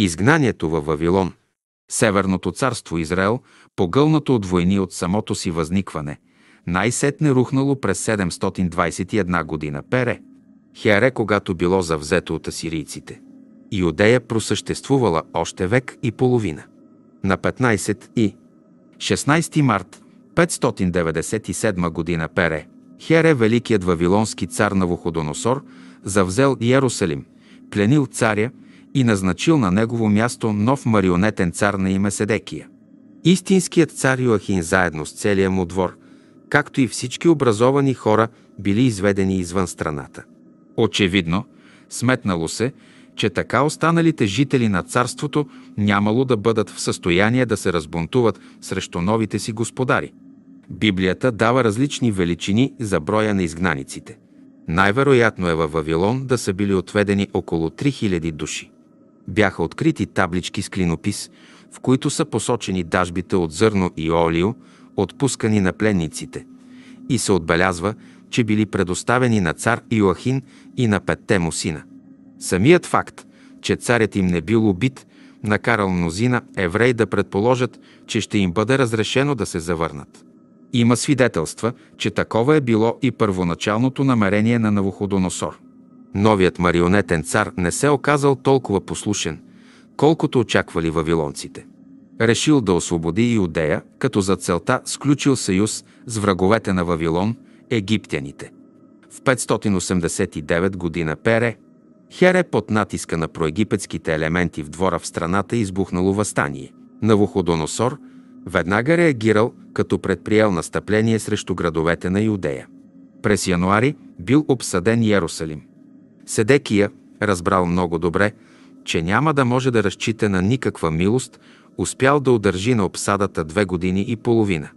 Изгнанието във Вавилон, Северното царство Израел, погълнато от войни от самото си възникване, най-сетне рухнало през 721 година Пере. Хере, когато било завзето от асирийците. Иудея просъществувала още век и половина. На 15 и 16 март 597 година Пере, Хере, великият вавилонски цар Навуходоносор, завзел Иерусалим, пленил царя – и назначил на негово място нов марионетен цар на име Седекия. Истинският цар Йоахин заедно с целия му двор, както и всички образовани хора, били изведени извън страната. Очевидно, сметнало се, че така останалите жители на царството нямало да бъдат в състояние да се разбунтуват срещу новите си господари. Библията дава различни величини за броя на изгнаниците. Най-вероятно е във Вавилон да са били отведени около 3000 души бяха открити таблички с клинопис, в които са посочени дажбите от зърно и олио, отпускани на пленниците, и се отбелязва, че били предоставени на цар Иоахин и на петте му сина. Самият факт, че царят им не бил убит, накарал мнозина евреи да предположат, че ще им бъде разрешено да се завърнат. Има свидетелства, че такова е било и първоначалното намерение на Навуходоносор. Новият марионетен цар не се е оказал толкова послушен, колкото очаквали вавилонците. Решил да освободи Иудея, като за целта сключил съюз с враговете на Вавилон, египтяните. В 589 година Пере, Хере под натиска на проегипетските елементи в двора в страната е избухнало възстание. Навуходоносор веднага реагирал, като предприел настъпление срещу градовете на Иудея. През януари бил обсъден Ярусалим – Седекия разбрал много добре, че няма да може да разчита на никаква милост, успял да удържи на обсадата две години и половина.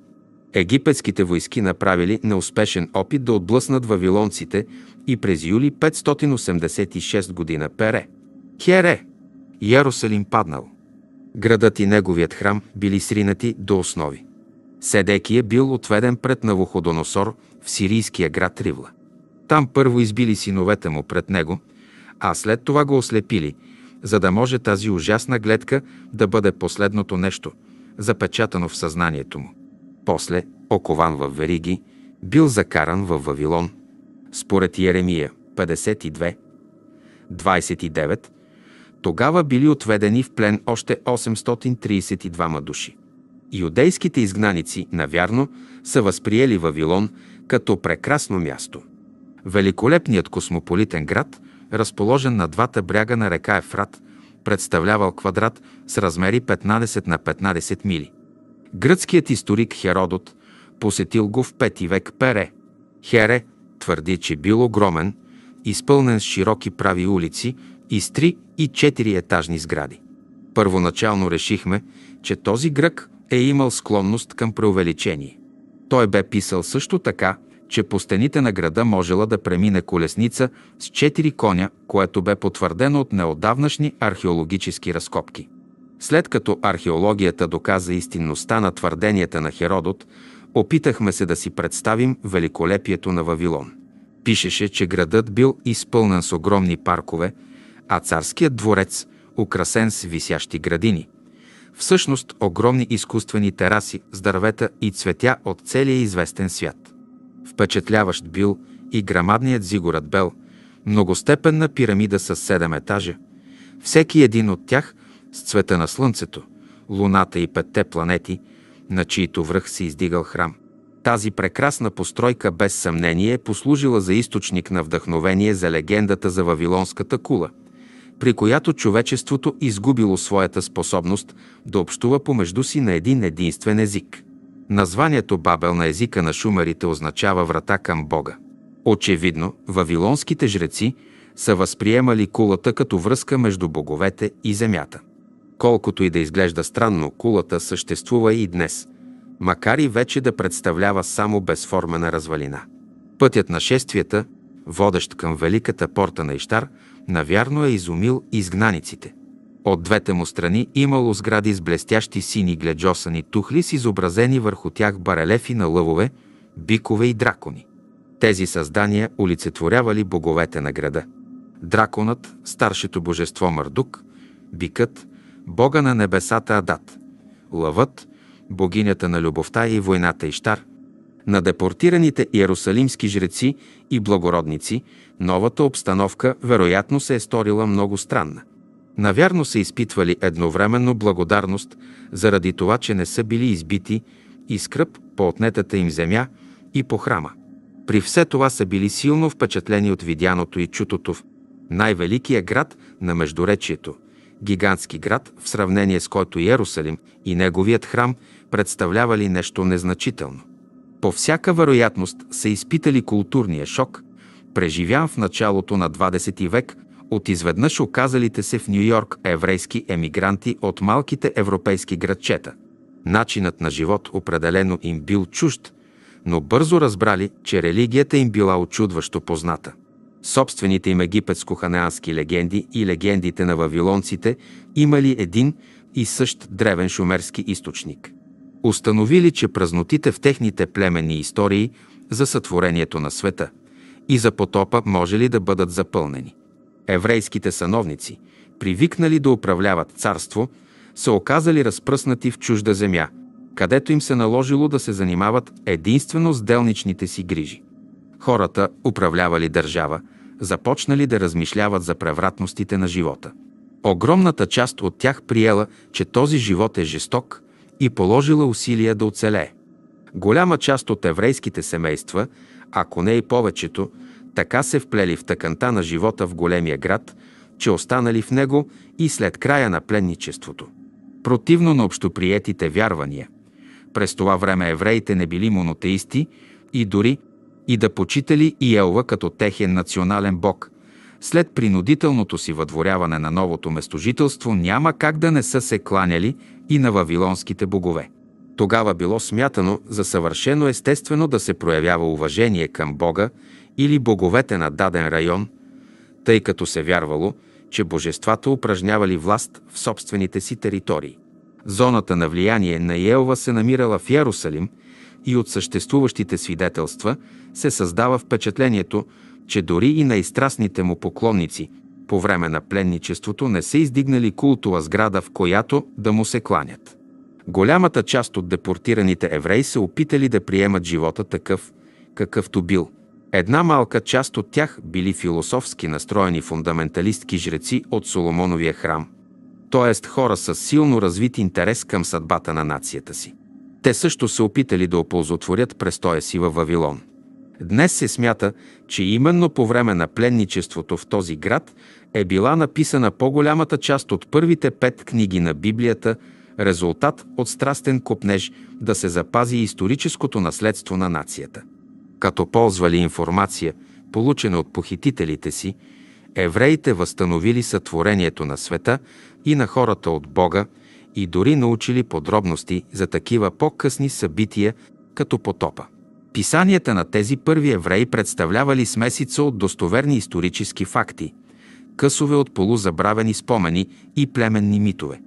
Египетските войски направили неуспешен опит да отблъснат вавилонците и през юли 586 година пере. Хере! Ярусалим паднал. Градът и неговият храм били сринати до основи. Седекия бил отведен пред Навуходоносор в сирийския град Ривла. Там първо избили синовете му пред него, а след това го ослепили, за да може тази ужасна гледка да бъде последното нещо, запечатано в съзнанието му. После, окован в вериги, бил закаран във Вавилон. Според Еремия 52, 29, тогава били отведени в плен още 832 души. Юдейските изгнаници, навярно, са възприели Вавилон като прекрасно място – Великолепният космополитен град, разположен на двата бряга на река Ефрат, представлявал квадрат с размери 15 на 15 мили. Гръцкият историк Херодот посетил го в пети век Пере. Хере твърди, че бил огромен, изпълнен с широки прави улици и с три и четири етажни сгради. Първоначално решихме, че този грък е имал склонност към преувеличение. Той бе писал също така че по стените на града можела да премине колесница с четири коня, което бе потвърдено от неодавнашни археологически разкопки. След като археологията доказа истинността на твърденията на Херодот, опитахме се да си представим великолепието на Вавилон. Пишеше, че градът бил изпълнен с огромни паркове, а царският дворец – украсен с висящи градини. Всъщност огромни изкуствени тераси с дървета и цветя от целия известен свят – Впечатляващ бил и грамадният зигурат Бел, многостепенна пирамида с седем етажа, всеки един от тях с цвета на Слънцето, Луната и петте планети, на чието връх се издигал храм. Тази прекрасна постройка без съмнение е послужила за източник на вдъхновение за легендата за Вавилонската кула, при която човечеството изгубило своята способност да общува помежду си на един единствен език – Названието Бабел на езика на шумерите означава врата към Бога. Очевидно, вавилонските жреци са възприемали кулата като връзка между боговете и земята. Колкото и да изглежда странно, кулата съществува и днес, макар и вече да представлява само безформена развалина. Пътят на шествията, водещ към великата порта на Иштар, навярно е изумил изгнаниците – от двете му страни имало сгради с блестящи сини гледжосани тухли с изобразени върху тях барелефи на лъвове, бикове и дракони. Тези създания олицетворявали боговете на града. Драконът, старшето божество Мърдук, бикът, бога на небесата Адат, лъвът, богинята на любовта и войната Иштар. на депортираните иерусалимски жреци и благородници, новата обстановка вероятно се е сторила много странна – Навярно са изпитвали едновременно благодарност заради това, че не са били избити и скръп по отнетата им земя и по храма. При все това са били силно впечатлени от видяното и чутото в най-великия град на Междуречието, гигантски град, в сравнение с който Иерусалим и неговият храм представлявали нещо незначително. По всяка вероятност са изпитали културния шок, преживян в началото на 20 век от изведнъж оказалите се в Нью-Йорк еврейски емигранти от малките европейски градчета. Начинът на живот определено им бил чужд, но бързо разбрали, че религията им била очудващо позната. Собствените им египетско ханеански легенди и легендите на вавилонците имали един и същ древен шумерски източник. Установили, че празнотите в техните племени истории за сътворението на света и за потопа може ли да бъдат запълнени – еврейските сановници, привикнали да управляват царство, са оказали разпръснати в чужда земя, където им се наложило да се занимават единствено с делничните си грижи. Хората, управлявали държава, започнали да размишляват за превратностите на живота. Огромната част от тях приела, че този живот е жесток и положила усилия да оцелее. Голяма част от еврейските семейства, ако не и повечето, така се вплели в тъканта на живота в големия град, че останали в него и след края на пленничеството. Противно на общоприетите вярвания, през това време евреите не били монотеисти и дори и да почитали и Елва като техен национален бог. След принудителното си въдворяване на новото местожителство няма как да не са се кланяли и на вавилонските богове. Тогава било смятано за съвършено естествено да се проявява уважение към Бога или боговете на даден район, тъй като се вярвало, че божествата упражнявали власт в собствените си територии. Зоната на влияние на Елва се намирала в Ярусалим и от съществуващите свидетелства се създава впечатлението, че дори и най-страстните му поклонници по време на пленничеството не са издигнали култова сграда, в която да му се кланят. Голямата част от депортираните евреи са опитали да приемат живота такъв, какъвто бил, Една малка част от тях били философски настроени фундаменталистки жреци от Соломоновия храм, т.е. хора с силно развит интерес към съдбата на нацията си. Те също се опитали да оползотворят престоя си във Вавилон. Днес се смята, че именно по време на пленничеството в този град е била написана по-голямата част от първите пет книги на Библията, резултат от страстен копнеж да се запази историческото наследство на нацията. Като ползвали информация, получена от похитителите си, евреите възстановили сътворението на света и на хората от Бога и дори научили подробности за такива по-късни събития, като потопа. Писанията на тези първи евреи представлявали смесица от достоверни исторически факти, късове от полузабравени спомени и племенни митове.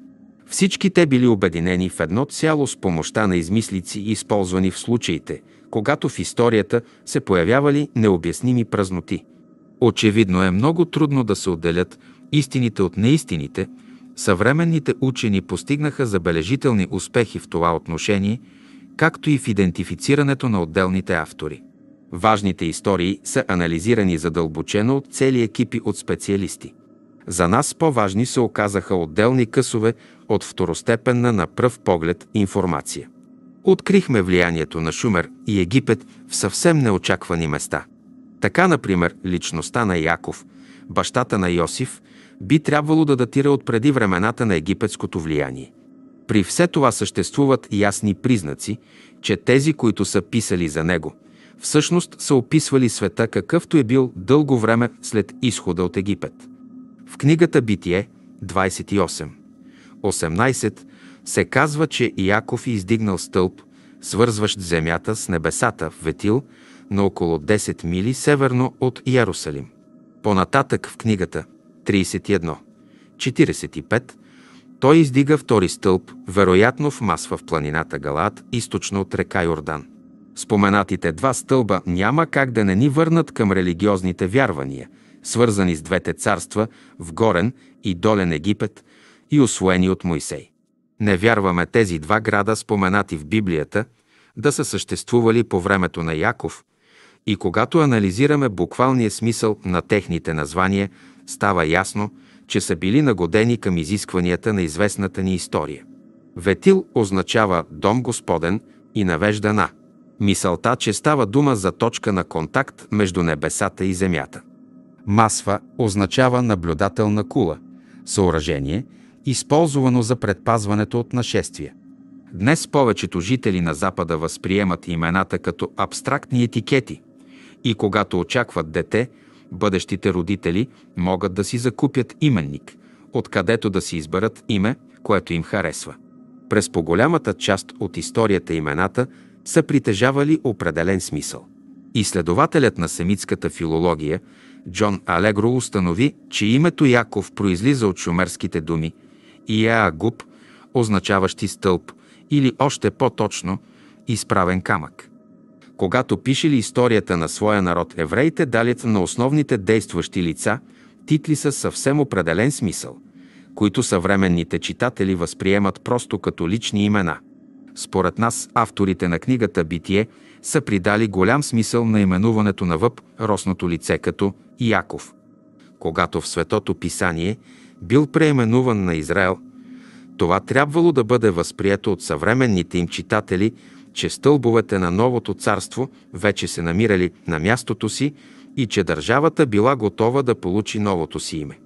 Всички те били обединени в едно цяло с помощта на измислици, използвани в случаите – когато в историята се появявали необясними празноти. Очевидно е много трудно да се отделят истините от неистините. Съвременните учени постигнаха забележителни успехи в това отношение, както и в идентифицирането на отделните автори. Важните истории са анализирани задълбочено от цели екипи от специалисти. За нас по-важни се оказаха отделни късове от второстепенна на пръв поглед информация. Открихме влиянието на Шумер и Египет в съвсем неочаквани места. Така, например, личността на Яков, бащата на Йосиф, би трябвало да датира от преди времената на египетското влияние. При все това съществуват ясни признаци, че тези, които са писали за него, всъщност са описвали света какъвто е бил дълго време след изхода от Египет. В книгата Битие 28, 18 се казва, че Иаков е издигнал стълб, свързващ земята с небесата в Ветил, на около 10 мили северно от Ярусалим. Понататък в книгата 31, 45, той издига втори стълб, вероятно в масва в планината Галаат, източно от река Йордан. Споменатите два стълба няма как да не ни върнат към религиозните вярвания, свързани с двете царства в Горен и Долен Египет и освоени от Моисей. Не вярваме тези два града, споменати в Библията, да са съществували по времето на Яков, и когато анализираме буквалния смисъл на техните названия, става ясно, че са били нагодени към изискванията на известната ни история. Ветил означава дом Господен и навежда на. Мисълта, че става дума за точка на контакт между небесата и земята. Масва означава наблюдателна кула, съоръжение – използвано за предпазването от нашествие. Днес повечето жители на Запада възприемат имената като абстрактни етикети и когато очакват дете, бъдещите родители могат да си закупят именник, откъдето да си изберат име, което им харесва. През по-голямата част от историята имената са притежавали определен смисъл. Изследователят на семитската филология Джон Алегро установи, че името Яков произлиза от шумерските думи – и Еагуб, означаващи стълб, или още по-точно изправен камък. Когато пишели историята на своя народ, евреите далят на основните действащи лица титли със съвсем определен смисъл, които съвременните читатели възприемат просто като лични имена. Според нас, авторите на книгата «Битие» са придали голям смисъл на именуването на Въп росното лице като Яков. Когато в Светото Писание – бил преименуван на Израел, това трябвало да бъде възприето от съвременните им читатели, че стълбовете на новото царство вече се намирали на мястото си и че държавата била готова да получи новото си име.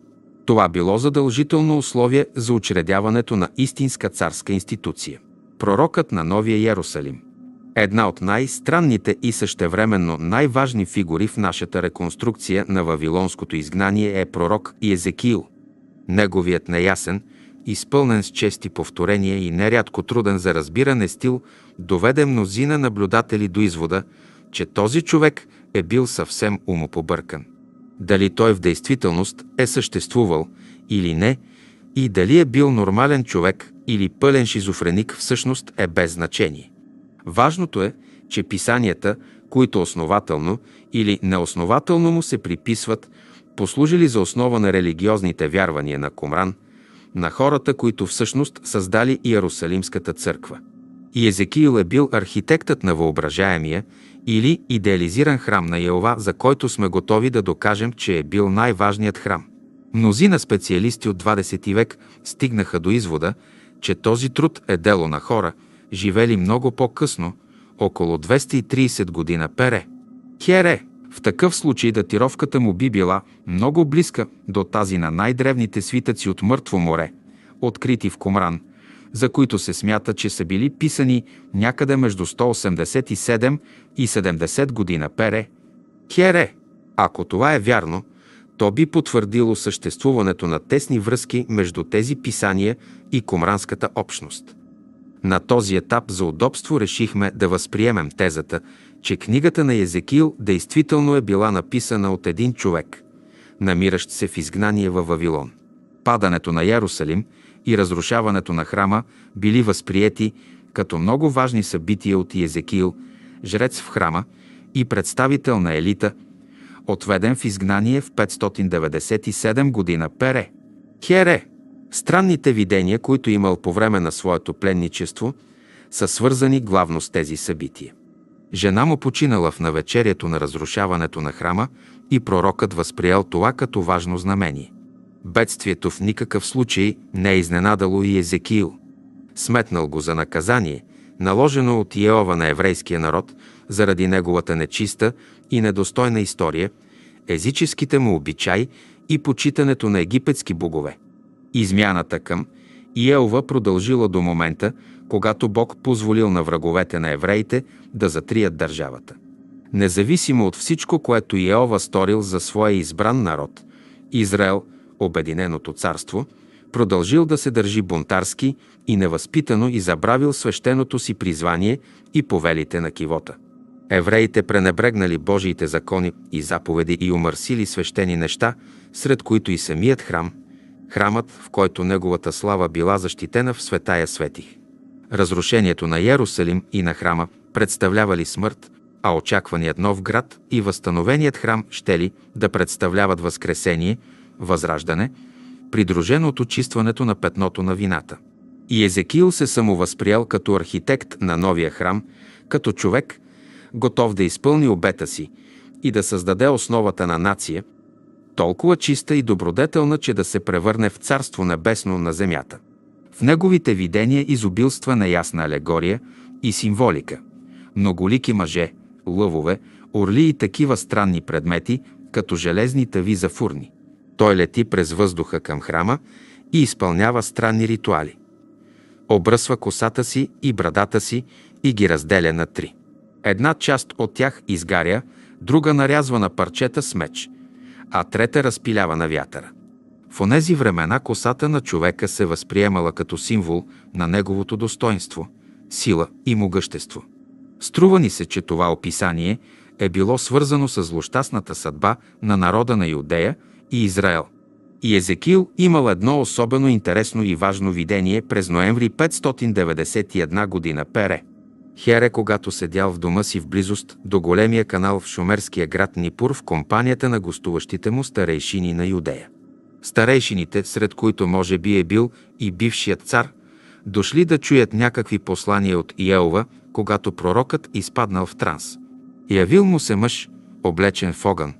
Това било задължително условие за учредяването на истинска царска институция. Пророкът на Новия Ярусалим Една от най-странните и същевременно най-важни фигури в нашата реконструкция на Вавилонското изгнание е пророк Езекиил. Неговият неясен, изпълнен с чести повторения и нерядко труден за разбиране стил, доведе мнозина наблюдатели до извода, че този човек е бил съвсем умопобъркан. Дали той в действителност е съществувал или не, и дали е бил нормален човек или пълен шизофреник всъщност е без значение. Важното е, че писанията, които основателно или неоснователно му се приписват, послужили за основа на религиозните вярвания на Комран, на хората, които всъщност създали Иерусалимската църква. И Езекиил е бил архитектът на въображаемия или идеализиран храм на Йова, за който сме готови да докажем, че е бил най-важният храм. Мнозина специалисти от 20 век стигнаха до извода, че този труд е дело на хора, живели много по-късно, около 230 година пере. Хере! В такъв случай датировката му би била много близка до тази на най-древните свитъци от Мъртво море, открити в Комран, за които се смята, че са били писани някъде между 187 и 70 година пере. Хере! Ако това е вярно, то би потвърдило съществуването на тесни връзки между тези писания и комранската общност. На този етап за удобство решихме да възприемем тезата, че книгата на Езекил действително е била написана от един човек, намиращ се в изгнание във Вавилон. Падането на Ярусалим и разрушаването на храма били възприети като много важни събития от Езекил, жрец в храма и представител на елита, отведен в изгнание в 597 година Пере. Хере! Странните видения, които имал по време на своето пленничество, са свързани главно с тези събития. Жена му починала в навечерието на разрушаването на храма и пророкът възприел това като важно знамение. Бедствието в никакъв случай не е изненадало и Езекиил. Сметнал го за наказание, наложено от Йеова на еврейския народ, заради неговата нечиста и недостойна история, езическите му обичай и почитането на египетски богове. Измяната към Йеова продължила до момента, когато Бог позволил на враговете на евреите да затрият държавата. Независимо от всичко, което Йеова сторил за своя избран народ, Израел, Обединеното царство, продължил да се държи бунтарски и невъзпитано и забравил свещеното си призвание и повелите на кивота. Евреите пренебрегнали Божиите закони и заповеди и умърсили свещени неща, сред които и самият храм, храмът, в който неговата слава била защитена в светая светих. Разрушението на Ярусалим и на храма представлявали смърт, а очакваният нов град и възстановеният храм ще ли да представляват възкресение, възраждане, придружено от очистването на петното на вината. И Езекиил се самовъзприял като архитект на новия храм, като човек, готов да изпълни обета си и да създаде основата на нация, толкова чиста и добродетелна, че да се превърне в царство небесно на земята. В неговите видения изобилства на ясна алегория и символика. Многолики мъже, лъвове, орли и такива странни предмети, като железни тави за фурни. Той лети през въздуха към храма и изпълнява странни ритуали. Обръсва косата си и брадата си и ги разделя на три. Една част от тях изгаря, друга нарязва на парчета с меч, а трета разпилява на вятъра. В онези времена косата на човека се възприемала като символ на неговото достоинство, сила и могъщество. Струва ни се, че това описание е било свързано с злощастната съдба на народа на Юдея и Израел. И Езекил имал едно особено интересно и важно видение през ноември 591 година Пере. Хере, когато седял в дома си в близост до големия канал в шумерския град Нипур в компанията на гостуващите му старейшини на Юдея старейшините, сред които може би е бил и бившият цар, дошли да чуят някакви послания от Иелова, когато пророкът изпаднал в транс. Явил му се мъж, облечен в огън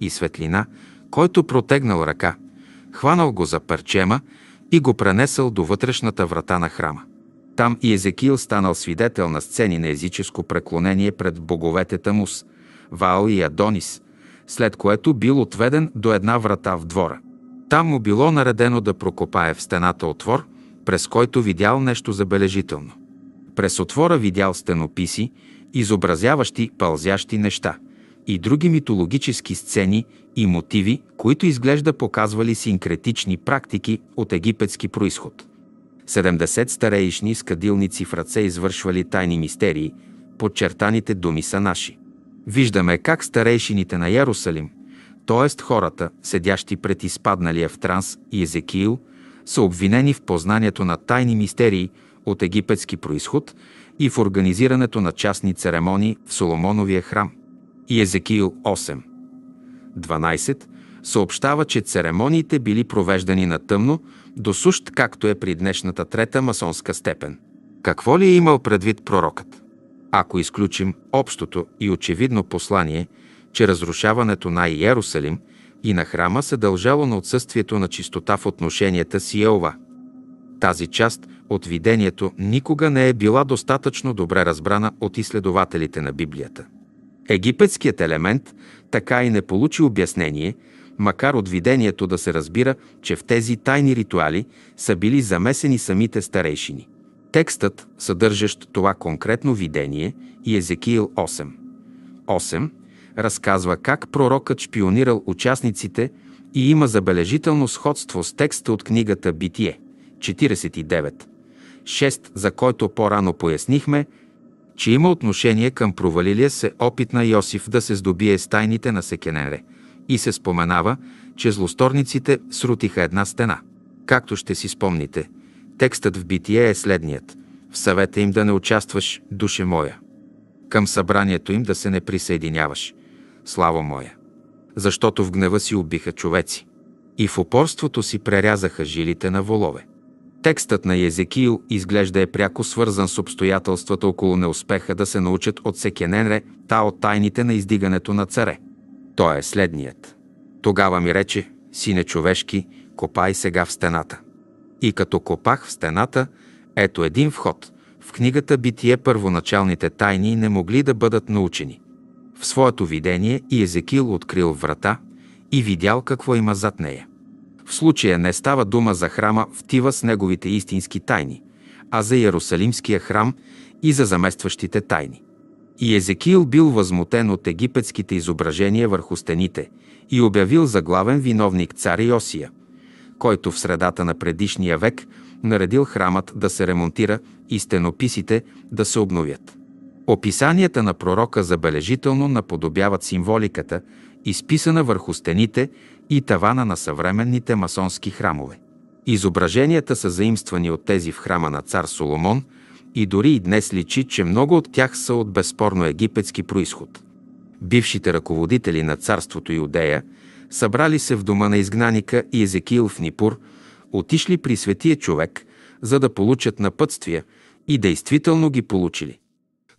и светлина, който протегнал ръка, хванал го за парчема и го пренесъл до вътрешната врата на храма. Там и Езекил станал свидетел на сцени на езическо преклонение пред боговете Тамус, Ваал и Адонис, след което бил отведен до една врата в двора. Там му било наредено да прокопае в стената отвор, през който видял нещо забележително. През отвора видял стенописи, изобразяващи пълзящи неща и други митологически сцени и мотиви, които изглежда показвали синкретични практики от египетски происход. 70 старейшни скадилници в ръце извършвали тайни мистерии, подчертаните думи са наши. Виждаме как старейшините на Ярусалим, т.е. хората, седящи пред изпадналия в транс и Езекиил, са обвинени в познанието на тайни мистерии от египетски происход и в организирането на частни церемонии в Соломоновия храм. И Езекиил 8. 12 съобщава, че церемониите били провеждани на тъмно, до сущ, както е при днешната трета масонска степен. Какво ли е имал предвид пророкът? Ако изключим общото и очевидно послание – че разрушаването на Иерусалим и на храма се дължало на отсъствието на чистота в отношенията с Йеова. Тази част от видението никога не е била достатъчно добре разбрана от изследователите на Библията. Египетският елемент така и не получи обяснение, макар от видението да се разбира, че в тези тайни ритуали са били замесени самите старейшини. Текстът, съдържащ това конкретно видение, и е Езекиил 8. 8 разказва как пророкът шпионирал участниците и има забележително сходство с текста от книгата Битие 49, 6, за който по-рано пояснихме, че има отношение към провалилия се опит на Йосиф да се здобие с тайните на Секенере и се споменава, че злосторниците срутиха една стена. Както ще си спомните, текстът в битие е следният – в съвета им да не участваш, душе моя. Към събранието им да се не присъединяваш слава моя. Защото в гнева си убиха човеци. И в упорството си прерязаха жилите на волове. Текстът на Езекиил изглежда е пряко свързан с обстоятелствата около неуспеха да се научат от Секененре та от тайните на издигането на царе. Той е следният. Тогава ми рече, сине човешки, копай сега в стената. И като копах в стената, ето един вход. В книгата Битие първоначалните тайни не могли да бъдат научени. В своето видение и Езекил открил врата и видял какво има зад нея. В случая не става дума за храма в Тива с неговите истински тайни, а за Иерусалимския храм и за заместващите тайни. И Езекиил бил възмутен от египетските изображения върху стените и обявил за главен виновник цар Йосия, който в средата на предишния век наредил храмът да се ремонтира и стенописите да се обновят. Описанията на пророка забележително наподобяват символиката, изписана върху стените и тавана на съвременните масонски храмове. Изображенията са заимствани от тези в храма на цар Соломон и дори и днес личи, че много от тях са от безспорно египетски происход. Бившите ръководители на царството Иудея събрали се в дома на изгнаника и Езекиил в Нипур, отишли при светия човек, за да получат напътствия и действително ги получили –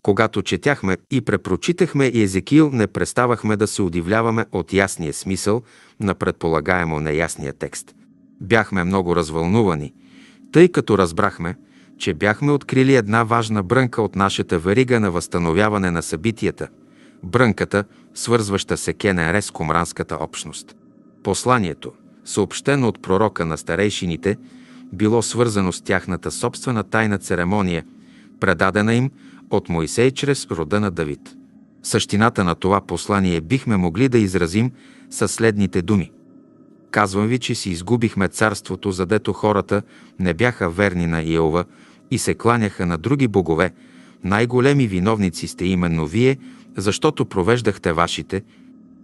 когато четяхме и препрочитахме Езекиил, не преставахме да се удивляваме от ясния смисъл на предполагаемо неясния текст. Бяхме много развълнувани, тъй като разбрахме, че бяхме открили една важна брънка от нашата верига на възстановяване на събитията – брънката, свързваща се Кенере с комранската общност. Посланието, съобщено от пророка на старейшините, било свързано с тяхната собствена тайна церемония, предадена им – от Моисей чрез рода на Давид. Същината на това послание бихме могли да изразим със следните думи. Казвам ви, че си изгубихме царството, задето хората не бяха верни на Иова и се кланяха на други богове. Най-големи виновници сте именно вие, защото провеждахте вашите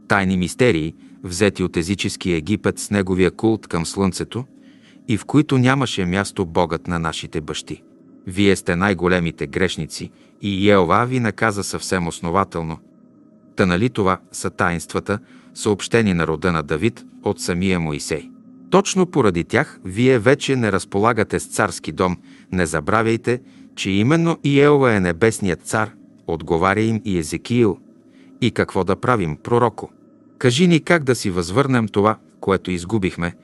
тайни мистерии, взети от езически Египет с неговия култ към слънцето, и в които нямаше място Богът на нашите бащи. Вие сте най-големите грешници и Еова ви наказа съвсем основателно. Та нали това са таинствата, съобщени на рода на Давид от самия Моисей. Точно поради тях вие вече не разполагате с царски дом. Не забравяйте, че именно Иелва е небесният цар, отговаря им и Езекиил. И какво да правим, пророко? Кажи ни как да си възвърнем това, което изгубихме.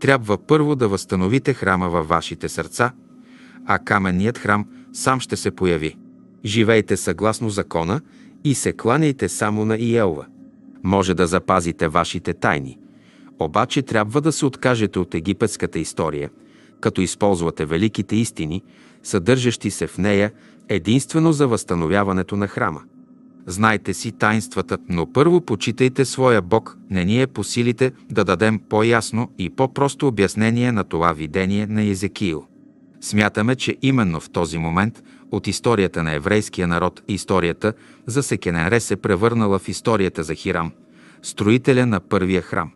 Трябва първо да възстановите храма във вашите сърца – а каменният храм сам ще се появи. Живейте съгласно закона и се кланяйте само на Иелва. Може да запазите вашите тайни, обаче трябва да се откажете от египетската история, като използвате великите истини, съдържащи се в нея единствено за възстановяването на храма. Знайте си тайнствата, но първо почитайте своя Бог, не ние по силите да дадем по-ясно и по-просто обяснение на това видение на Езекиил. Смятаме, че именно в този момент от историята на еврейския народ и историята за Секенере се превърнала в историята за Хирам, строителя на първия храм.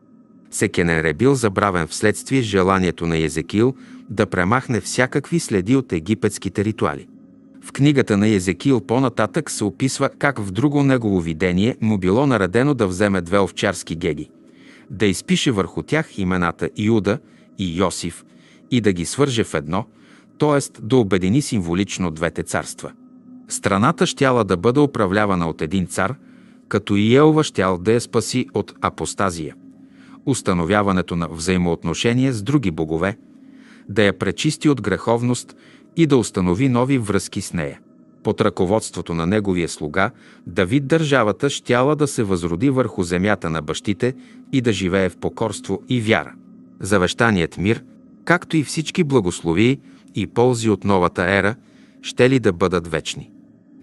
Секененре бил забравен вследствие желанието на Езекил да премахне всякакви следи от египетските ритуали. В книгата на Езекил по-нататък се описва как в друго негово видение му било наредено да вземе две овчарски геги, да изпише върху тях имената Иуда и Йосиф и да ги свърже в едно – т.е. да обедини символично двете царства. Страната щяла да бъде управлявана от един цар, като и Елва щял да я спаси от апостазия, установяването на взаимоотношение с други богове, да я пречисти от греховност и да установи нови връзки с нея. Под ръководството на неговия слуга Давид държавата щяла да се възроди върху земята на бащите и да живее в покорство и вяра. Завещаният мир, както и всички благословии, и ползи от новата ера ще ли да бъдат вечни.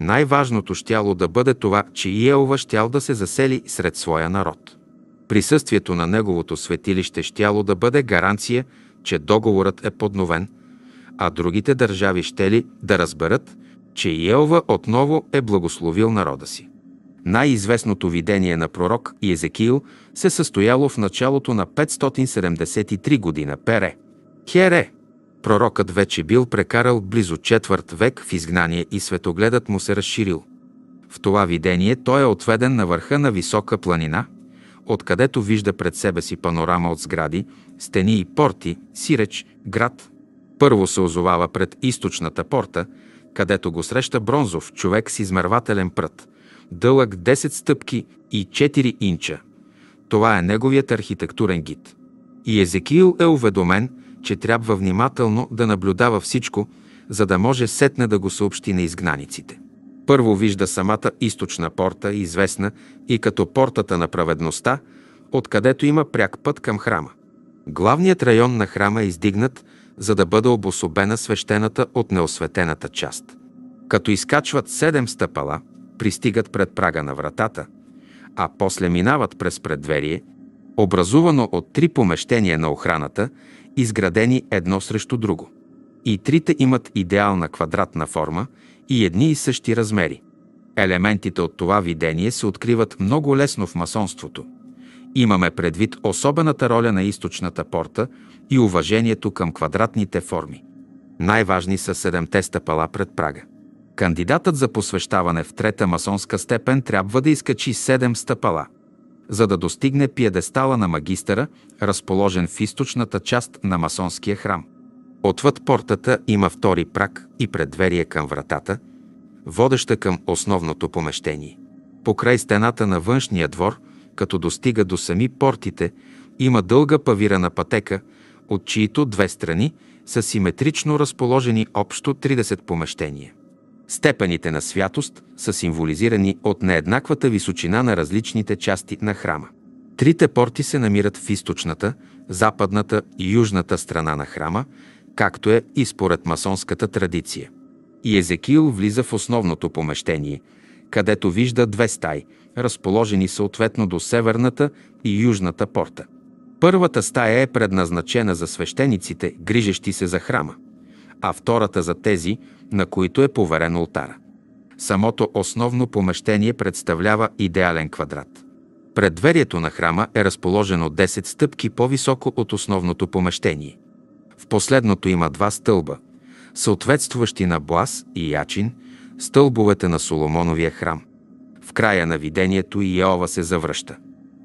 Най-важното щяло да бъде това, че Иелва щял да се засели сред своя народ. Присъствието на неговото светилище щяло да бъде гаранция, че договорът е подновен, а другите държави ще ли да разберат, че Иелва отново е благословил народа си. Най-известното видение на пророк Иезекиил се състояло в началото на 573 година Пере. Хере, Пророкът вече бил прекарал близо четвърт век в изгнание и светогледът му се разширил. В това видение той е отведен на върха на висока планина, откъдето вижда пред себе си панорама от сгради, стени и порти, сиреч, град. Първо се озовава пред източната порта, където го среща бронзов човек с измервателен прът, дълъг 10 стъпки и 4 инча. Това е неговият архитектурен гид. И Езекиил е уведомен – че трябва внимателно да наблюдава всичко, за да може сетне да го съобщи на изгнаниците. Първо вижда самата източна порта, известна и като портата на праведността, откъдето има пряк път към храма. Главният район на храма е издигнат, за да бъде обособена свещената от неосветената част. Като изкачват седем стъпала, пристигат пред прага на вратата, а после минават през преддверие, образувано от три помещения на охраната изградени едно срещу друго. И трите имат идеална квадратна форма и едни и същи размери. Елементите от това видение се откриват много лесно в масонството. Имаме предвид особената роля на източната порта и уважението към квадратните форми. Най-важни са седемте стъпала пред прага. Кандидатът за посвещаване в трета масонска степен трябва да изкачи седем стъпала – за да достигне пиедестала на магистъра, разположен в източната част на масонския храм. Отвъд портата има втори прак и предверие към вратата, водеща към основното помещение. Покрай стената на външния двор, като достига до сами портите, има дълга павирана пътека, от чието две страни са симетрично разположени общо 30 помещения. Степените на святост са символизирани от нееднаквата височина на различните части на храма. Трите порти се намират в източната, западната и южната страна на храма, както е и според масонската традиция. И Езекиил влиза в основното помещение, където вижда две стаи, разположени съответно до северната и южната порта. Първата стая е предназначена за свещениците, грижещи се за храма а втората за тези, на които е поверен ултара. Самото основно помещение представлява идеален квадрат. Предверието на храма е разположено 10 стъпки по-високо от основното помещение. В последното има два стълба, съответстващи на Блас и Ячин, стълбовете на Соломоновия храм. В края на видението и се завръща.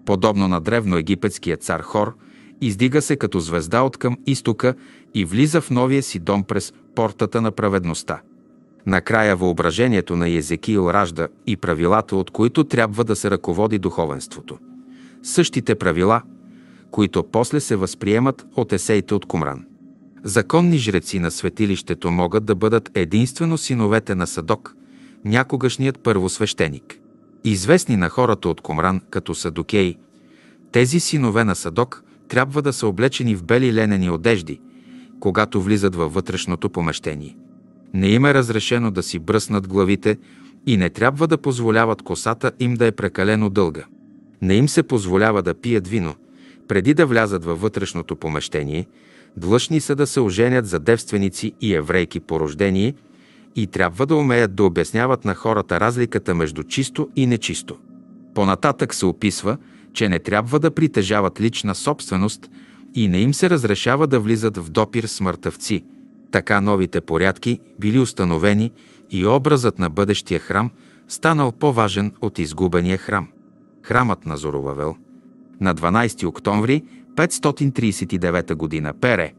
Подобно на древноегипетския цар Хор – издига се като звезда от към изтока и влиза в новия си дом през портата на праведността. Накрая въображението на Езекиил ражда и правилата, от които трябва да се ръководи духовенството. Същите правила, които после се възприемат от есеите от Кумран. Законни жреци на светилището могат да бъдат единствено синовете на Садок, някогашният първосвещеник. Известни на хората от Комран като Садокей, тези синове на Садок трябва да са облечени в бели ленени одежди, когато влизат във вътрешното помещение. Не им е разрешено да си бръснат главите и не трябва да позволяват косата им да е прекалено дълга. Не им се позволява да пият вино. Преди да влязат във вътрешното помещение, длъжни са да се оженят за девственици и еврейки по рождение и трябва да умеят да обясняват на хората разликата между чисто и нечисто. Понататък се описва – че не трябва да притежават лична собственост и не им се разрешава да влизат в допир с мъртъвци. Така новите порядки били установени и образът на бъдещия храм станал по-важен от изгубения храм. Храмът на Зоровавел на 12 октомври 539 г. Пере.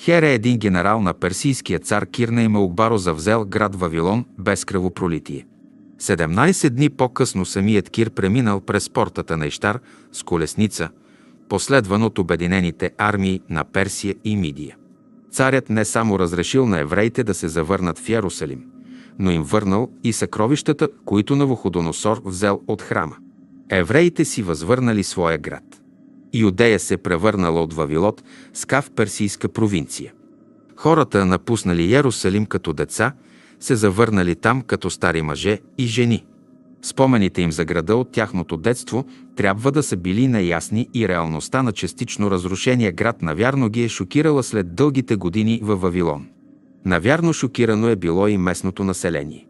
Хере един генерал на персийския цар Кирна и Маукбаро завзел град Вавилон без кръвопролитие. 17 дни по-късно самият Кир преминал през портата на Ищар с колесница, последван от обединените армии на Персия и Мидия. Царят не само разрешил на евреите да се завърнат в Ярусалим, но им върнал и съкровищата, които Навуходоносор взел от храма. Евреите си възвърнали своя град. Иудея се превърнала от Вавилот с Кав персийска провинция. Хората напуснали Ярусалим като деца – се завърнали там като стари мъже и жени. Спомените им за града от тяхното детство трябва да са били неясни и реалността на частично разрушения град навярно ги е шокирала след дългите години във Вавилон. Навярно шокирано е било и местното население.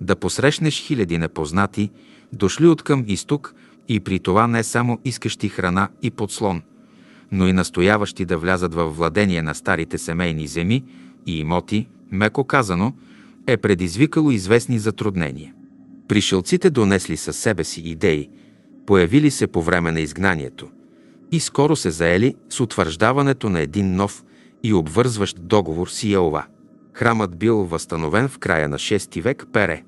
Да посрещнеш хиляди непознати, дошли от към изток и при това не само искащи храна и подслон, но и настояващи да влязат във владение на старите семейни земи и имоти, меко казано – е предизвикало известни затруднения. Пришелците донесли със себе си идеи, появили се по време на изгнанието и скоро се заели с утвърждаването на един нов и обвързващ договор с Иелва. Храмът бил възстановен в края на 6 век Пере.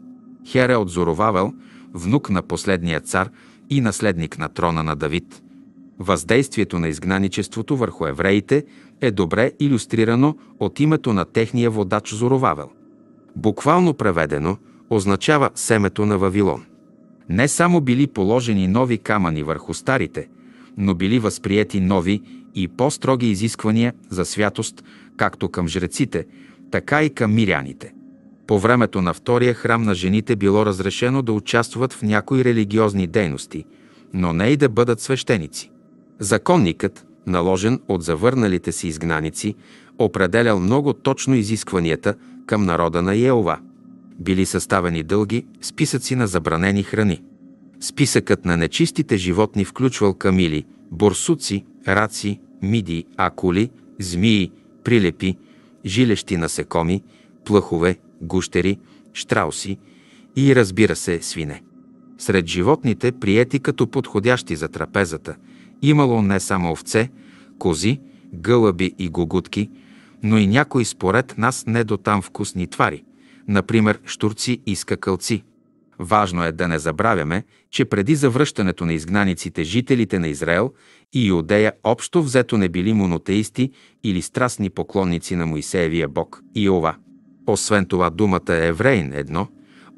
Хере от Зоровавел, внук на последния цар и наследник на трона на Давид. Въздействието на изгнаничеството върху евреите е добре иллюстрирано от името на техния водач Зоровавел буквално преведено, означава семето на Вавилон. Не само били положени нови камъни върху старите, но били възприяти нови и по-строги изисквания за святост както към жреците, така и към миряните. По времето на втория храм на жените било разрешено да участват в някои религиозни дейности, но не и да бъдат свещеници. Законникът, наложен от завърналите си изгнаници, определял много точно изискванията към народа на Йеова. Били съставени дълги списъци на забранени храни. Списъкът на нечистите животни включвал камили, борсуци, раци, миди, акули, змии, прилепи, жилещи насекоми, плъхове, гущери, штрауси и, разбира се, свине. Сред животните, приети като подходящи за трапезата, имало не само овце, кози, гълъби и гогутки – но и някои според нас не до там вкусни твари, например штурци и скакалци. Важно е да не забравяме, че преди завръщането на изгнаниците жителите на Израел и Иудея общо взето не били монотеисти или страстни поклонници на Моисеевия бог Иова. Освен това думата Еврейн: едно,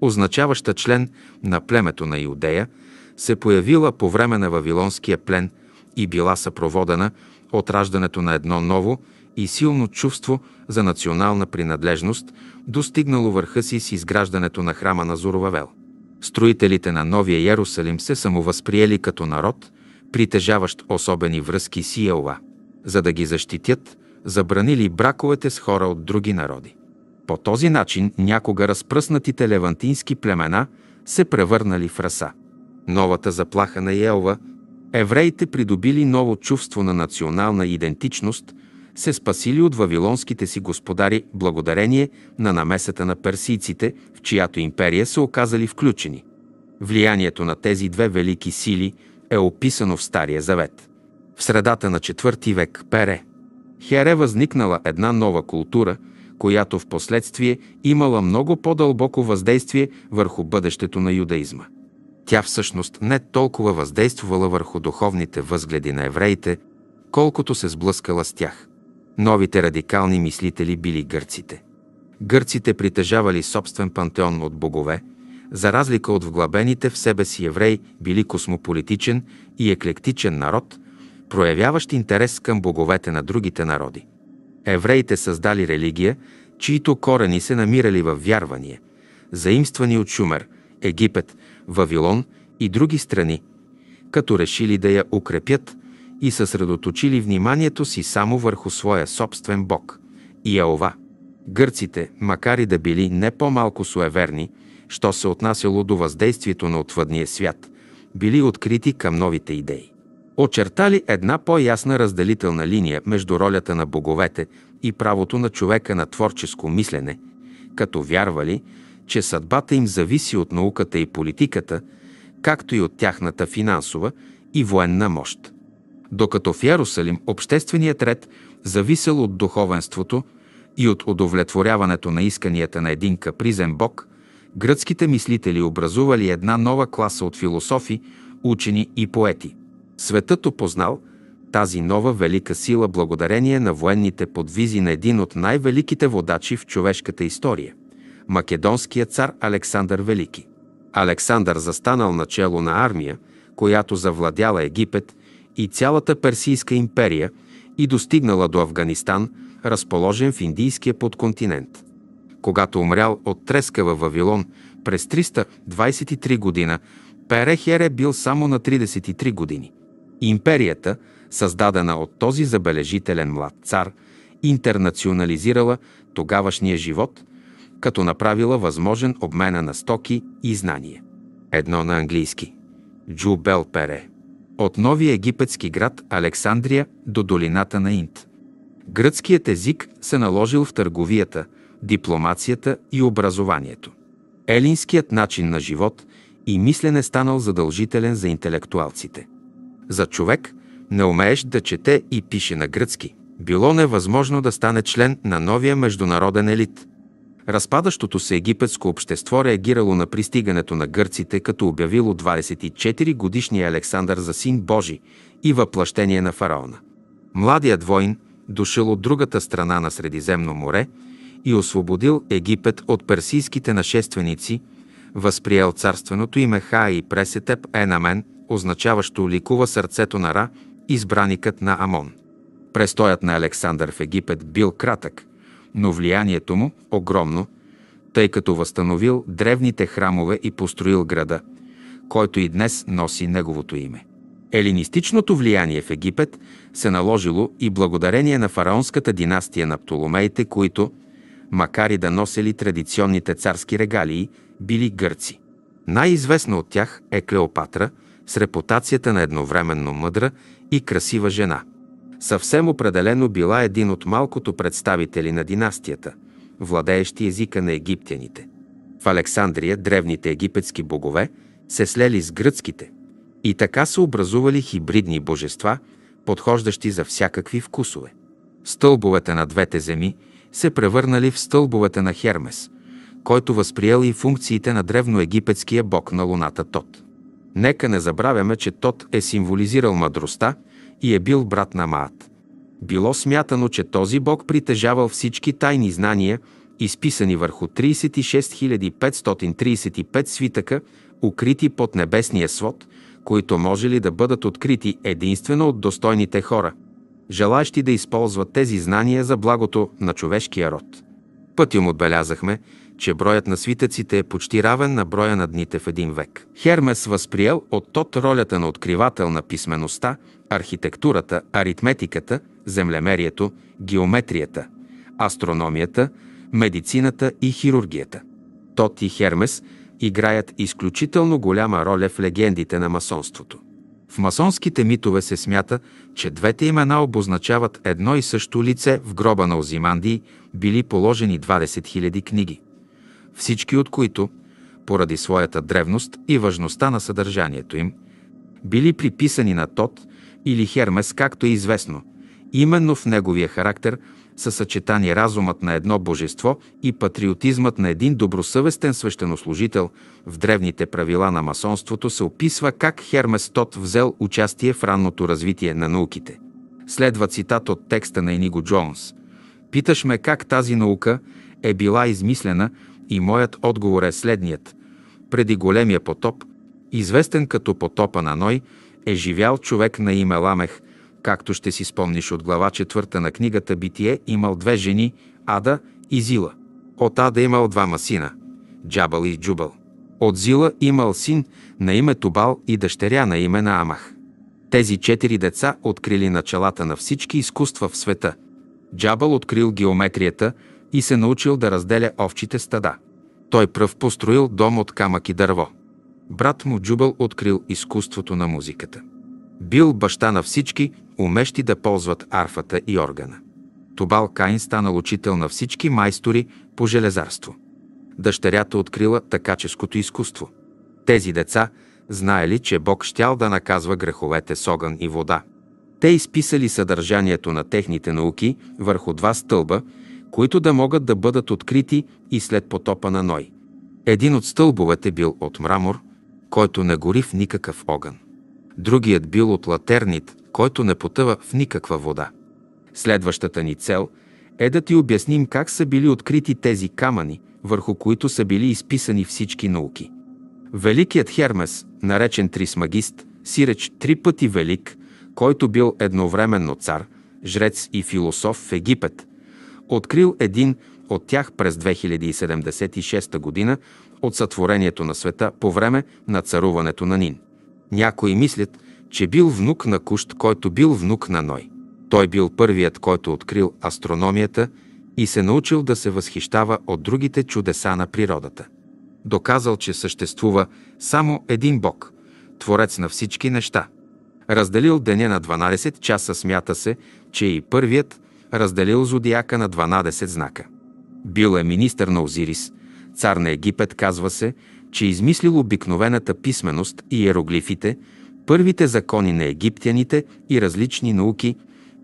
означаваща член на племето на Иудея, се появила по време на Вавилонския плен и била съпроводена от раждането на едно ново и силно чувство за национална принадлежност, достигнало върха си с изграждането на храма на Зоровавел. Строителите на Новия Ярусалим се самовъзприели като народ, притежаващ особени връзки с Иелва, за да ги защитят, забранили браковете с хора от други народи. По този начин някога разпръснатите левантински племена се превърнали в раса. Новата заплаха на Елва, евреите придобили ново чувство на национална идентичност се спасили от вавилонските си господари благодарение на намесата на персийците, в чиято империя се оказали включени. Влиянието на тези две велики сили е описано в Стария завет. В средата на IV век Пере. Хере възникнала една нова култура, която в последствие имала много по-дълбоко въздействие върху бъдещето на юдаизма. Тя всъщност не толкова въздействувала върху духовните възгледи на евреите, колкото се сблъскала с тях. Новите радикални мислители били гърците. Гърците притежавали собствен пантеон от богове, за разлика от вглъбените в себе си евреи, били космополитичен и еклектичен народ, проявяващ интерес към боговете на другите народи. Евреите създали религия, чието корени се намирали в вярвания, заимствани от Шумер, Египет, Вавилон и други страни, като решили да я укрепят и съсредоточили вниманието си само върху своя собствен бог – Иеова. Гърците, макар и да били не по-малко суеверни, що се отнасяло до въздействието на отвъдния свят, били открити към новите идеи. Очертали една по-ясна разделителна линия между ролята на боговете и правото на човека на творческо мислене, като вярвали, че съдбата им зависи от науката и политиката, както и от тяхната финансова и военна мощ докато в Ярусалим общественият ред зависел от духовенството и от удовлетворяването на исканията на един капризен бог, гръцките мислители образували една нова класа от философи, учени и поети. Светът опознал тази нова велика сила благодарение на военните подвизи на един от най-великите водачи в човешката история – македонския цар Александър Велики. Александър застанал начало на армия, която завладяла Египет – и цялата Персийска империя и достигнала до Афганистан, разположен в Индийския подконтинент. Когато умрял от треска във Вавилон през 323 година, Перехер е бил само на 33 години. Империята, създадена от този забележителен млад цар, интернационализирала тогавашния живот, като направила възможен обмена на стоки и знания. Едно на английски – Джубел Пере от новия египетски град Александрия до долината на Инт. Гръцкият език се наложил в търговията, дипломацията и образованието. Елинският начин на живот и мислене станал задължителен за интелектуалците. За човек, не умееш да чете и пише на гръцки, било невъзможно да стане член на новия международен елит – Разпадащото се египетско общество реагирало на пристигането на гърците, като обявило 24-годишния Александър за син Божи и въплъщение на фараона. Младият войн дошъл от другата страна на Средиземно море и освободил Египет от персийските нашественици, възприел царственото име Ха и Пресетеп Енамен, означаващо ликува сърцето на Ра, избраникът на Амон. Престоят на Александър в Египет бил кратък – но влиянието му – огромно, тъй като възстановил древните храмове и построил града, който и днес носи неговото име. Елинистичното влияние в Египет се наложило и благодарение на фараонската династия на Птоломеите, които, макар и да носели традиционните царски регалии, били гърци. Най-известна от тях е Клеопатра с репутацията на едновременно мъдра и красива жена – съвсем определено била един от малкото представители на династията, владеещи езика на египтяните. В Александрия древните египетски богове се слели с гръцките и така са образували хибридни божества, подхождащи за всякакви вкусове. Стълбовете на двете земи се превърнали в стълбовете на Хермес, който възприел и функциите на древноегипетския бог на луната Тот. Нека не забравяме, че Тот е символизирал мъдростта – и е бил брат на Маат. Било смятано, че този бог притежавал всички тайни знания, изписани върху 36 535 свитъка, укрити под небесния свод, които можели да бъдат открити единствено от достойните хора, желаящи да използват тези знания за благото на човешкия род. Пътя му отбелязахме, че броят на свитъците е почти равен на броя на дните в един век. Хермес възприел от тот ролята на откривател на писмеността, архитектурата, аритметиката, землемерието, геометрията, астрономията, медицината и хирургията. Тот и Хермес играят изключително голяма роля в легендите на масонството. В масонските митове се смята, че двете имена обозначават едно и също лице в гроба на Озимандии, били положени 20 000 книги всички от които, поради своята древност и важността на съдържанието им, били приписани на Тот или Хермес, както е известно. Именно в неговия характер са съчетани разумът на едно божество и патриотизмът на един добросъвестен свещенослужител. В древните правила на масонството се описва как Хермес Тот взел участие в ранното развитие на науките. Следва цитат от текста на Ениго Джонс. Питаш ме как тази наука е била измислена – и моят отговор е следният. Преди големия потоп, известен като потопа на Ной, е живял човек на име Ламех, както ще си спомниш от глава четвърта на книгата Битие, имал две жени, Ада и Зила. От Ада имал двама сина – Джабал и Джубал. От Зила имал син на име Тубал и дъщеря на име на Амах. Тези четири деца открили началата на всички изкуства в света. Джабал открил геометрията – и се научил да разделя овчите стада. Той пръв построил дом от камък и дърво. Брат му Джубъл открил изкуството на музиката. Бил баща на всички, умещи да ползват арфата и органа. Тобал Каин станал учител на всички майстори по железарство. Дъщерята открила такаческото изкуство. Тези деца знаели, че Бог щял да наказва греховете с огън и вода. Те изписали съдържанието на техните науки върху два стълба които да могат да бъдат открити и след потопа на Ной. Един от стълбовете бил от мрамор, който не гори в никакъв огън. Другият бил от латернит, който не потъва в никаква вода. Следващата ни цел е да ти обясним как са били открити тези камъни, върху които са били изписани всички науки. Великият Хермес, наречен Трисмагист, сиреч три пъти велик, който бил едновременно цар, жрец и философ в Египет – открил един от тях през 2076 година от сътворението на света по време на царуването на Нин. Някои мислят, че бил внук на Кущ, който бил внук на Ной. Той бил първият, който открил астрономията и се научил да се възхищава от другите чудеса на природата. Доказал, че съществува само един Бог, Творец на всички неща. Разделил деня на 12 часа, смята се, че е и първият, разделил зодиака на 12 знака. Бил е министър на Озирис, цар на Египет, казва се, че измислил обикновената писменост и иероглифите, първите закони на египтяните и различни науки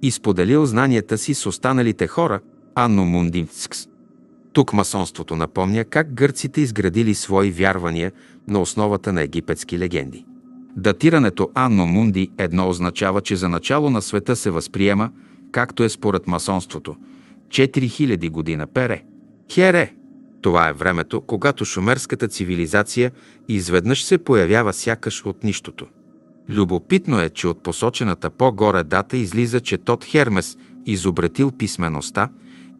и споделил знанията си с останалите хора, Анно Мундинскс. Тук масонството напомня как гърците изградили свои вярвания на основата на египетски легенди. Датирането Анно Мунди едно означава, че за начало на света се възприема, както е според масонството. 4000 година пере. Хере! Това е времето, когато шумерската цивилизация изведнъж се появява сякаш от нищото. Любопитно е, че от посочената по-горе дата излиза, че Тот Хермес изобретил писмеността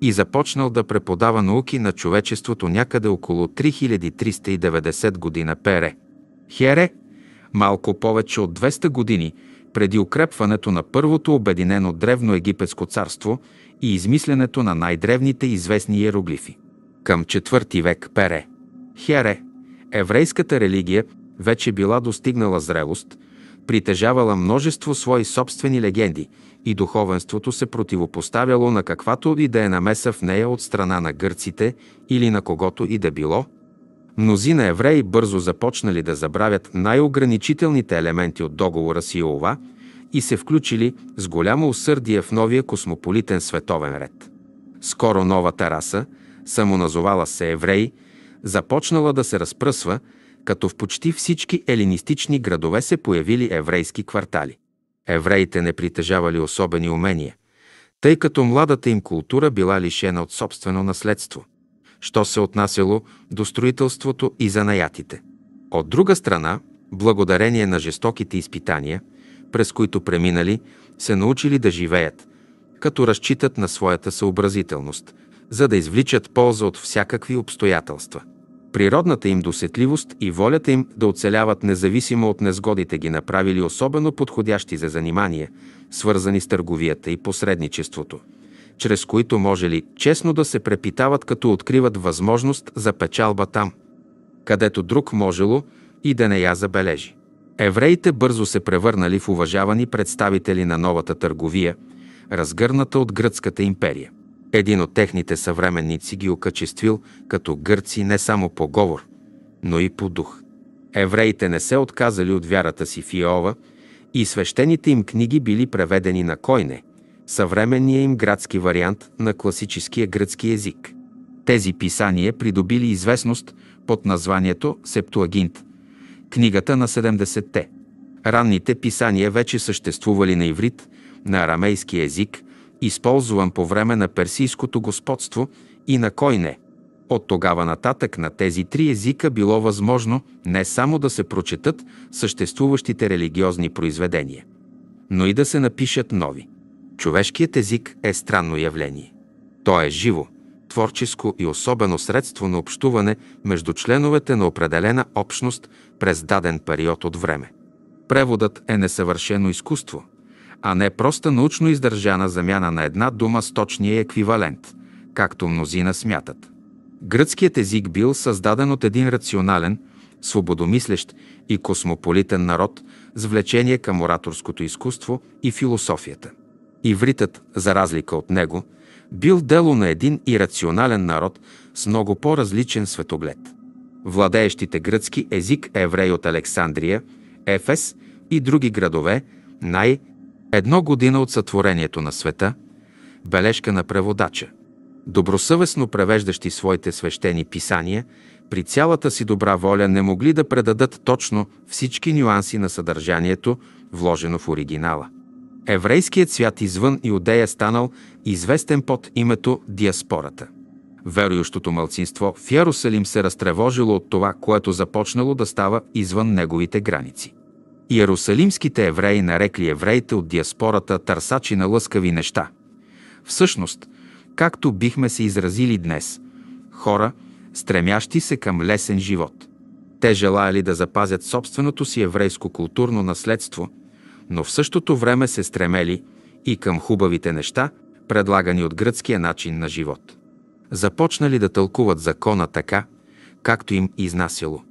и започнал да преподава науки на човечеството някъде около 3390 година пере. Хере, малко повече от 200 години – преди укрепването на първото обединено древно египетско царство и измисленето на най-древните известни иероглифи. Към IV век Пере. Хере. Еврейската религия вече била достигнала зрелост, притежавала множество свои собствени легенди и духовенството се противопоставяло на каквато и да е намеса в нея от страна на гърците или на когото и да било – Мнозина евреи бързо започнали да забравят най-ограничителните елементи от договора с Иова и се включили с голямо усърдие в новия космополитен световен ред. Скоро новата раса, самоназовала се евреи, започнала да се разпръсва, като в почти всички елинистични градове се появили еврейски квартали. Евреите не притежавали особени умения, тъй като младата им култура била лишена от собствено наследство – що се отнасяло до строителството и занаятите. От друга страна, благодарение на жестоките изпитания, през които преминали, се научили да живеят, като разчитат на своята съобразителност, за да извличат полза от всякакви обстоятелства. Природната им досетливост и волята им да оцеляват независимо от незгодите ги направили особено подходящи за занимания, свързани с търговията и посредничеството чрез които може ли честно да се препитават, като откриват възможност за печалба там, където друг можело и да не я забележи. Евреите бързо се превърнали в уважавани представители на новата търговия, разгърната от Гръцката империя. Един от техните съвременници ги окачествил като гърци не само по говор, но и по дух. Евреите не се отказали от вярата си в Иова и свещените им книги били преведени на койне, съвременния им градски вариант на класическия гръцки език. Тези писания придобили известност под названието Септуагинт, книгата на 70-те. Ранните писания вече съществували на иврит, на арамейски език, използван по време на персийското господство и на кой не. От тогава нататък на тези три езика било възможно не само да се прочетат съществуващите религиозни произведения, но и да се напишат нови. Човешкият език е странно явление. То е живо, творческо и особено средство на общуване между членовете на определена общност през даден период от време. Преводът е несъвършено изкуство, а не просто научно издържана замяна на една дума с точния еквивалент, както мнозина смятат. Гръцкият език бил създаден от един рационален, свободомислещ и космополитен народ с влечение към ораторското изкуство и философията. Ивритът, за разлика от него, бил дело на един ирационален народ с много по-различен светоглед. Владеещите гръцки език евреи от Александрия, Ефес и други градове най- едно година от сътворението на света, бележка на преводача. Добросъвестно превеждащи своите свещени писания, при цялата си добра воля не могли да предадат точно всички нюанси на съдържанието, вложено в оригинала. Еврейският свят извън Иудея станал известен под името Диаспората. Верующото мълцинство в Ярусалим се разтревожило от това, което започнало да става извън неговите граници. Иерусалимските евреи нарекли евреите от диаспората търсачи на лъскави неща. Всъщност, както бихме се изразили днес, хора, стремящи се към лесен живот. Те желаяли да запазят собственото си еврейско културно наследство но в същото време се стремели и към хубавите неща, предлагани от гръцкия начин на живот. Започнали да тълкуват закона така, както им изнасяло.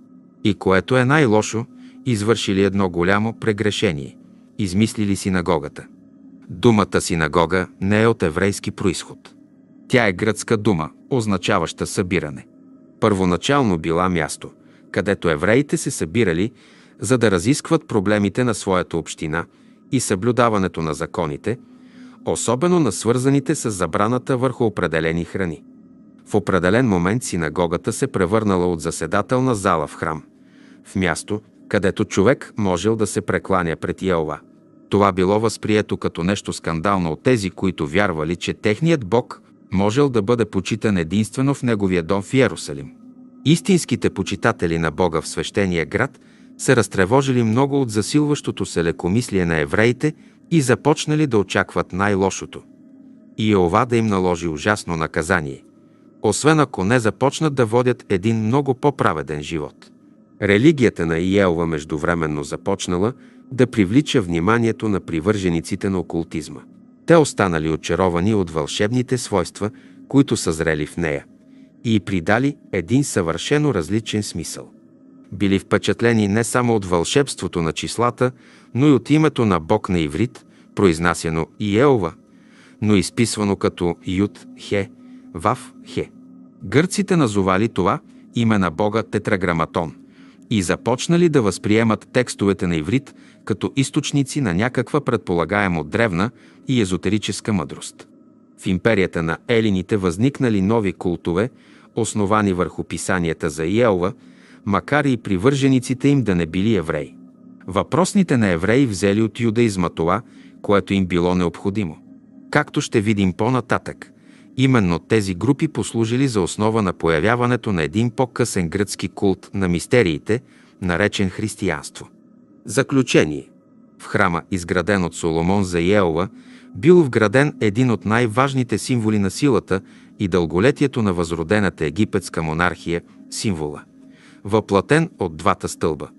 И което е най-лошо, извършили едно голямо прегрешение – измислили синагогата. Думата синагога не е от еврейски происход. Тя е гръцка дума, означаваща събиране. Първоначално била място, където евреите се събирали за да разискват проблемите на своята община и съблюдаването на законите, особено на свързаните с забраната върху определени храни. В определен момент синагогата се превърнала от заседателна зала в храм, в място, където човек можел да се прекланя пред Йелва. Това било възприето като нещо скандално от тези, които вярвали, че техният Бог можел да бъде почитан единствено в неговия дом в Иерусалим. Истинските почитатели на Бога в свещения град – се разтревожили много от засилващото се лекомислие на евреите и започнали да очакват най-лошото. И ова да им наложи ужасно наказание, освен ако не започнат да водят един много по-праведен живот. Религията на Иелва междувременно започнала да привлича вниманието на привържениците на окултизма. Те останали очаровани от вълшебните свойства, които са зрели в нея, и придали един съвършено различен смисъл били впечатлени не само от вълшебството на числата, но и от името на Бог на иврит, произнасяно Иеова, но изписвано като Юд Хе, Вав Хе. Гърците назовали това име на Бога Тетраграматон и започнали да възприемат текстовете на иврит като източници на някаква предполагаемо древна и езотерическа мъдрост. В империята на елините възникнали нови култове, основани върху писанията за Йелва – макар и привържениците им да не били евреи. Въпросните на евреи взели от юдаизма това, което им било необходимо. Както ще видим по-нататък, именно тези групи послужили за основа на появяването на един по-късен гръцки култ на мистериите, наречен християнство. Заключение. В храма, изграден от Соломон за Йеова, бил вграден един от най-важните символи на силата и дълголетието на възродената египетска монархия – символа въплатен от двата стълба.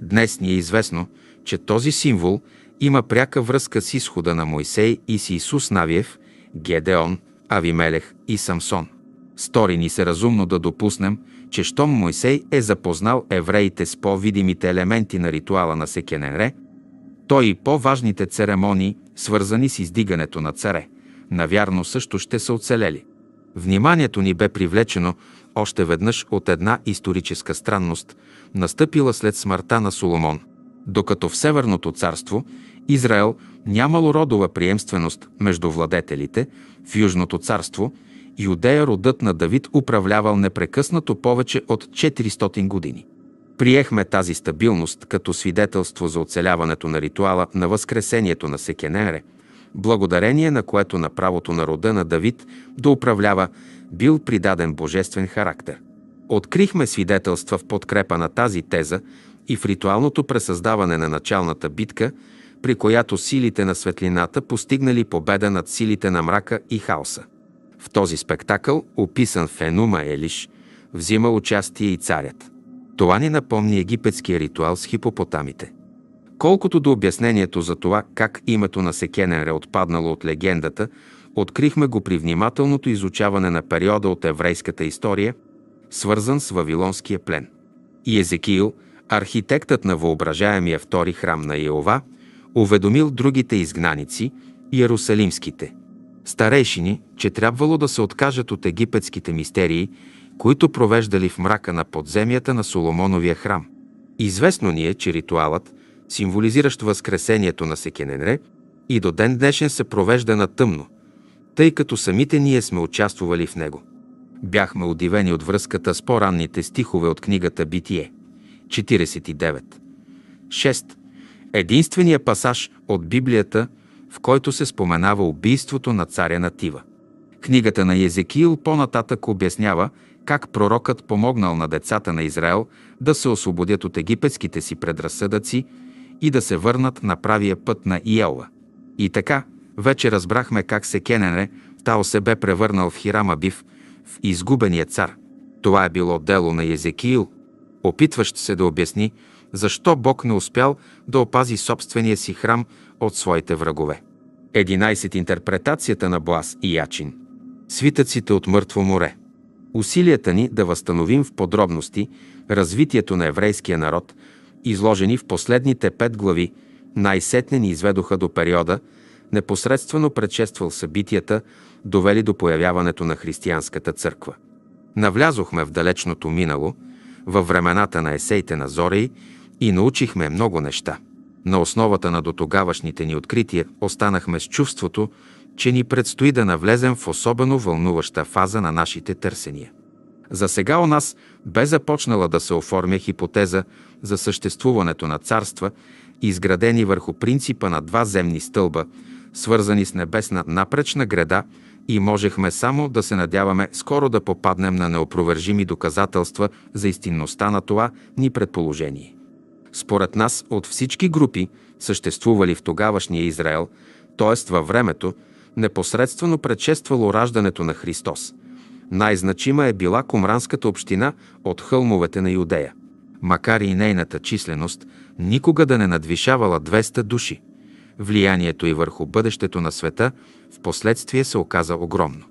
Днес ни е известно, че този символ има пряка връзка с изхода на Моисей и с Исус Навиев, Гедеон, Авимелех и Самсон. Стори ни се разумно да допуснем, че щом Мойсей е запознал евреите с по-видимите елементи на ритуала на Секененре, той и по-важните церемонии, свързани с издигането на царе, навярно също ще са оцелели. Вниманието ни бе привлечено още веднъж от една историческа странност, настъпила след смъртта на Соломон. Докато в Северното царство Израел нямало родова приемственост между владетелите, в Южното царство Юдея родът на Давид управлявал непрекъснато повече от 400 години. Приехме тази стабилност като свидетелство за оцеляването на ритуала на Възкресението на Секенере – благодарение на което на правото на рода на Давид да управлява бил придаден божествен характер. Открихме свидетелства в подкрепа на тази теза и в ритуалното пресъздаване на началната битка, при която силите на светлината постигнали победа над силите на мрака и хаоса. В този спектакъл, описан в Енума Елиш, взима участие и царят. Това ни напомни египетския ритуал с хипопотамите. Колкото до обяснението за това как името на Секенере отпаднало от легендата Открихме го при внимателното изучаване на периода от еврейската история, свързан с Вавилонския плен. И Езекиил, архитектът на въображаемия втори храм на Иова, уведомил другите изгнаници, иерусалимските, старейшини, че трябвало да се откажат от египетските мистерии, които провеждали в мрака на подземията на Соломоновия храм. Известно ни е, че ритуалът, символизиращ възкресението на Секененре, и до ден днешен се провежда на тъмно – тъй като самите ние сме участвували в него. Бяхме удивени от връзката с по-ранните стихове от книгата Битие. 49. 6. Единствения пасаж от Библията, в който се споменава убийството на царя на Тива. Книгата на Езекиил по-нататък обяснява как пророкът помогнал на децата на Израел да се освободят от египетските си предразсъдъци и да се върнат на правия път на Иела. И така, вече разбрахме как Секенене Тао се бе превърнал в Хирама Бив, в изгубения цар. Това е било дело на Езекиил, опитващ се да обясни, защо Бог не успял да опази собствения си храм от своите врагове. 11. Интерпретацията на Блас и Ячин Свитъците от Мъртво море Усилията ни да възстановим в подробности развитието на еврейския народ, изложени в последните пет глави, най-сетне ни изведоха до периода, непосредствено предшествал събитията, довели до появяването на християнската църква. Навлязохме в далечното минало, във времената на есеите на Зорей и научихме много неща. На основата на дотогавашните ни открития останахме с чувството, че ни предстои да навлезем в особено вълнуваща фаза на нашите търсения. За сега у нас бе започнала да се оформя хипотеза за съществуването на царства, изградени върху принципа на два земни стълба, свързани с небесна напречна града и можехме само да се надяваме скоро да попаднем на неопровержими доказателства за истинността на това ни предположение. Според нас от всички групи, съществували в тогавашния Израел, т.е. във времето, непосредствено предшествало раждането на Христос. Най-значима е била Комранската община от хълмовете на Юдея. Макар и нейната численост никога да не надвишавала 200 души – влиянието и върху бъдещето на света в последствие се оказа огромно.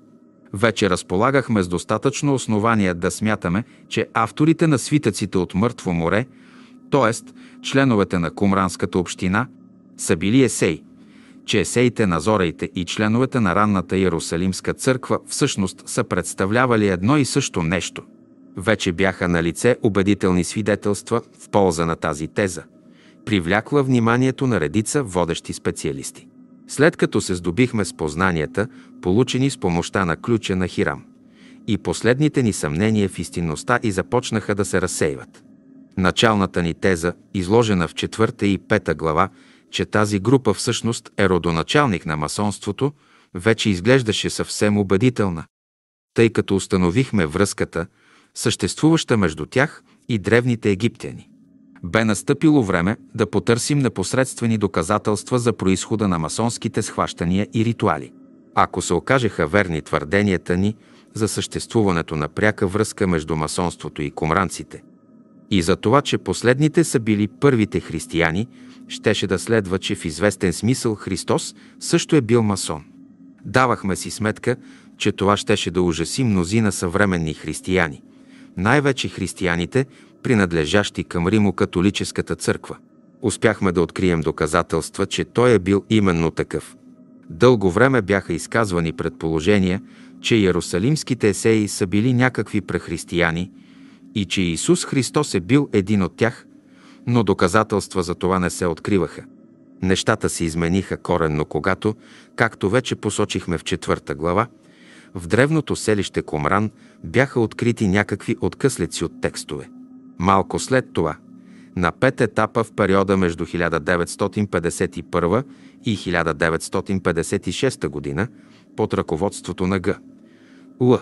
Вече разполагахме с достатъчно основания да смятаме, че авторите на свитъците от Мъртво море, т.е. членовете на Кумранската община, са били есей, че есеите на Зореите и членовете на ранната Иерусалимска църква всъщност са представлявали едно и също нещо. Вече бяха на лице убедителни свидетелства в полза на тази теза – привлякла вниманието на редица водещи специалисти. След като се здобихме с познанията, получени с помощта на ключа на Хирам, и последните ни съмнения в истинността и започнаха да се разсейват. Началната ни теза, изложена в четвърта и пета глава, че тази група всъщност е родоначалник на масонството, вече изглеждаше съвсем убедителна, тъй като установихме връзката, съществуваща между тях и древните египтяни бе настъпило време да потърсим непосредствени доказателства за происхода на масонските схващания и ритуали. Ако се окажеха верни твърденията ни за съществуването на пряка връзка между масонството и комранците, и за това, че последните са били първите християни, щеше да следва, че в известен смисъл Христос също е бил масон. Давахме си сметка, че това щеше да ужаси мнозина съвременни християни, най-вече християните, принадлежащи към Римо-католическата църква. Успяхме да открием доказателства, че той е бил именно такъв. Дълго време бяха изказвани предположения, че иерусалимските есеи са били някакви прехристияни и че Исус Христос е бил един от тях, но доказателства за това не се откриваха. Нещата се измениха коренно, когато, както вече посочихме в четвърта глава, в древното селище Комран бяха открити някакви откъслици от текстове. Малко след това, на пет етапа в периода между 1951 и 1956 година под ръководството на Г. Л.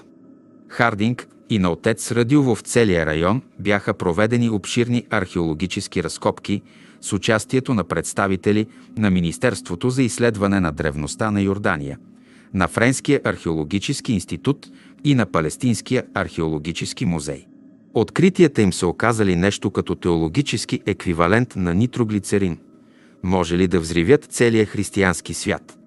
Хардинг и на отец Радилов в целия район бяха проведени обширни археологически разкопки с участието на представители на Министерството за изследване на древността на Йордания, на Френския археологически институт и на Палестинския археологически музей. Откритията им са оказали нещо като теологически еквивалент на нитроглицерин. Може ли да взривят целия християнски свят?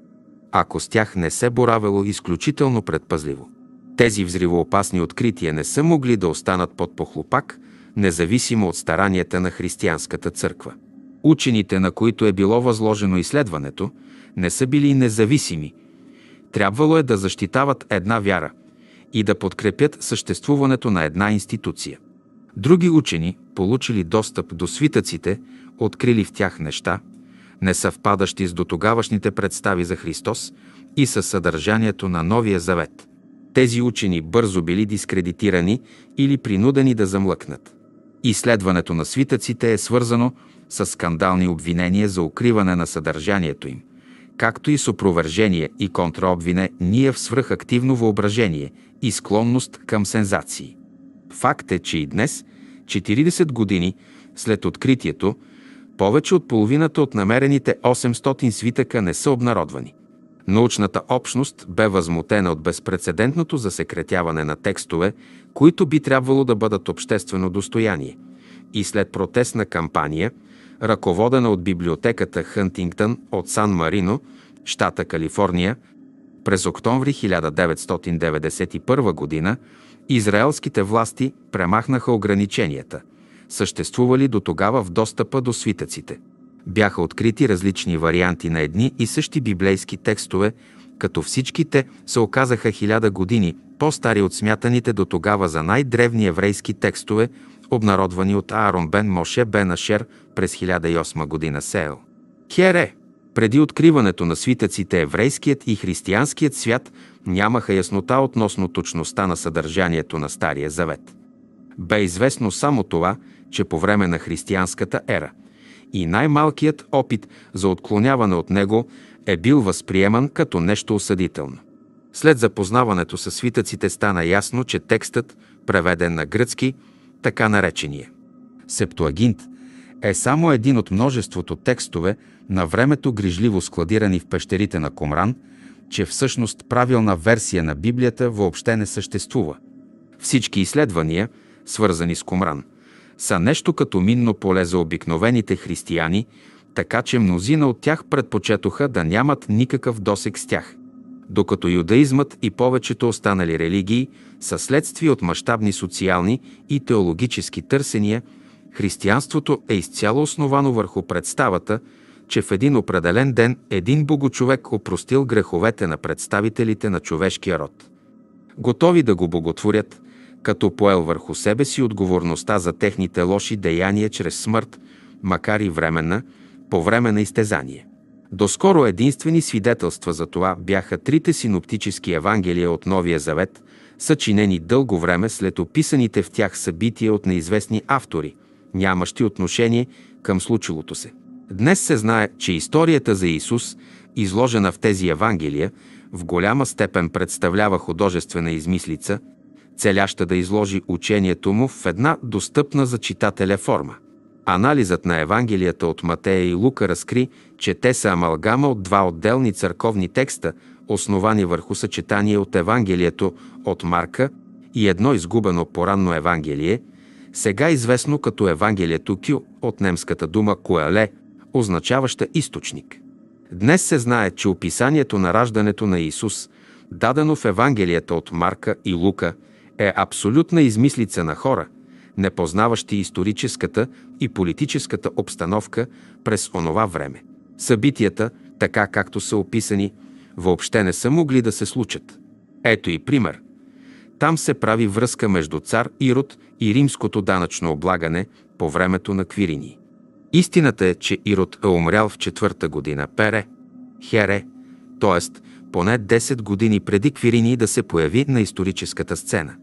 Ако с тях не се боравело изключително предпазливо. Тези взривоопасни открития не са могли да останат под похлопак, независимо от старанията на християнската църква. Учените, на които е било възложено изследването, не са били независими. Трябвало е да защитават една вяра – и да подкрепят съществуването на една институция. Други учени, получили достъп до свитъците, открили в тях неща, не съвпадащи с дотогавашните представи за Христос и със съдържанието на Новия Завет. Тези учени бързо били дискредитирани или принудени да замлъкнат. Изследването на свитъците е свързано с скандални обвинения за укриване на съдържанието им както и с опровържение и контраобвине ние в свръхактивно въображение и склонност към сензации. Факт е, че и днес, 40 години след откритието, повече от половината от намерените 800 свитъка не са обнародвани. Научната общност бе възмутена от безпредседентното засекретяване на текстове, които би трябвало да бъдат обществено достояние. И след протестна кампания – ръководена от библиотеката Хънтингтън от Сан Марино, щата Калифорния, през октомври 1991 г. израелските власти премахнаха ограниченията, съществували до тогава в достъпа до свитъците. Бяха открити различни варианти на едни и същи библейски текстове, като всичките се оказаха хиляда години по-стари от смятаните до тогава за най-древни еврейски текстове обнародвани от Аарон бен Моше бен Ашер през 1008 година Сео. Хере! Преди откриването на свитъците еврейският и християнският свят нямаха яснота относно точността на съдържанието на Стария Завет. Бе известно само това, че по време на християнската ера и най-малкият опит за отклоняване от него е бил възприеман като нещо осъдително. След запознаването с свитъците стана ясно, че текстът, преведен на гръцки, така наречения. Септуагинт е само един от множеството текстове на времето грижливо складирани в пещерите на Комран, че всъщност правилна версия на Библията въобще не съществува. Всички изследвания, свързани с Комран, са нещо като минно поле за обикновените християни, така че мнозина от тях предпочетоха да нямат никакъв досек с тях докато юдаизмът и повечето останали религии са следствие от мащабни социални и теологически търсения, християнството е изцяло основано върху представата, че в един определен ден един богочовек опростил греховете на представителите на човешкия род. Готови да го боготворят, като поел върху себе си отговорността за техните лоши деяния чрез смърт, макар и временна, по време на изтезание. Доскоро единствени свидетелства за това бяха трите синоптически евангелия от Новия Завет, съчинени дълго време след описаните в тях събития от неизвестни автори, нямащи отношение към случилото се. Днес се знае, че историята за Исус, изложена в тези Евангелия, в голяма степен представлява художествена измислица, целяща да изложи учението му в една достъпна за читателя форма. Анализът на Евангелията от Матея и Лука разкри, че те са амалгама от два отделни църковни текста, основани върху съчетание от Евангелието от Марка и едно изгубено поранно Евангелие, сега известно като Евангелието Кю от немската дума Куале, означаваща източник. Днес се знае, че описанието на раждането на Исус, дадено в Евангелията от Марка и Лука, е абсолютна измислица на хора – непознаващи историческата и политическата обстановка през онова време. Събитията, така както са описани, въобще не са могли да се случат. Ето и пример. Там се прави връзка между цар Ирод и римското данъчно облагане по времето на Квирини. Истината е, че Ирод е умрял в четвърта година Пере, Хере, т.е. поне 10 години преди Квирини да се появи на историческата сцена.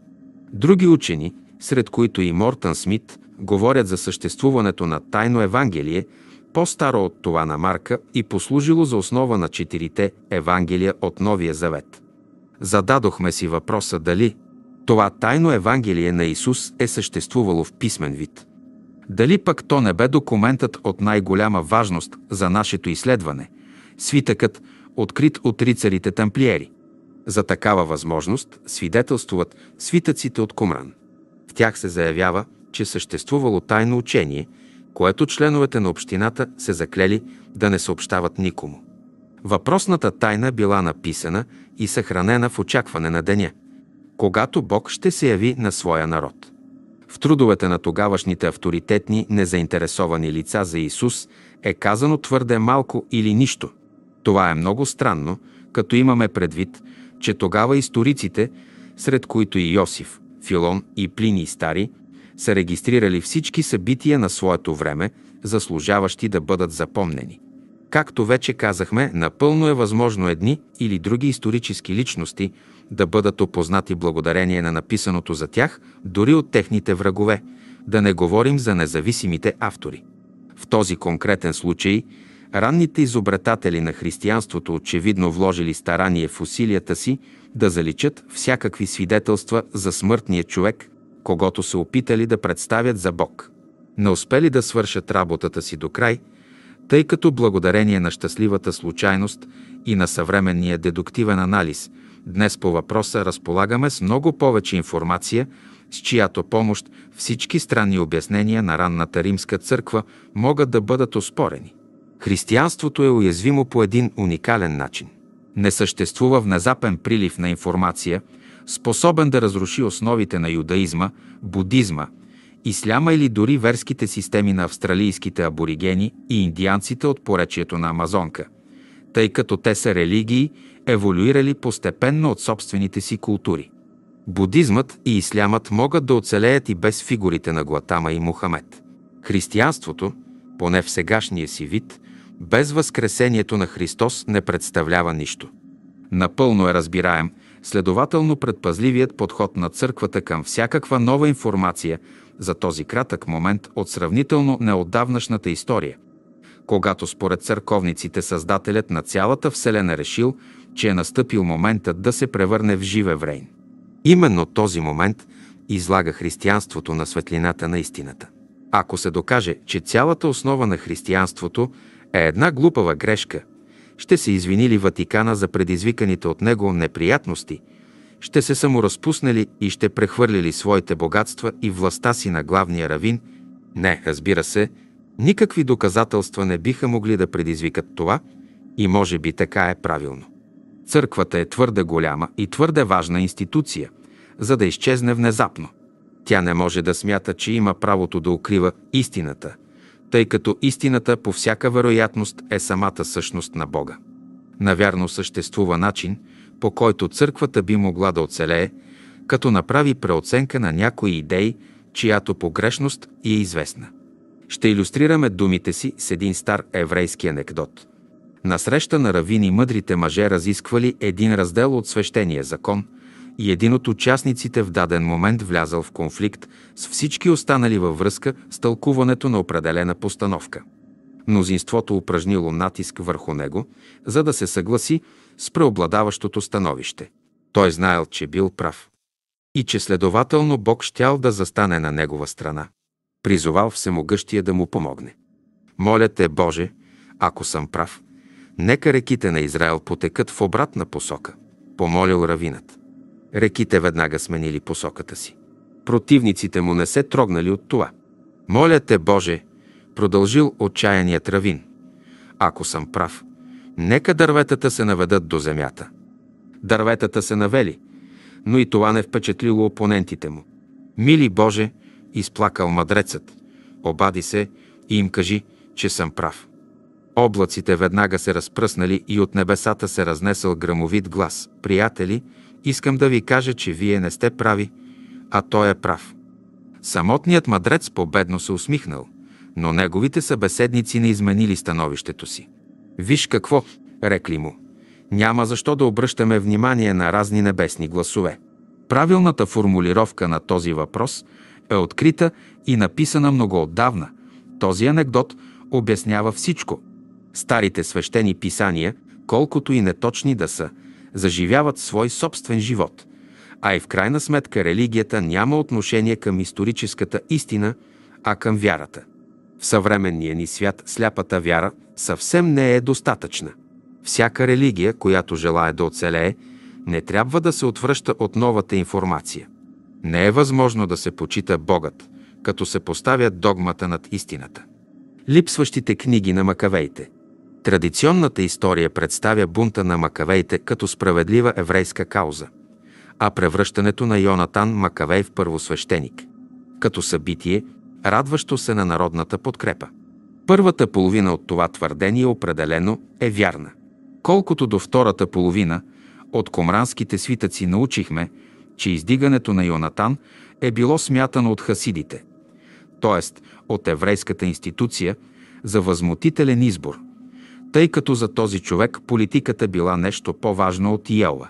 Други учени – сред които и Мортън Смит, говорят за съществуването на тайно Евангелие, по-старо от това на Марка и послужило за основа на четирите Евангелия от Новия Завет. Зададохме си въпроса дали това тайно Евангелие на Исус е съществувало в писмен вид. Дали пък то не бе документът от най-голяма важност за нашето изследване, свитъкът, открит от рицарите тамплиери. За такава възможност свидетелствуват свитъците от Комран тях се заявява, че съществувало тайно учение, което членовете на общината се заклели да не съобщават никому. Въпросната тайна била написана и съхранена в очакване на деня, когато Бог ще се яви на своя народ. В трудовете на тогавашните авторитетни незаинтересовани лица за Исус е казано твърде малко или нищо. Това е много странно, като имаме предвид, че тогава историците, сред които и Йосиф, Филон и Плиний Стари са регистрирали всички събития на своето време, заслужаващи да бъдат запомнени. Както вече казахме, напълно е възможно едни или други исторически личности да бъдат опознати благодарение на написаното за тях, дори от техните врагове, да не говорим за независимите автори. В този конкретен случай Ранните изобретатели на християнството очевидно вложили старание в усилията си да заличат всякакви свидетелства за смъртния човек, когато се опитали да представят за Бог. Не успели да свършат работата си до край, тъй като благодарение на щастливата случайност и на съвременния дедуктивен анализ, днес по въпроса разполагаме с много повече информация, с чиято помощ всички странни обяснения на ранната римска църква могат да бъдат оспорени. Християнството е уязвимо по един уникален начин. Не съществува внезапен прилив на информация, способен да разруши основите на юдаизма, будизма, исляма или дори верските системи на австралийските аборигени и индианците от поречието на Амазонка, тъй като те са религии, еволюирали постепенно от собствените си култури. Будизмът и ислямът могат да оцелеят и без фигурите на Глатама и Мухамед. Християнството – поне в сегашния си вид, без възкресението на Христос не представлява нищо. Напълно е разбираем, следователно предпазливият подход на църквата към всякаква нова информация за този кратък момент от сравнително неотдавнашната история, когато според църковниците Създателят на цялата Вселена решил, че е настъпил моментът да се превърне в жив еврейн. Именно този момент излага християнството на светлината на истината. Ако се докаже, че цялата основа на християнството е една глупава грешка, ще се извинили Ватикана за предизвиканите от него неприятности, ще се саморазпуснали и ще прехвърлили своите богатства и властта си на главния равин? Не, разбира се, никакви доказателства не биха могли да предизвикат това и може би така е правилно. Църквата е твърде голяма и твърде важна институция, за да изчезне внезапно. Тя не може да смята, че има правото да укрива истината, тъй като истината по всяка вероятност е самата същност на Бога. Навярно съществува начин, по който църквата би могла да оцелее, като направи преоценка на някои идеи, чиято погрешност е известна. Ще иллюстрираме думите си с един стар еврейски анекдот. На среща на равини мъдрите мъже разисквали един раздел от свещения закон – и един от участниците в даден момент влязал в конфликт с всички останали във връзка с тълкуването на определена постановка. Мнозинството упражнило натиск върху него, за да се съгласи с преобладаващото становище. Той знаел, че бил прав и че следователно Бог щял да застане на негова страна. Призовал Всемогъщия да му помогне. Моля те, Боже, ако съм прав, нека реките на Израел потекат в обратна посока, помолил равинът. Реките веднага сменили посоката си. Противниците му не се трогнали от това. Моля те, Боже, продължил отчаяният равин. Ако съм прав, нека дърветата се наведат до земята. Дърветата се навели, но и това не впечатлило опонентите му. Мили Боже, изплакал мъдрецът. обади се и им кажи, че съм прав. Облаците веднага се разпръснали и от небесата се разнесъл грамовит глас. Приятели, искам да ви кажа, че вие не сте прави, а той е прав. Самотният мадрец победно се усмихнал, но неговите събеседници не изменили становището си. Виж какво, рекли му. Няма защо да обръщаме внимание на разни небесни гласове. Правилната формулировка на този въпрос е открита и написана много отдавна. Този анекдот обяснява всичко. Старите свещени писания, колкото и неточни да са, заживяват свой собствен живот, а и в крайна сметка религията няма отношение към историческата истина, а към вярата. В съвременния ни свят сляпата вяра съвсем не е достатъчна. Всяка религия, която желая да оцелее, не трябва да се отвръща от новата информация. Не е възможно да се почита Богът, като се поставя догмата над истината. Липсващите книги на макавеите – Традиционната история представя бунта на макавеите като справедлива еврейска кауза, а превръщането на Йонатан Макавей в първосвещеник – като събитие, радващо се на народната подкрепа. Първата половина от това твърдение определено е вярна. Колкото до втората половина, от комранските свитъци научихме, че издигането на Йонатан е било смятано от хасидите, т.е. от еврейската институция, за възмутителен избор – тъй като за този човек политиката била нещо по-важно от Йелва.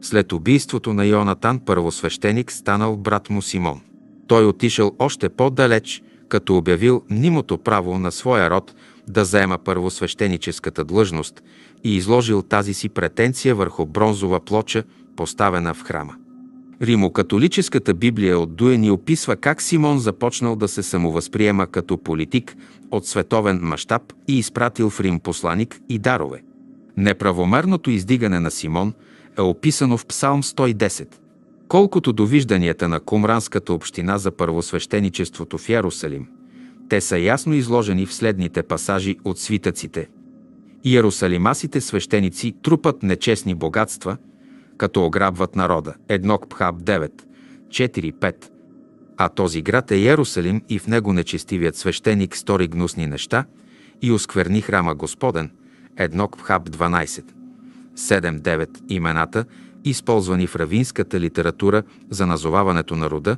След убийството на Йонатан първосвещеник станал брат му Симон. Той отишъл още по-далеч, като обявил нимото право на своя род да заема първосвещеническата длъжност и изложил тази си претенция върху бронзова плоча, поставена в храма. Римокатолическата Библия от ни описва как Симон започнал да се самовъзприема като политик от световен мащаб и изпратил в Рим посланик и дарове. Неправомерното издигане на Симон е описано в Псалм 110. Колкото до вижданията на Кумранската община за първосвещеничеството в Ярусалим, те са ясно изложени в следните пасажи от свитъците. Иерусалимасите свещеници трупат нечестни богатства – като ограбват народа. Еднок Пхаб 9, 4, 5. А този град е Ярусалим и в него нечестивият свещеник стори гнусни неща и оскверни храма Господен. Еднок Пхаб 12, 7, 9. Имената, използвани в равинската литература за назоваването на рода,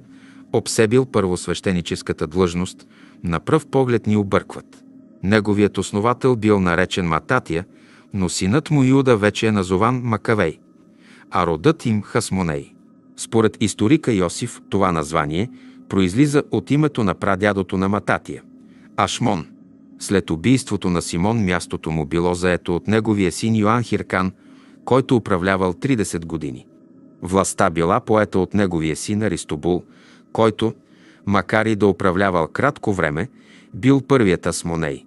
обсебил първосвещеническата длъжност, на пръв поглед ни объркват. Неговият основател бил наречен Мататия, но синът му Юда вече е назован Макавей а родът им Хасмоней. Според историка Йосиф, това название произлиза от името на прадядото на Мататия – Ашмон. След убийството на Симон мястото му било заето от неговия син Йоан Хиркан, който управлявал 30 години. Властта била поета от неговия син Аристобул, който, макар и да управлявал кратко време, бил първият Асмоней.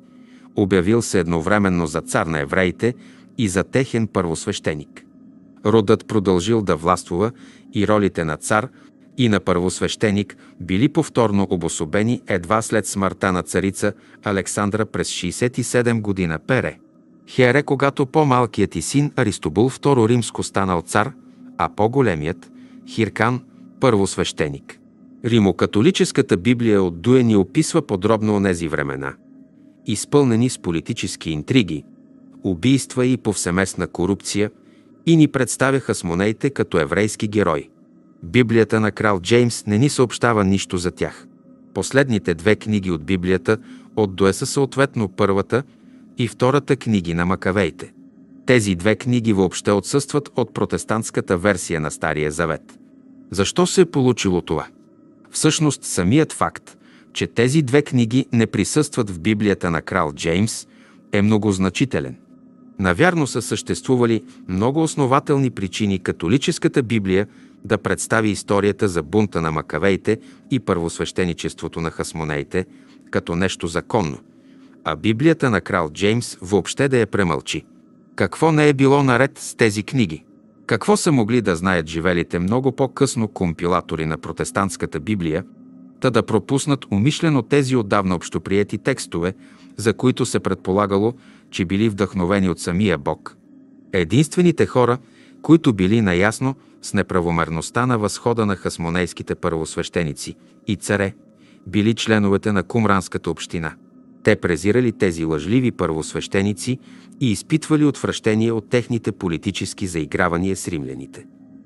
Обявил се едновременно за цар на евреите и за техен първосвещеник. Родът продължил да властвува и ролите на цар и на първосвещеник били повторно обособени едва след смъртта на царица Александра през 67 година Пере. Хере, когато по-малкият и син Аристобул II римско станал цар, а по-големият – Хиркан, първосвещеник. Римокатолическата Библия от Дуе ни описва подробно онези времена, изпълнени с политически интриги, убийства и повсеместна корупция – и ни представяха с монеите като еврейски герои. Библията на крал Джеймс не ни съобщава нищо за тях. Последните две книги от Библията от Дуеса са съответно първата и втората книги на Макавейте. Тези две книги въобще отсъстват от протестантската версия на Стария Завет. Защо се е получило това? Всъщност самият факт, че тези две книги не присъстват в Библията на крал Джеймс, е многозначителен – Навярно са съществували много основателни причини католическата Библия да представи историята за бунта на макавеите и първосвещеничеството на хасмонеите като нещо законно, а Библията на крал Джеймс въобще да я премълчи. Какво не е било наред с тези книги? Какво са могли да знаят живелите много по-късно компилатори на протестантската Библия, та да пропуснат умишлено тези отдавна общоприети текстове, за които се предполагало, че били вдъхновени от самия Бог. Единствените хора, които били наясно с неправомерността на възхода на хасмонейските първосвещеници и царе, били членовете на Кумранската община. Те презирали тези лъжливи първосвещеници и изпитвали отвращение от техните политически заигравания с римляните.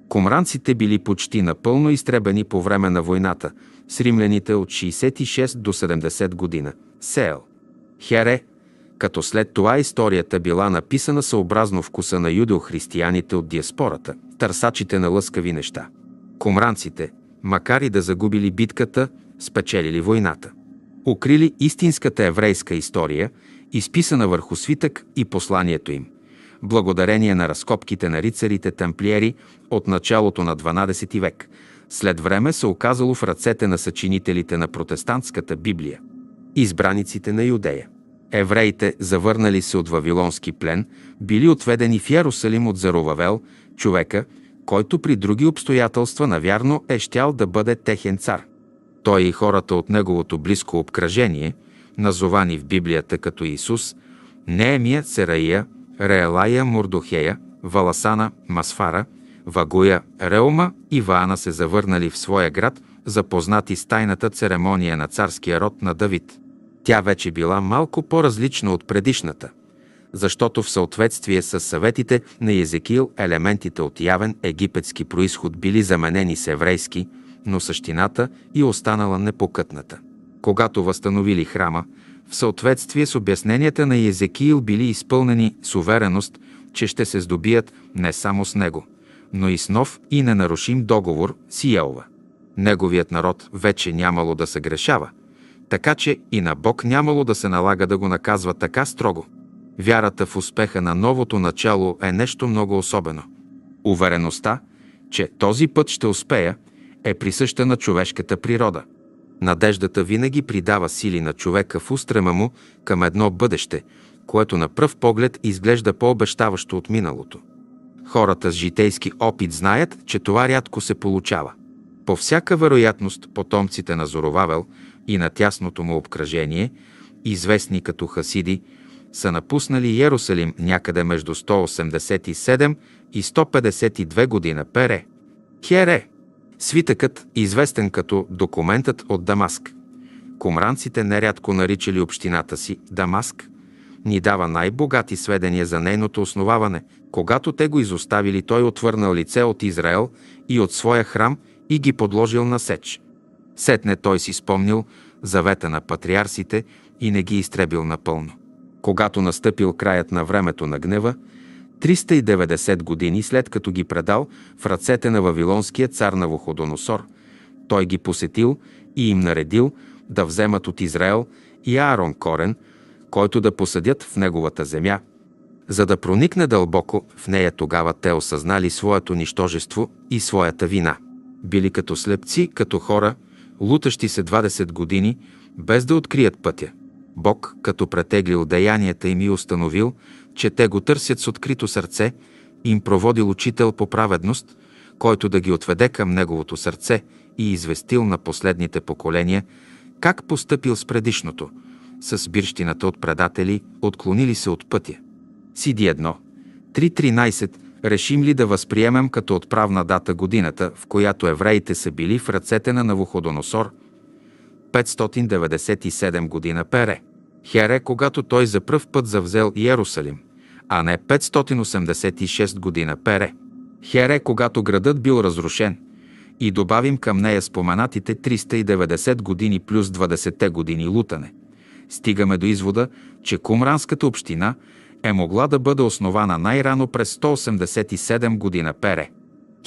Кумранците били почти напълно изтребени по време на войната с римляните от 66 до 70 година. Сел. Хере, като след това историята била написана съобразно вкуса на юдеохристияните от диаспората, търсачите на лъскави неща. Комранците, макар и да загубили битката, спечелили войната. Укрили истинската еврейска история, изписана върху свитък и посланието им, благодарение на разкопките на рицарите тамплиери от началото на 12 век, след време се оказало в ръцете на съчинителите на протестантската Библия, избраниците на Юдея. Евреите, завърнали се от Вавилонски плен, били отведени в Ярусалим от Заровавел, човека, който при други обстоятелства навярно е щял да бъде техен цар. Той и хората от неговото близко обкръжение, назовани в Библията като Исус, Неемия, Сераия, Реелая, Мурдохея, Валасана, Масфара, Вагуя, Реума и Ваана се завърнали в своя град, запознати с тайната церемония на царския род на Давид – тя вече била малко по-различна от предишната, защото в съответствие с съветите на Езекил елементите от явен египетски происход били заменени с еврейски, но същината и останала непокътната. Когато възстановили храма, в съответствие с обясненията на Езекиил били изпълнени с увереност, че ще се здобият не само с него, но и с нов и ненарушим договор с Йелва. Неговият народ вече нямало да се грешава, така че и на Бог нямало да се налага да го наказва така строго. Вярата в успеха на новото начало е нещо много особено. Увереността, че този път ще успея, е присъща на човешката природа. Надеждата винаги придава сили на човека в устрема му към едно бъдеще, което на пръв поглед изглежда по-обещаващо от миналото. Хората с житейски опит знаят, че това рядко се получава. По всяка вероятност, потомците на Зоровавел – и на тясното му обкръжение, известни като хасиди, са напуснали Ярусалим някъде между 187 и 152 година Пере. Хере! Свитъкът, известен като документът от Дамаск. Комранците нерядко наричали общината си Дамаск, ни дава най-богати сведения за нейното основаване. Когато те го изоставили, той отвърнал лице от Израел и от своя храм и ги подложил на сеч. Сетне той си спомнил завета на патриарсите и не ги изтребил напълно. Когато настъпил краят на времето на гнева, 390 години след като ги предал в ръцете на вавилонския цар на Вуходоносор, той ги посетил и им наредил да вземат от Израел и Аарон Корен, който да посъдят в неговата земя. За да проникне дълбоко в нея тогава те осъзнали своето нищожество и своята вина. Били като слепци, като хора – лутащи се 20 години, без да открият пътя. Бог, като претеглил деянията им и установил, че те го търсят с открито сърце, им проводил учител по праведност, който да ги отведе към неговото сърце и известил на последните поколения как постъпил с предишното, с бирщината от предатели, отклонили се от пътя. Сиди 1, 3.13 решим ли да възприемем като отправна дата годината, в която евреите са били в ръцете на Навуходоносор, 597 година Пере. Хере, когато той за пръв път завзел Иерусалим, а не 586 година Пере. Хере, когато градът бил разрушен, и добавим към нея споменатите 390 години плюс 20 години лутане. Стигаме до извода, че Кумранската община – е могла да бъде основана най-рано през 187 година Пере.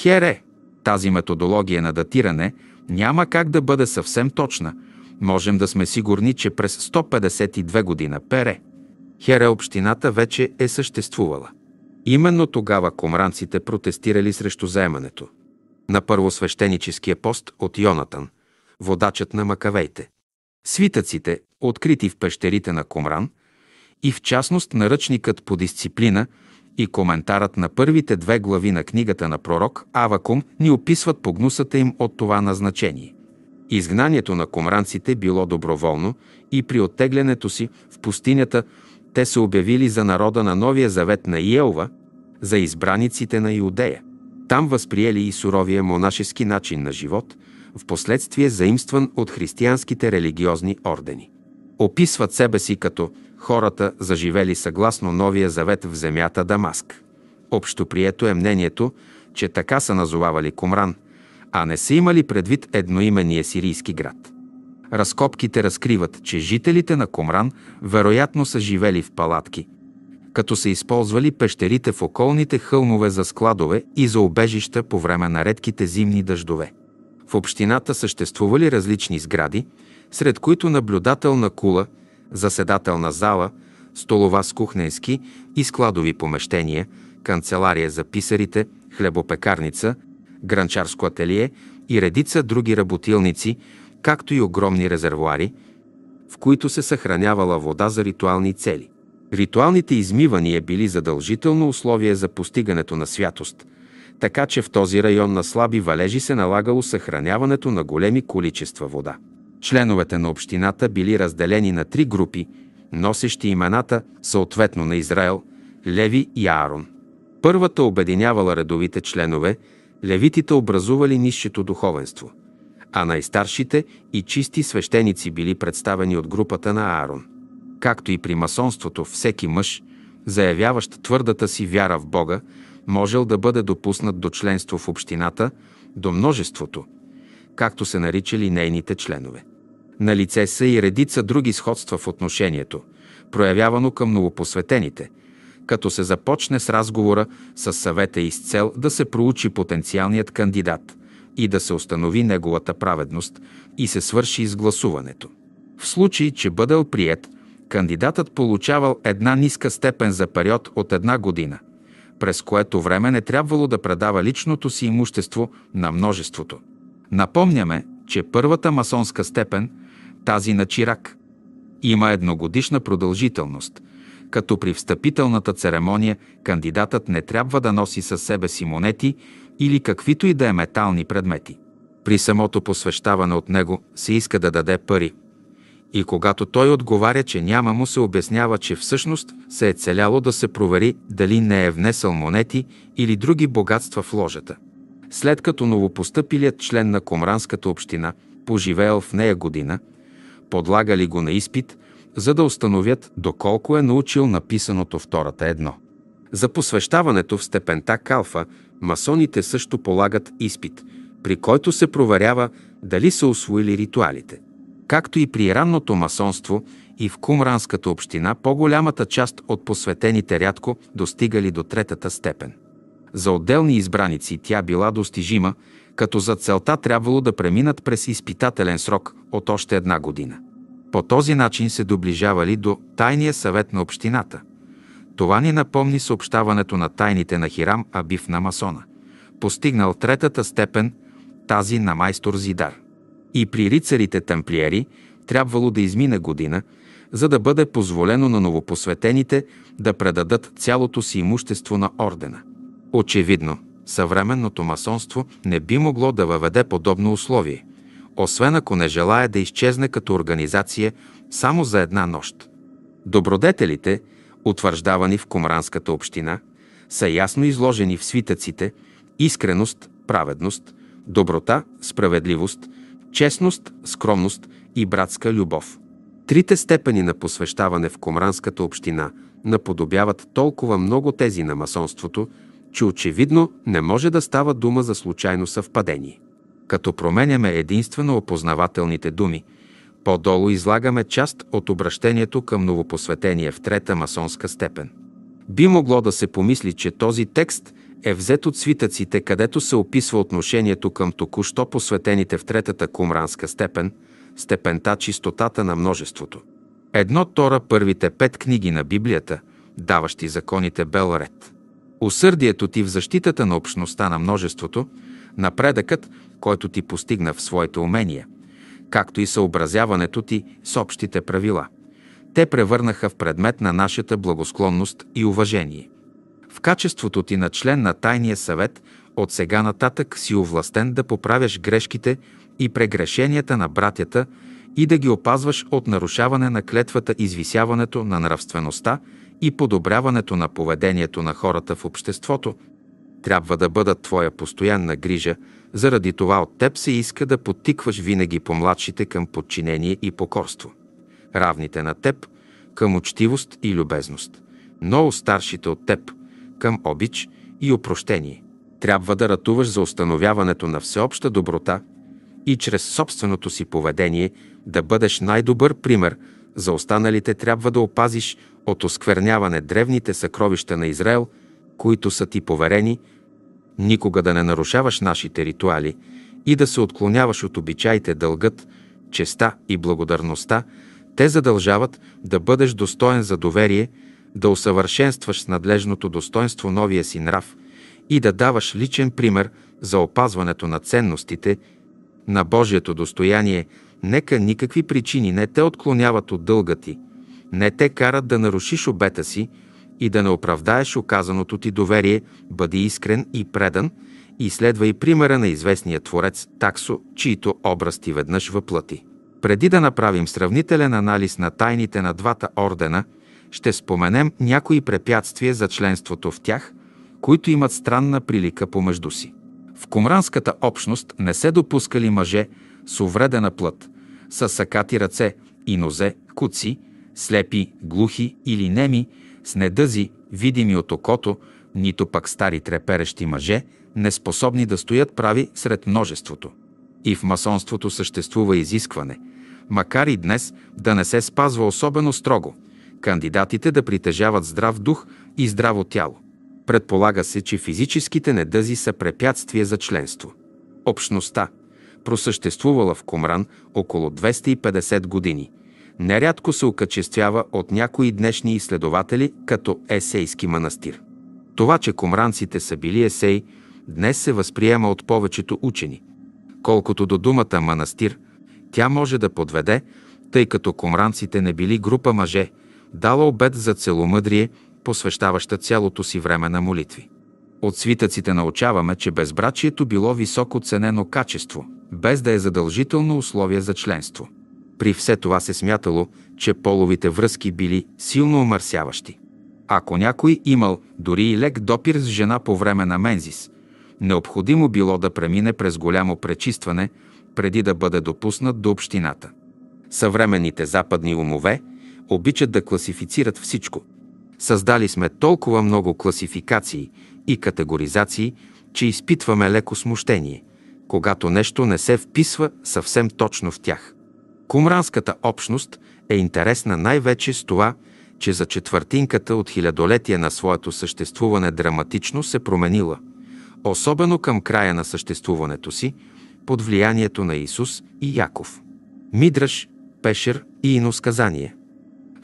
Хере! Тази методология на датиране няма как да бъде съвсем точна. Можем да сме сигурни, че през 152 година Пере. Хере общината вече е съществувала. Именно тогава комранците протестирали срещу заемането. На първосвещеническия пост от Йонатан, водачът на макавейте. Свитъците, открити в пещерите на Комран – и в частност наръчникът по дисциплина и коментарът на първите две глави на книгата на пророк Авакум ни описват погнусата им от това назначение. Изгнанието на комранците било доброволно и при оттеглянето си в пустинята те се обявили за народа на Новия завет на Иелва, за избраниците на Иудея. Там възприели и суровия монашески начин на живот, в последствие заимстван от християнските религиозни ордени описват себе си като хората, заживели съгласно Новия завет в земята Дамаск. Общоприето е мнението, че така са назовавали Комран, а не са имали предвид едноимения сирийски град. Разкопките разкриват, че жителите на Комран вероятно са живели в палатки, като са използвали пещерите в околните хълмове за складове и за обежища по време на редките зимни дъждове. В общината съществували различни сгради – сред които наблюдател на кула, заседател на зала, столова с кухненски и складови помещения, канцелария за писарите, хлебопекарница, гранчарско ателие и редица други работилници, както и огромни резервуари, в които се съхранявала вода за ритуални цели. Ритуалните измивания били задължително условие за постигането на святост, така че в този район на слаби валежи се налагало съхраняването на големи количества вода. Членовете на общината били разделени на три групи, носещи имената съответно на Израел, Леви и Аарон. Първата обединявала редовите членове, левитите образували нисшето духовенство, а най-старшите и чисти свещеници били представени от групата на Аарон. Както и при масонството, всеки мъж, заявяващ твърдата си вяра в Бога, можел да бъде допуснат до членство в общината, до множеството, както се наричали нейните членове. На лице са и редица други сходства в отношението, проявявано към новопосветените, като се започне с разговора с съвета и с цел да се проучи потенциалният кандидат и да се установи неговата праведност и се свърши с гласуването. В случай, че бъдел прият, кандидатът получавал една ниска степен за период от една година, през което време не трябвало да предава личното си имущество на множеството. Напомняме, че първата масонска степен – тази на Чирак. Има едногодишна продължителност, като при встъпителната церемония кандидатът не трябва да носи със себе си монети или каквито и да е метални предмети. При самото посвещаване от него се иска да даде пари. И когато той отговаря, че няма, му се обяснява, че всъщност се е целяло да се провери дали не е внесъл монети или други богатства в ложата. След като новопостъпилият член на Комранската община поживеел в нея година – подлагали го на изпит, за да установят доколко е научил написаното втората едно. За посвещаването в степента калфа масоните също полагат изпит, при който се проверява дали са освоили ритуалите. Както и при ранното масонство и в Кумранската община, по-голямата част от посветените рядко достигали до третата степен. За отделни избраници тя била достижима, като за целта трябвало да преминат през изпитателен срок от още една година. По този начин се доближавали до тайния съвет на общината. Това ни напомни съобщаването на тайните на Хирам Абив на масона, постигнал третата степен, тази на майстор Зидар. И при рицарите тамплиери трябвало да измина година, за да бъде позволено на новопосветените да предадат цялото си имущество на ордена. Очевидно, съвременното масонство не би могло да въведе подобно условие – освен ако не желая да изчезне като организация само за една нощ. Добродетелите, утвърждавани в Комранската община, са ясно изложени в свитъците искреност, праведност, доброта, справедливост, честност, скромност и братска любов. Трите степени на посвещаване в Комранската община наподобяват толкова много тези на масонството, че очевидно не може да става дума за случайно съвпадение. Като променяме единствено опознавателните думи, по-долу излагаме част от обращението към новопосветение в трета масонска степен. Би могло да се помисли, че този текст е взет от свитъците, където се описва отношението към току-що посветените в третата кумранска степен, степента чистотата на множеството. Едно Тора първите пет книги на Библията, даващи законите бел ред. Усърдието ти в защитата на общността на множеството – напредъкът, който ти постигна в своите умения, както и съобразяването ти с общите правила. Те превърнаха в предмет на нашата благосклонност и уважение. В качеството ти на член на Тайния съвет от сега нататък си овластен да поправяш грешките и прегрешенията на братята и да ги опазваш от нарушаване на клетвата, извисяването на нравствеността и подобряването на поведението на хората в обществото, трябва да бъдат твоя постоянна грижа, заради това от теб се иска да потикваш винаги по-младшите към подчинение и покорство, равните на теб към учтивост и любезност, но старшите от теб към обич и опрощение. Трябва да ратуваш за установяването на всеобща доброта и чрез собственото си поведение да бъдеш най-добър пример за останалите трябва да опазиш от оскверняване древните съкровища на Израел – които са ти поверени, никога да не нарушаваш нашите ритуали и да се отклоняваш от обичаите дългът, честа и благодарността, те задължават да бъдеш достоен за доверие, да усъвършенстваш с надлежното достоинство новия си нрав и да даваш личен пример за опазването на ценностите, на Божието достояние, нека никакви причини не те отклоняват от дълга ти, не те карат да нарушиш обета си – и да не оправдаеш оказаното ти доверие, бъди искрен и предан и следвай примера на известния творец Таксо, чийто образ ти веднъж въплати. Преди да направим сравнителен анализ на тайните на двата ордена, ще споменем някои препятствия за членството в тях, които имат странна прилика помежду си. В комранската общност не се допускали мъже с увредена плът, с сакати ръце и нозе, куци, слепи, глухи или неми, с недъзи, видими от окото, нито пък стари треперещи мъже, неспособни да стоят прави сред множеството. И в масонството съществува изискване, макар и днес да не се спазва особено строго, кандидатите да притежават здрав дух и здраво тяло. Предполага се, че физическите недъзи са препятствие за членство. Общността, просъществувала в Комран около 250 години – нерядко се окачествява от някои днешни изследователи като есейски манастир. Това, че комранците са били есей, днес се възприема от повечето учени. Колкото до думата манастир, тя може да подведе, тъй като комранците не били група мъже, дала обед за целомъдрие, посвещаваща цялото си време на молитви. От свитъците научаваме, че безбрачието било високо ценено качество, без да е задължително условие за членство. При все това се смятало, че половите връзки били силно омърсяващи. Ако някой имал дори и лек допир с жена по време на мензис, необходимо било да премине през голямо пречистване, преди да бъде допуснат до общината. Съвременните западни умове обичат да класифицират всичко. Създали сме толкова много класификации и категоризации, че изпитваме леко смущение, когато нещо не се вписва съвсем точно в тях. Кумранската общност е интересна най-вече с това, че за четвъртинката от хилядолетие на своето съществуване драматично се променила, особено към края на съществуването си, под влиянието на Исус и Яков. Мидраш, Пешер и иносказание.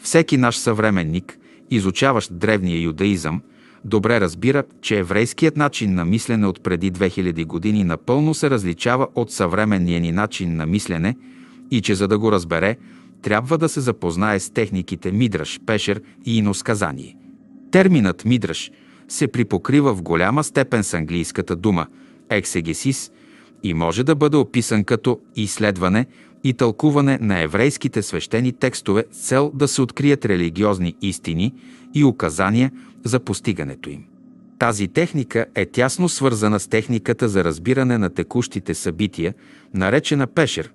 Всеки наш съвременник, изучаващ древния юдаизъм, добре разбира, че еврейският начин на мислене от преди 2000 години напълно се различава от съвременния ни начин на мислене – и че за да го разбере, трябва да се запознае с техниките мидраш, пешер и иносказание. Терминът мидраш се припокрива в голяма степен с английската дума ексегесис и може да бъде описан като изследване и тълкуване на еврейските свещени текстове с цел да се открият религиозни истини и указания за постигането им. Тази техника е тясно свързана с техниката за разбиране на текущите събития, наречена пешер,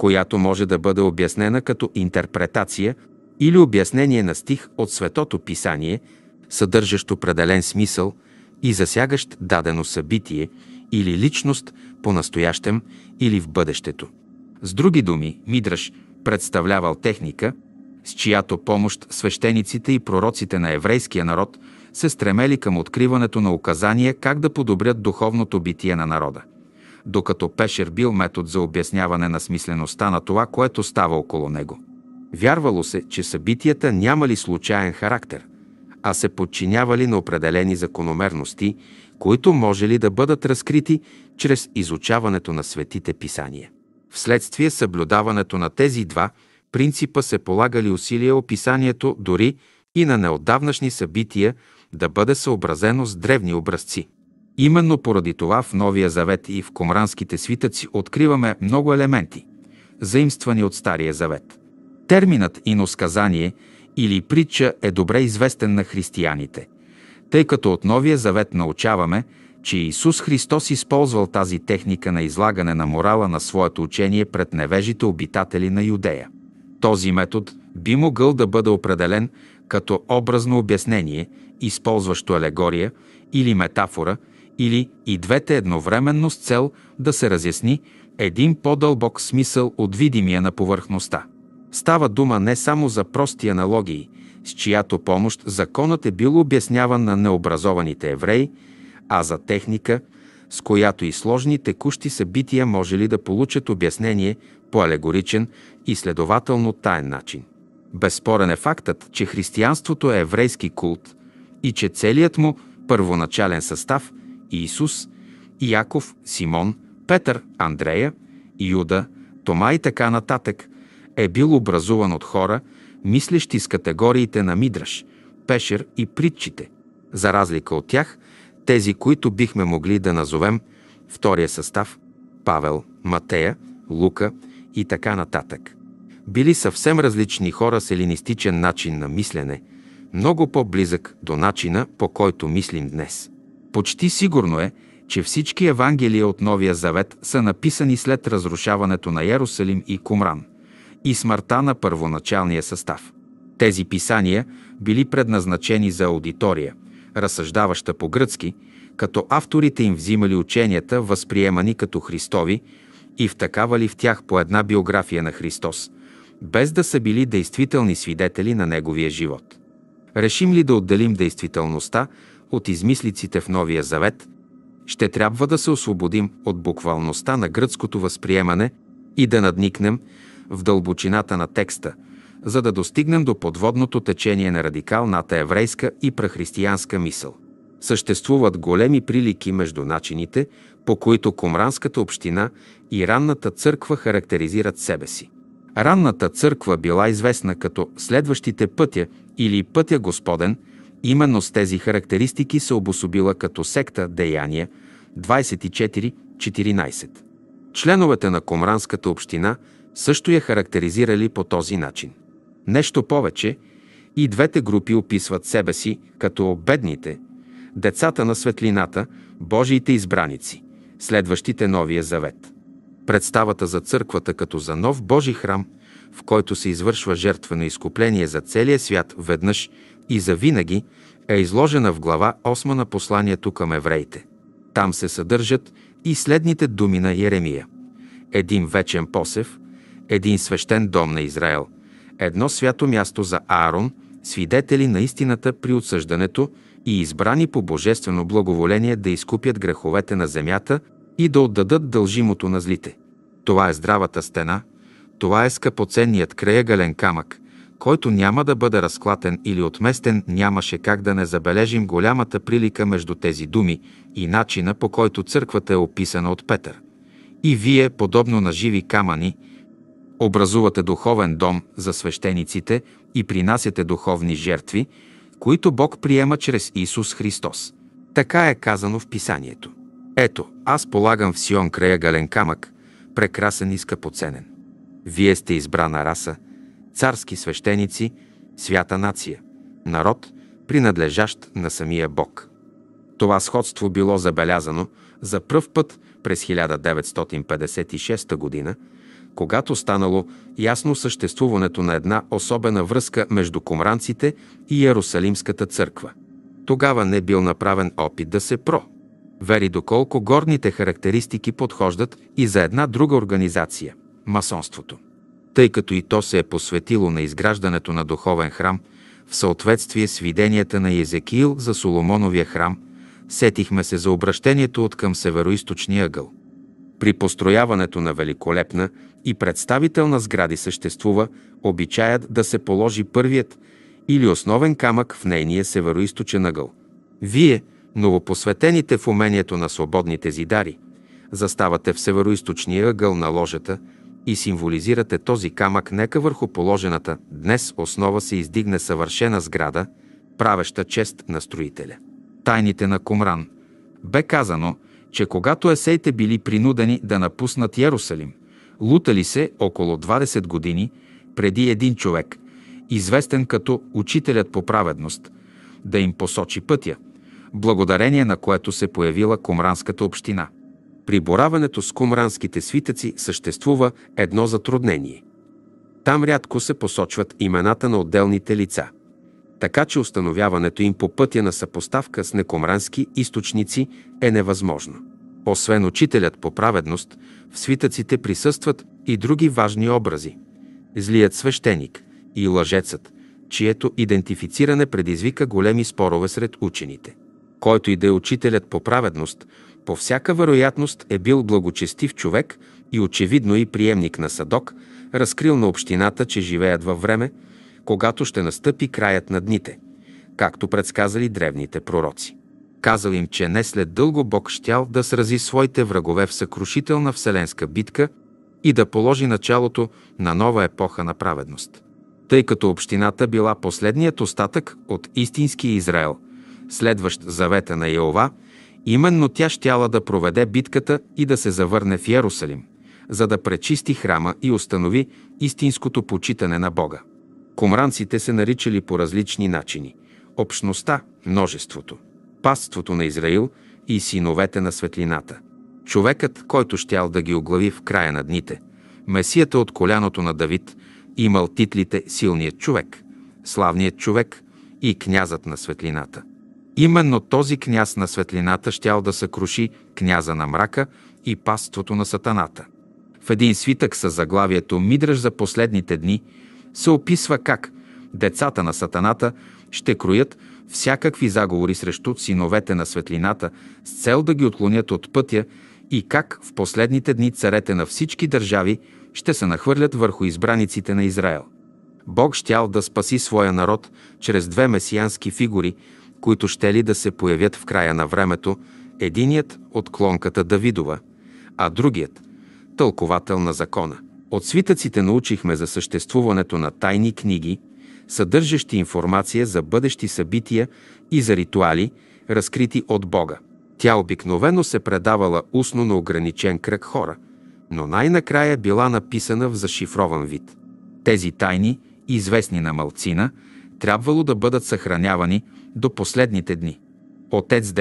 която може да бъде обяснена като интерпретация или обяснение на стих от Светото Писание, съдържащ определен смисъл и засягащ дадено събитие или личност по настоящем или в бъдещето. С други думи, Мидраш представлявал техника, с чиято помощ свещениците и пророците на еврейския народ се стремели към откриването на указания как да подобрят духовното битие на народа докато Пешер бил метод за обясняване на смислеността на това, което става около него. Вярвало се, че събитията нямали случайен характер, а се подчинявали на определени закономерности, които можели да бъдат разкрити чрез изучаването на светите писания. Вследствие съблюдаването на тези два принципа се полагали усилия описанието дори и на неотдавнашни събития да бъде съобразено с древни образци. Именно поради това в Новия Завет и в комранските свитъци откриваме много елементи, заимствани от Стария Завет. Терминът иносказание или притча е добре известен на християните, тъй като от Новия Завет научаваме, че Исус Христос използвал тази техника на излагане на морала на своето учение пред невежите обитатели на Юдея. Този метод би могъл да бъде определен като образно обяснение, използващо алегория или метафора – или и двете едновременно с цел да се разясни един по-дълбок смисъл от видимия на повърхността. Става дума не само за прости аналогии, с чиято помощ законът е бил обясняван на необразованите евреи, а за техника, с която и сложни текущи събития може ли да получат обяснение по алегоричен и следователно таен начин. Безспорен е фактът, че християнството е еврейски култ и че целият му първоначален състав Иисус, Иаков, Симон, Петър, Андрея, Юда, Тома и така нататък, е бил образуван от хора, мислещи с категориите на Мидраш, Пешер и притчите. За разлика от тях, тези, които бихме могли да назовем втория състав – Павел, Матея, Лука и така нататък. Били съвсем различни хора с елинистичен начин на мислене, много по-близък до начина, по който мислим днес. Почти сигурно е, че всички Евангелия от Новия Завет са написани след разрушаването на Ярусалим и Кумран и смъртта на първоначалния състав. Тези писания били предназначени за аудитория, разсъждаваща по-гръцки, като авторите им взимали ученията, възприемани като Христови, и втакавали в тях по една биография на Христос, без да са били действителни свидетели на Неговия живот. Решим ли да отделим действителността от измислиците в Новия Завет, ще трябва да се освободим от буквалността на гръцкото възприемане и да надникнем в дълбочината на текста, за да достигнем до подводното течение на радикалната еврейска и прахристиянска мисъл. Съществуват големи прилики между начините, по които Комранската община и ранната църква характеризират себе си. Ранната църква била известна като следващите пътя или пътя Господен – Именно с тези характеристики се обособила като секта Деяния 24.14. Членовете на Комранската община също я характеризирали по този начин. Нещо повече, и двете групи описват себе си като бедните, децата на светлината, Божиите избраници, следващите Новия Завет. Представата за църквата като за нов Божи храм, в който се извършва жертвено изкупление за целия свят веднъж и завинаги е изложена в глава 8 на посланието към евреите. Там се съдържат и следните думи на Еремия. Един вечен посев, един свещен дом на Израел, едно свято място за Аарон, свидетели на истината при отсъждането и избрани по божествено благоволение да изкупят греховете на земята и да отдадат дължимото на злите. Това е здравата стена, това е скъпоценният краегален камък, който няма да бъде разклатен или отместен, нямаше как да не забележим голямата прилика между тези думи и начина по който църквата е описана от Петър. И вие, подобно на живи камъни, образувате духовен дом за свещениците и принасяте духовни жертви, които Бог приема чрез Исус Христос. Така е казано в Писанието. Ето, аз полагам в Сион края гален камък, прекрасен и скъпоценен. Вие сте избрана раса – царски свещеници, свята нация, народ, принадлежащ на самия Бог. Това сходство било забелязано за пръв път през 1956 г., когато станало ясно съществуването на една особена връзка между комранците и Ярусалимската църква. Тогава не бил направен опит да се про. Вери доколко горните характеристики подхождат и за една друга организация – масонството тъй като и то се е посветило на изграждането на духовен храм, в съответствие с виденията на Езекиил за Соломоновия храм, сетихме се за обращението от към североисточния ъгъл. При построяването на великолепна и представителна сгради съществува обичаят да се положи първият или основен камък в нейния североисточен ъгъл. Вие, новопосветените в умението на свободните зидари, заставате в североисточния ъгъл на ложата – и символизирате този камък, нека върху положената днес основа се издигне съвършена сграда, правеща чест на строителя. Тайните на Кумран. Бе казано, че когато есейте били принудени да напуснат Ярусалим, лутали се около 20 години преди един човек, известен като учителят по праведност, да им посочи пътя, благодарение на което се появила Комранската община – при бораването с кумранските свитъци съществува едно затруднение. Там рядко се посочват имената на отделните лица. Така че установяването им по пътя на съпоставка с некомрански източници е невъзможно. Освен учителят по праведност, в свитъците присъстват и други важни образи. Злият свещеник и лъжецът, чието идентифициране предизвика големи спорове сред учените. Който и да е учителят по праведност, по всяка вероятност е бил благочестив човек и очевидно и приемник на Садок, разкрил на общината, че живеят във време, когато ще настъпи краят на дните, както предсказали древните пророци. Казал им, че не след дълго Бог щял да срази своите врагове в съкрушителна вселенска битка и да положи началото на нова епоха на праведност. Тъй като общината била последният остатък от истинския Израел, следващ завета на Йова – Именно тя щяла да проведе битката и да се завърне в Ярусалим, за да пречисти храма и установи истинското почитане на Бога. Комранците се наричали по различни начини – общността, множеството, паството на Израил и синовете на светлината. Човекът, който щял да ги оглави в края на дните, месията от коляното на Давид, имал титлите «Силният човек», «Славният човек» и «Князът на светлината». Именно този княз на светлината щял да съкруши княза на мрака и паството на сатаната. В един свитък с заглавието «Мидръж за последните дни» се описва как децата на сатаната ще кроят всякакви заговори срещу синовете на светлината с цел да ги отклонят от пътя и как в последните дни царете на всички държави ще се нахвърлят върху избраниците на Израел. Бог щял да спаси своя народ чрез две месиански фигури – които ще ли да се появят в края на времето, единият от клонката Давидова, а другият – тълковател на закона. От свитъците научихме за съществуването на тайни книги, съдържащи информация за бъдещи събития и за ритуали, разкрити от Бога. Тя обикновено се предавала устно на ограничен кръг хора, но най-накрая била написана в зашифрован вид. Тези тайни, известни на малцина, трябвало да бъдат съхранявани – до последните дни. Отец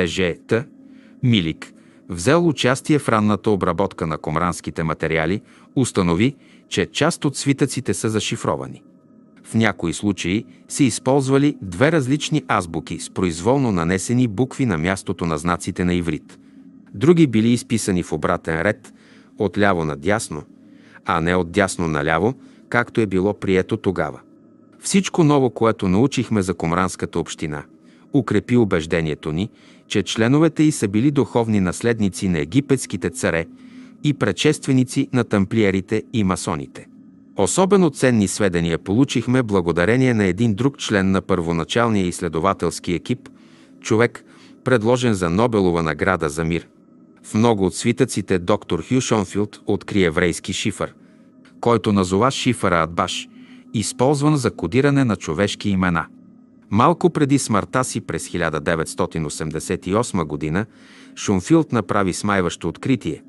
Т. Милик, взел участие в ранната обработка на комранските материали, установи, че част от свитъците са зашифровани. В някои случаи се използвали две различни азбуки с произволно нанесени букви на мястото на знаците на иврит. Други били изписани в обратен ред, от ляво на дясно, а не от дясно на ляво, както е било прието тогава. Всичко ново, което научихме за Комранската община – укрепи убеждението ни, че членовете й са били духовни наследници на египетските царе и предшественици на тамплиерите и масоните. Особено ценни сведения получихме благодарение на един друг член на първоначалния изследователски екип, човек, предложен за Нобелова награда за мир. В много от свитъците доктор Хю Шонфилд откри еврейски шифър, който назова шифъра Адбаш, използван за кодиране на човешки имена – Малко преди смъртта си през 1988 г. Шумфилд направи смайващо откритие.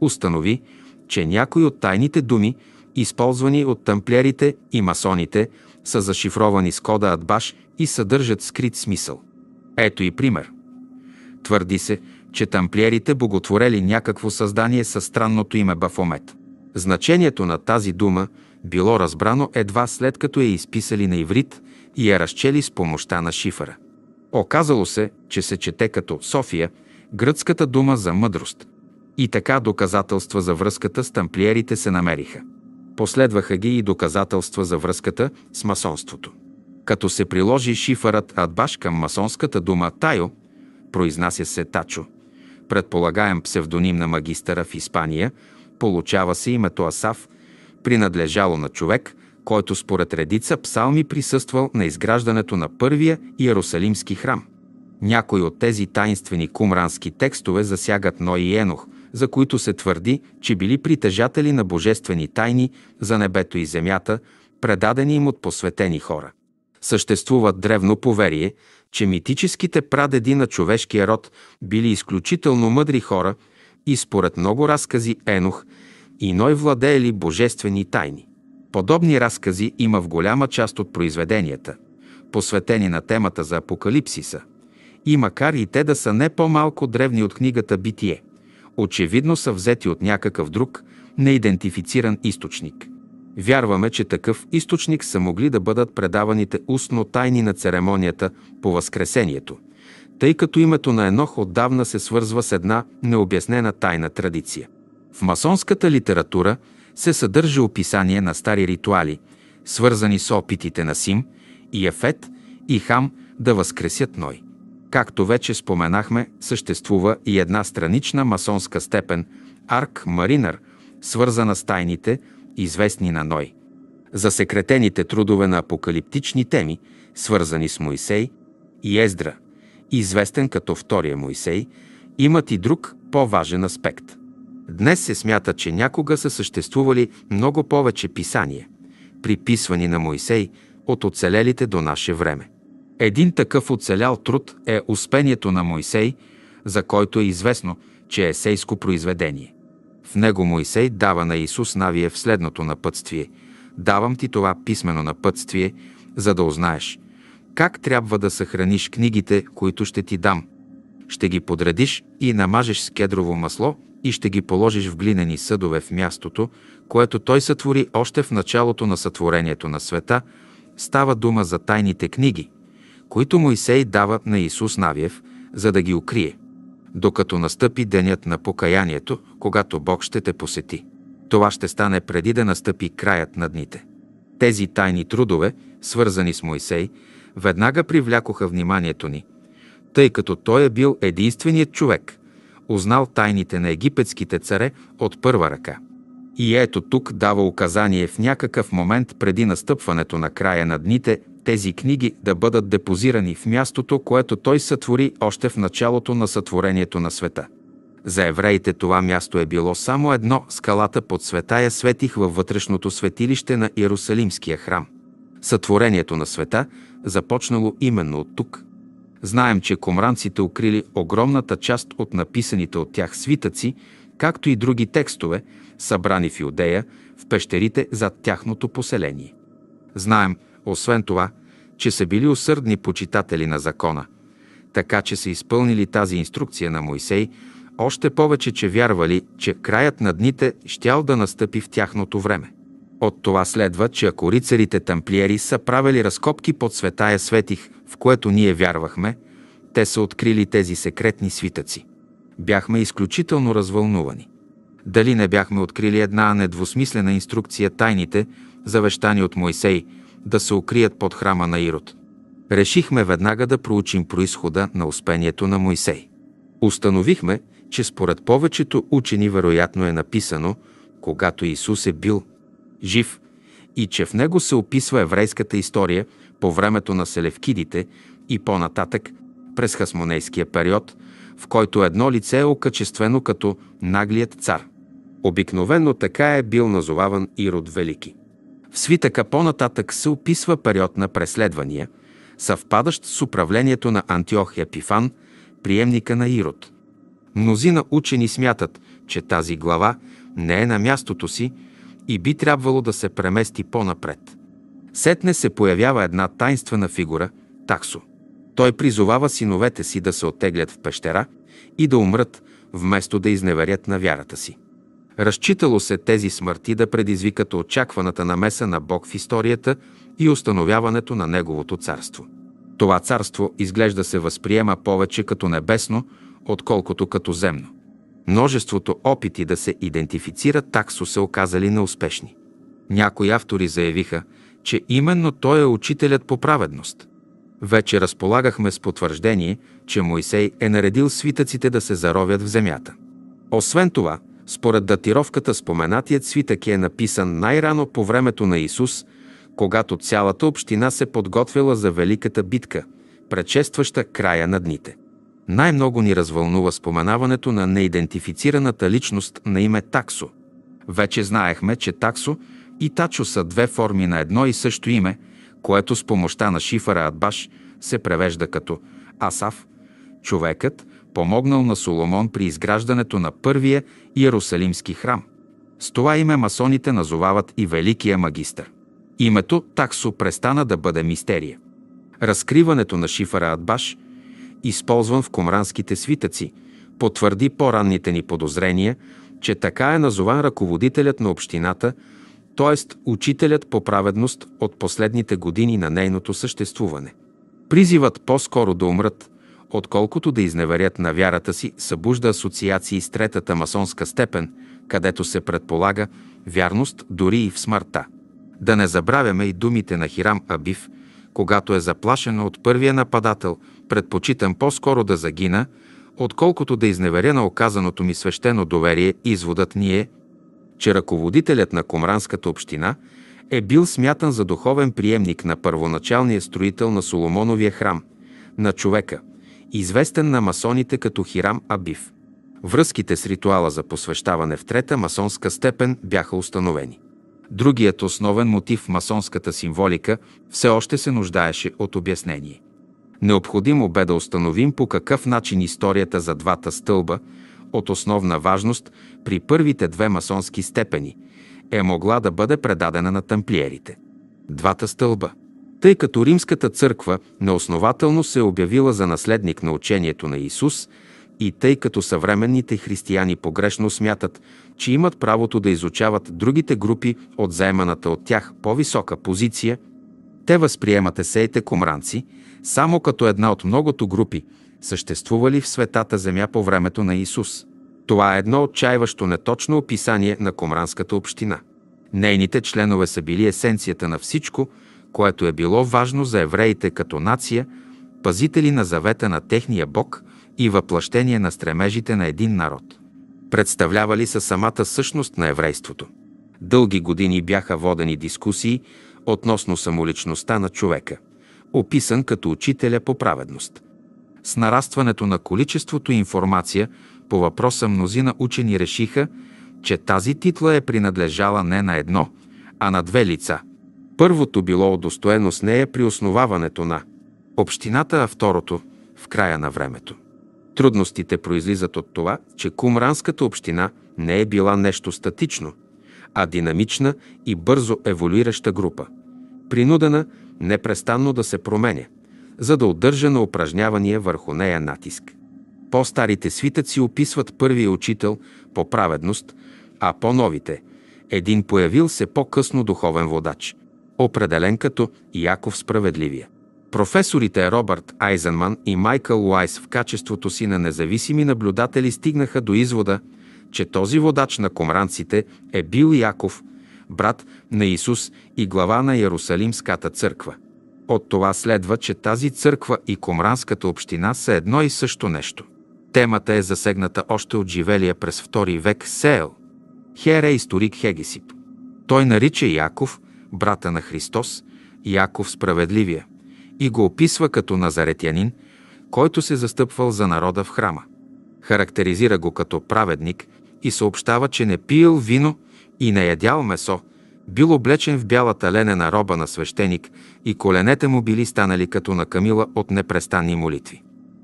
Установи, че някои от тайните думи, използвани от тамплиерите и масоните, са зашифровани с кода Адбаш и съдържат скрит смисъл. Ето и пример. Твърди се, че тамплиерите боготворели някакво създание със странното име Бафомет. Значението на тази дума било разбрано едва след като е изписали на иврит – и я разчели с помощта на шифъра. Оказало се, че се чете като София, гръцката дума за мъдрост. И така доказателства за връзката с тамплиерите се намериха. Последваха ги и доказателства за връзката с масонството. Като се приложи шифърът Адбаш към масонската дума Тайо, произнася се Тачо, предполагаем псевдоним на магистъра в Испания, получава се името Асав, принадлежало на човек, който според редица псалми присъствал на изграждането на първия Иерусалимски храм. Някои от тези таинствени кумрански текстове засягат Ной и Енох, за които се твърди, че били притежатели на божествени тайни за небето и земята, предадени им от посветени хора. Съществува древно поверие, че митическите прадеди на човешкия род били изключително мъдри хора и според много разкази Енох и Ной владеели божествени тайни. Подобни разкази има в голяма част от произведенията, посветени на темата за апокалипсиса, и макар и те да са не по-малко древни от книгата Битие, очевидно са взети от някакъв друг, неидентифициран източник. Вярваме, че такъв източник са могли да бъдат предаваните устно тайни на церемонията по Възкресението, тъй като името на Енох отдавна се свързва с една необяснена тайна традиция. В масонската литература – се съдържа описание на стари ритуали, свързани с опитите на Сим и Ефет и Хам да възкресят Ной. Както вече споменахме, съществува и една странична масонска степен Арк Маринър, свързана с тайните, известни на Ной. Засекретените трудове на апокалиптични теми, свързани с Моисей и Ездра, известен като Втория Моисей, имат и друг по-важен аспект – Днес се смята, че някога са съществували много повече писания, приписвани на Моисей от оцелелите до наше време. Един такъв оцелял труд е Успението на Моисей, за който е известно, че е есейско произведение. В него Моисей дава на Исус навие в следното напътствие. Давам ти това писмено напътствие, за да узнаеш как трябва да съхраниш книгите, които ще ти дам. Ще ги подредиш и намажеш с кедрово масло и ще ги положиш в глинени съдове в мястото, което той сътвори още в началото на сътворението на света, става дума за тайните книги, които Моисей дава на Исус Навиев, за да ги укрие, докато настъпи денят на покаянието, когато Бог ще те посети. Това ще стане преди да настъпи краят на дните. Тези тайни трудове, свързани с Моисей, веднага привлякоха вниманието ни, тъй като той е бил единственият човек – узнал тайните на египетските царе от първа ръка. И ето тук дава указание в някакъв момент преди настъпването на края на дните тези книги да бъдат депозирани в мястото, което той сътвори още в началото на сътворението на света. За евреите това място е било само едно скалата под света, я светих във вътрешното светилище на Иерусалимския храм. Сътворението на света започнало именно от тук – Знаем, че комранците укрили огромната част от написаните от тях свитъци, както и други текстове, събрани в Юдея, в пещерите зад тяхното поселение. Знаем, освен това, че са били усърдни почитатели на закона, така че са изпълнили тази инструкция на Моисей, още повече, че вярвали, че краят на дните щял да настъпи в тяхното време. От това следва, че ако рицарите тамплиери са правили разкопки под светая светих, в което ние вярвахме, те са открили тези секретни свитъци. Бяхме изключително развълнувани. Дали не бяхме открили една недвусмислена инструкция тайните, завещани от Моисей, да се укрият под храма на Ирод? Решихме веднага да проучим происхода на успението на Моисей. Установихме, че според повечето учени вероятно е написано, когато Исус е бил жив и че в него се описва еврейската история по времето на селевкидите и по-нататък през хасмонейския период, в който едно лице е окачествено като наглият цар. Обикновено така е бил назоваван Ирод Велики. В свитъка по-нататък се описва период на преследвания, съвпадащ с управлението на Антиох Епифан, приемника на Ирод. Мнозина учени смятат, че тази глава не е на мястото си и би трябвало да се премести по-напред. Сетне се появява една тайнствена фигура – Таксо. Той призовава синовете си да се отеглят в пещера и да умрат, вместо да изневерят на вярата си. Разчитало се тези смърти да предизвикат очакваната намеса на Бог в историята и установяването на Неговото царство. Това царство изглежда се възприема повече като небесно, отколкото като земно. Множеството опити да се идентифицира таксо се оказали неуспешни. Някои автори заявиха, че именно той е учителят по праведност. Вече разполагахме с потвърждение, че Моисей е наредил свитъците да се заровят в земята. Освен това, според датировката споменатият свитък е написан най-рано по времето на Исус, когато цялата община се подготвила за великата битка, предшестваща края на дните. Най-много ни развълнува споменаването на неидентифицираната личност на име Таксо. Вече знаехме, че Таксо и Тачо са две форми на едно и също име, което с помощта на шифъра Адбаш се превежда като Асав, човекът, помогнал на Соломон при изграждането на първия Иерусалимски храм. С това име масоните назовават и Великия магистър. Името Таксо престана да бъде мистерия. Разкриването на шифъра Адбаш – използван в комранските свитъци, потвърди по-ранните ни подозрения, че така е назован ръководителят на общината, т.е. учителят по праведност от последните години на нейното съществуване. Призивът по-скоро да умрат, отколкото да изневерят на вярата си, събужда асоциации с третата масонска степен, където се предполага вярност дори и в смъртта. Да не забравяме и думите на Хирам Абив, когато е заплашена от първия нападател – предпочитам по-скоро да загина, отколкото да изневеря на оказаното ми свещено доверие, изводът ни е, че ръководителят на Комранската община е бил смятан за духовен приемник на първоначалния строител на Соломоновия храм, на човека, известен на масоните като Хирам Абив. Връзките с ритуала за посвещаване в трета масонска степен бяха установени. Другият основен мотив в масонската символика все още се нуждаеше от обяснение. Необходимо бе да установим по какъв начин историята за двата стълба, от основна важност при първите две масонски степени, е могла да бъде предадена на тамплиерите. Двата стълба. Тъй като Римската църква неоснователно се е обявила за наследник на учението на Исус и тъй като съвременните християни погрешно смятат, че имат правото да изучават другите групи от заеманата от тях по-висока позиция – те възприемат есеите комранци само като една от многото групи, съществували в светата земя по времето на Исус. Това е едно отчаиващо неточно описание на комранската община. Нейните членове са били есенцията на всичко, което е било важно за евреите като нация, пазители на завета на техния Бог и въплъщение на стремежите на един народ. Представлявали са самата същност на еврейството. Дълги години бяха водени дискусии относно самоличността на човека, описан като учителя по праведност. С нарастването на количеството информация по въпроса мнозина учени решиха, че тази титла е принадлежала не на едно, а на две лица. Първото било удостоено с нея при основаването на общината, а второто – в края на времето. Трудностите произлизат от това, че кумранската община не е била нещо статично, а динамична и бързо еволюираща група принудена непрестанно да се променя, за да удържа на упражнявания върху нея натиск. По-старите свитъци описват първия учител по праведност, а по-новите – един появил се по-късно духовен водач, определен като Яков Справедливия. Професорите Робърт Айзенман и Майкъл Уайс в качеството си на независими наблюдатели стигнаха до извода, че този водач на комранците е бил Яков – брат на Исус и глава на Ярусалимската църква. От това следва, че тази църква и Комранската община са едно и също нещо. Темата е засегната още от живелия през II век Сеел. Хер е историк Хегесип. Той нарича Яков, брата на Христос, Яков Справедливия, и го описва като назаретянин, който се застъпвал за народа в храма. Характеризира го като праведник и съобщава, че не пиел вино и не ядял месо, бил облечен в бялата ленена роба на свещеник и коленете му били станали като на камила от непрестанни молитви.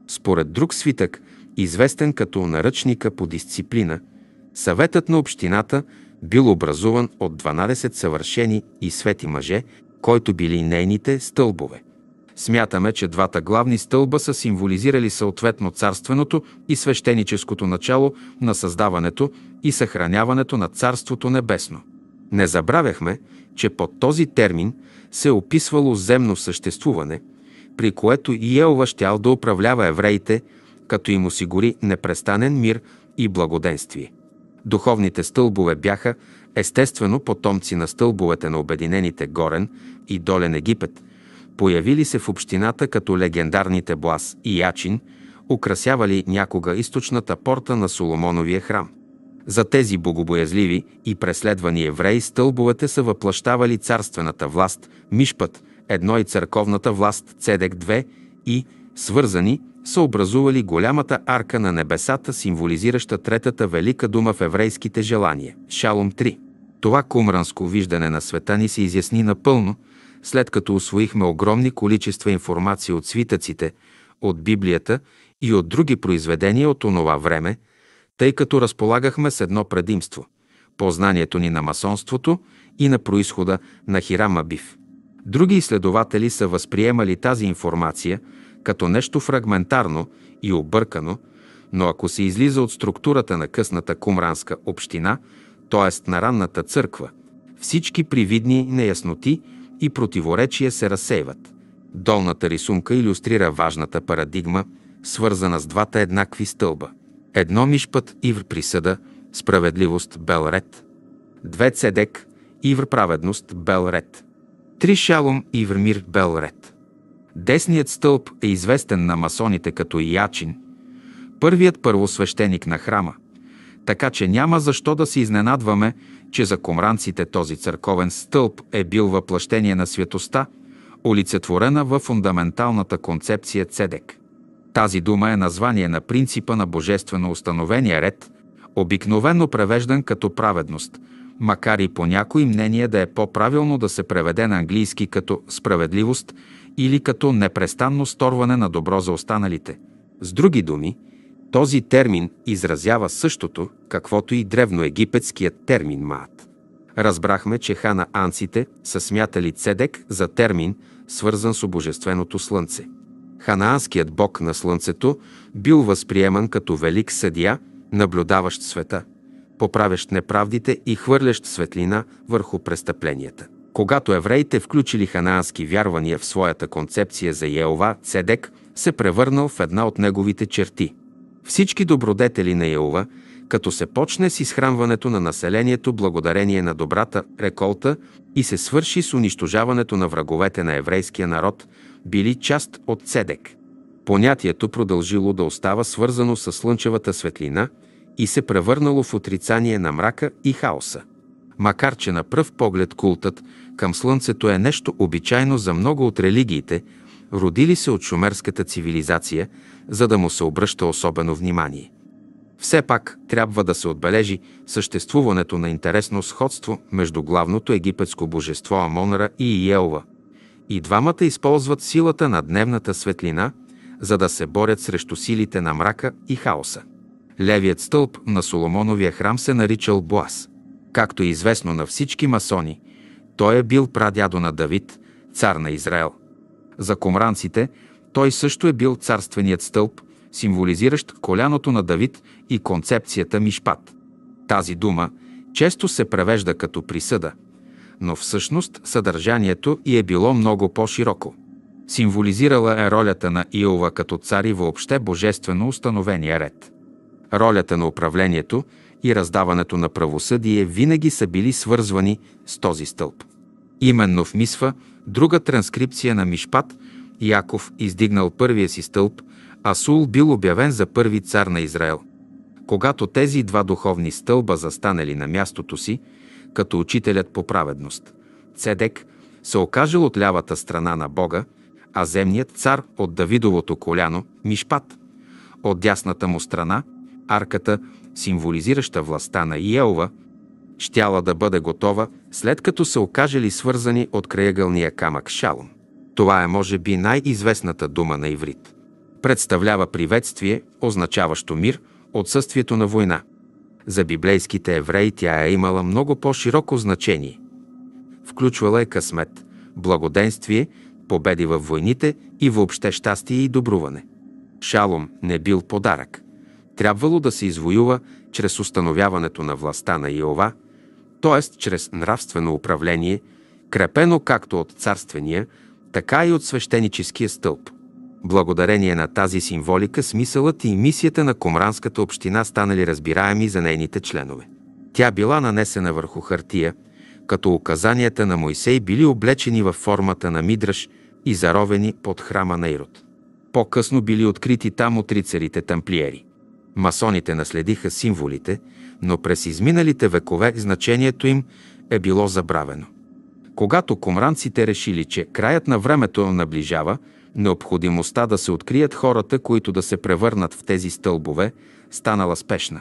Според друг свитък, известен като наръчника по дисциплина, съветът на общината бил образуван от 12 съвършени и свети мъже, който били нейните стълбове – Смятаме, че двата главни стълба са символизирали съответно царственото и свещеническото начало на създаването и съхраняването на Царството Небесно. Не забравяхме, че под този термин се е описвало земно съществуване, при което Йелва щял да управлява евреите, като им осигури непрестанен мир и благоденствие. Духовните стълбове бяха, естествено, потомци на стълбовете на Обединените Горен и Долен Египет – появили се в общината като легендарните блас и Ячин, украсявали някога източната порта на Соломоновия храм. За тези богобоязливи и преследвани евреи стълбовете са въплащавали царствената власт Мишпът, едно и църковната власт Цедек 2 и, свързани, са образували голямата арка на небесата, символизираща третата велика дума в еврейските желания – Шалом 3. Това кумранско виждане на света ни се изясни напълно – след като освоихме огромни количества информация от свитъците, от Библията и от други произведения от онова време, тъй като разполагахме с едно предимство – познанието ни на масонството и на происхода на Хирама Бив. Други изследователи са възприемали тази информация като нещо фрагментарно и объркано, но ако се излиза от структурата на късната кумранска община, т.е. на ранната църква, всички привидни неясноти и противоречия се разсейват. Долната рисунка иллюстрира важната парадигма, свързана с двата еднакви стълба. Едно мишпът ивр присъда, справедливост бел ред. Две цедек ивр праведност бел ред. Три шалом ивр мир бел ред. Десният стълб е известен на масоните като Ячин, първият първосвещеник на храма, така че няма защо да се изненадваме, че за комранците този църковен стълб е бил въплъщение на светоста, олицетворена във фундаменталната концепция Цедек. Тази дума е название на принципа на божествено установения ред, обикновено превеждан като праведност, макар и по някои мнение да е по-правилно да се преведе на английски като справедливост или като непрестанно сторване на добро за останалите. С други думи – този термин изразява същото, каквото и древноегипетският термин маат. Разбрахме, че хана анците са смятали цедек за термин, свързан с обожественото слънце. Ханаанският бог на слънцето бил възприеман като велик съдия, наблюдаващ света, поправящ неправдите и хвърлящ светлина върху престъпленията. Когато евреите включили ханаански вярвания в своята концепция за Еова, Цедек се превърнал в една от неговите черти – всички добродетели на Яова, като се почне с изхранването на населението благодарение на добрата реколта и се свърши с унищожаването на враговете на еврейския народ, били част от Цедек. Понятието продължило да остава свързано с слънчевата светлина и се превърнало в отрицание на мрака и хаоса. Макар че на пръв поглед култът към слънцето е нещо обичайно за много от религиите – родили се от шумерската цивилизация, за да му се обръща особено внимание. Все пак трябва да се отбележи съществуването на интересно сходство между главното египетско божество Амонра и Иелва. И двамата използват силата на дневната светлина, за да се борят срещу силите на мрака и хаоса. Левият стълб на Соломоновия храм се наричал Боас. Както е известно на всички масони, той е бил прадядо на Давид, цар на Израел. За комранците той също е бил царственият стълб, символизиращ коляното на Давид и концепцията Мишпат. Тази дума често се превежда като присъда, но всъщност съдържанието и е било много по-широко. Символизирала е ролята на Иова като цар и въобще божествено установения ред. Ролята на управлението и раздаването на правосъдие винаги са били свързвани с този стълб. Именно в Мисва – Друга транскрипция на Мишпат Яков издигнал първия си стълб, а Сул бил обявен за първи цар на Израел. Когато тези два духовни стълба застанали на мястото си, като учителят по праведност, Цедек се окажел от лявата страна на Бога, а земният цар от Давидовото коляно – Мишпат. От дясната му страна – арката, символизираща властта на Иелва – щяла да бъде готова, след като се окажели свързани от краягълния камък шалом. Това е може би най-известната дума на иврит. Представлява приветствие, означаващо мир, отсъствието на война. За библейските евреи тя е имала много по-широко значение. Включвала е късмет, благоденствие, победи във войните и въобще щастие и добруване. Шалом не бил подарък. Трябвало да се извоюва чрез установяването на властта на Иова – т.е. чрез нравствено управление, крепено както от царствения, така и от свещеническия стълб. Благодарение на тази символика смисълът и мисията на Комранската община станали разбираеми за нейните членове. Тя била нанесена върху хартия, като указанията на Моисей били облечени във формата на Мидраш и заровени под храма на Ирод. По-късно били открити там от рицарите тамплиери. Масоните наследиха символите, но през изминалите векове значението им е било забравено. Когато комранците решили, че краят на времето наближава, необходимостта да се открият хората, които да се превърнат в тези стълбове, станала спешна.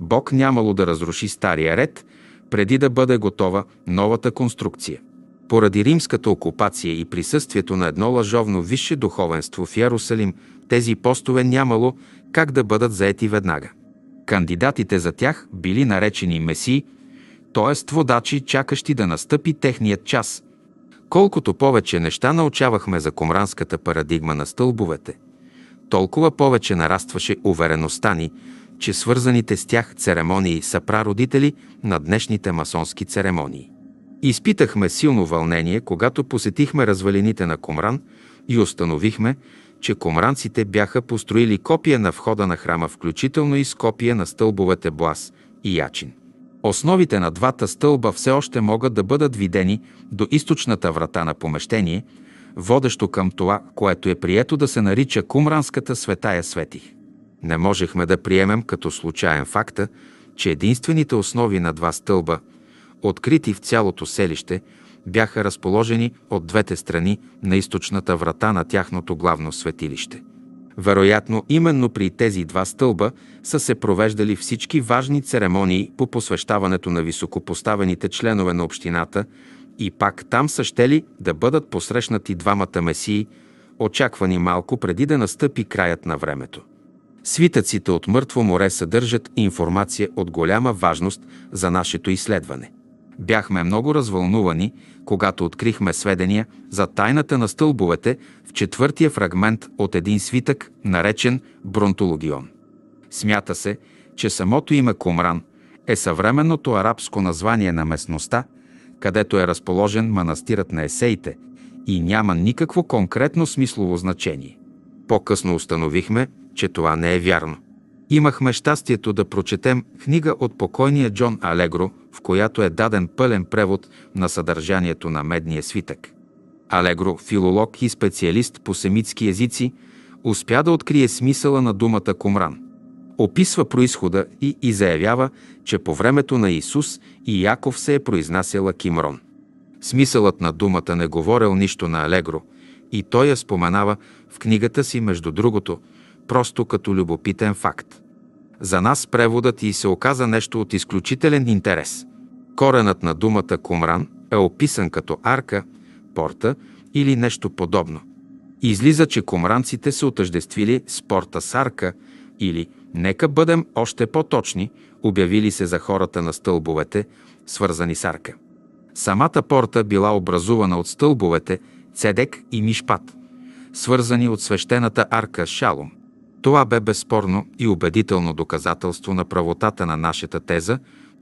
Бог нямало да разруши стария ред, преди да бъде готова новата конструкция. Поради римската окупация и присъствието на едно лъжовно висше духовенство в Ярусалим, тези постове нямало как да бъдат заети веднага. Кандидатите за тях били наречени меси, т.е. водачи, чакащи да настъпи техният час. Колкото повече неща научавахме за комранската парадигма на стълбовете, толкова повече нарастваше увереността ни, че свързаните с тях церемонии са прародители на днешните масонски церемонии. Изпитахме силно вълнение, когато посетихме развалините на Комран и установихме, че комранците бяха построили копия на входа на храма, включително и с копия на стълбовете Блас и Ячин. Основите на двата стълба все още могат да бъдат видени до източната врата на помещение, водещо към това, което е прието да се нарича Кумранската светая е светих. Не можехме да приемем като случайен факта, че единствените основи на два стълба, открити в цялото селище, бяха разположени от двете страни на източната врата на тяхното главно светилище. Вероятно, именно при тези два стълба са се провеждали всички важни церемонии по посвещаването на високопоставените членове на общината и пак там са щели да бъдат посрещнати двамата месии, очаквани малко преди да настъпи краят на времето. Свитъците от Мъртво море съдържат информация от голяма важност за нашето изследване. Бяхме много развълнувани, когато открихме сведения за тайната на стълбовете в четвъртия фрагмент от един свитък, наречен Бронтологион. Смята се, че самото име Кумран е съвременното арабско название на местността, където е разположен манастирът на есеите и няма никакво конкретно смислово значение. По-късно установихме, че това не е вярно. Имахме щастието да прочетем книга от покойния Джон Алегро, в която е даден пълен превод на съдържанието на медния свитък. Алегро, филолог и специалист по семитски езици, успя да открие смисъла на думата Комран. Описва происхода и, и заявява, че по времето на Исус и Яков се е произнасяла Кимрон. Смисълът на думата не говорил нищо на Алегро и той я споменава в книгата си, между другото – просто като любопитен факт. За нас преводът и се оказа нещо от изключителен интерес. Коренът на думата Кумран е описан като арка, порта или нещо подобно. Излиза, че кумранците се отъждествили с порта с арка или, нека бъдем още по-точни, обявили се за хората на стълбовете, свързани с арка. Самата порта била образувана от стълбовете Цедек и Мишпат, свързани от свещената арка с шалом. Това бе безспорно и убедително доказателство на правотата на нашата теза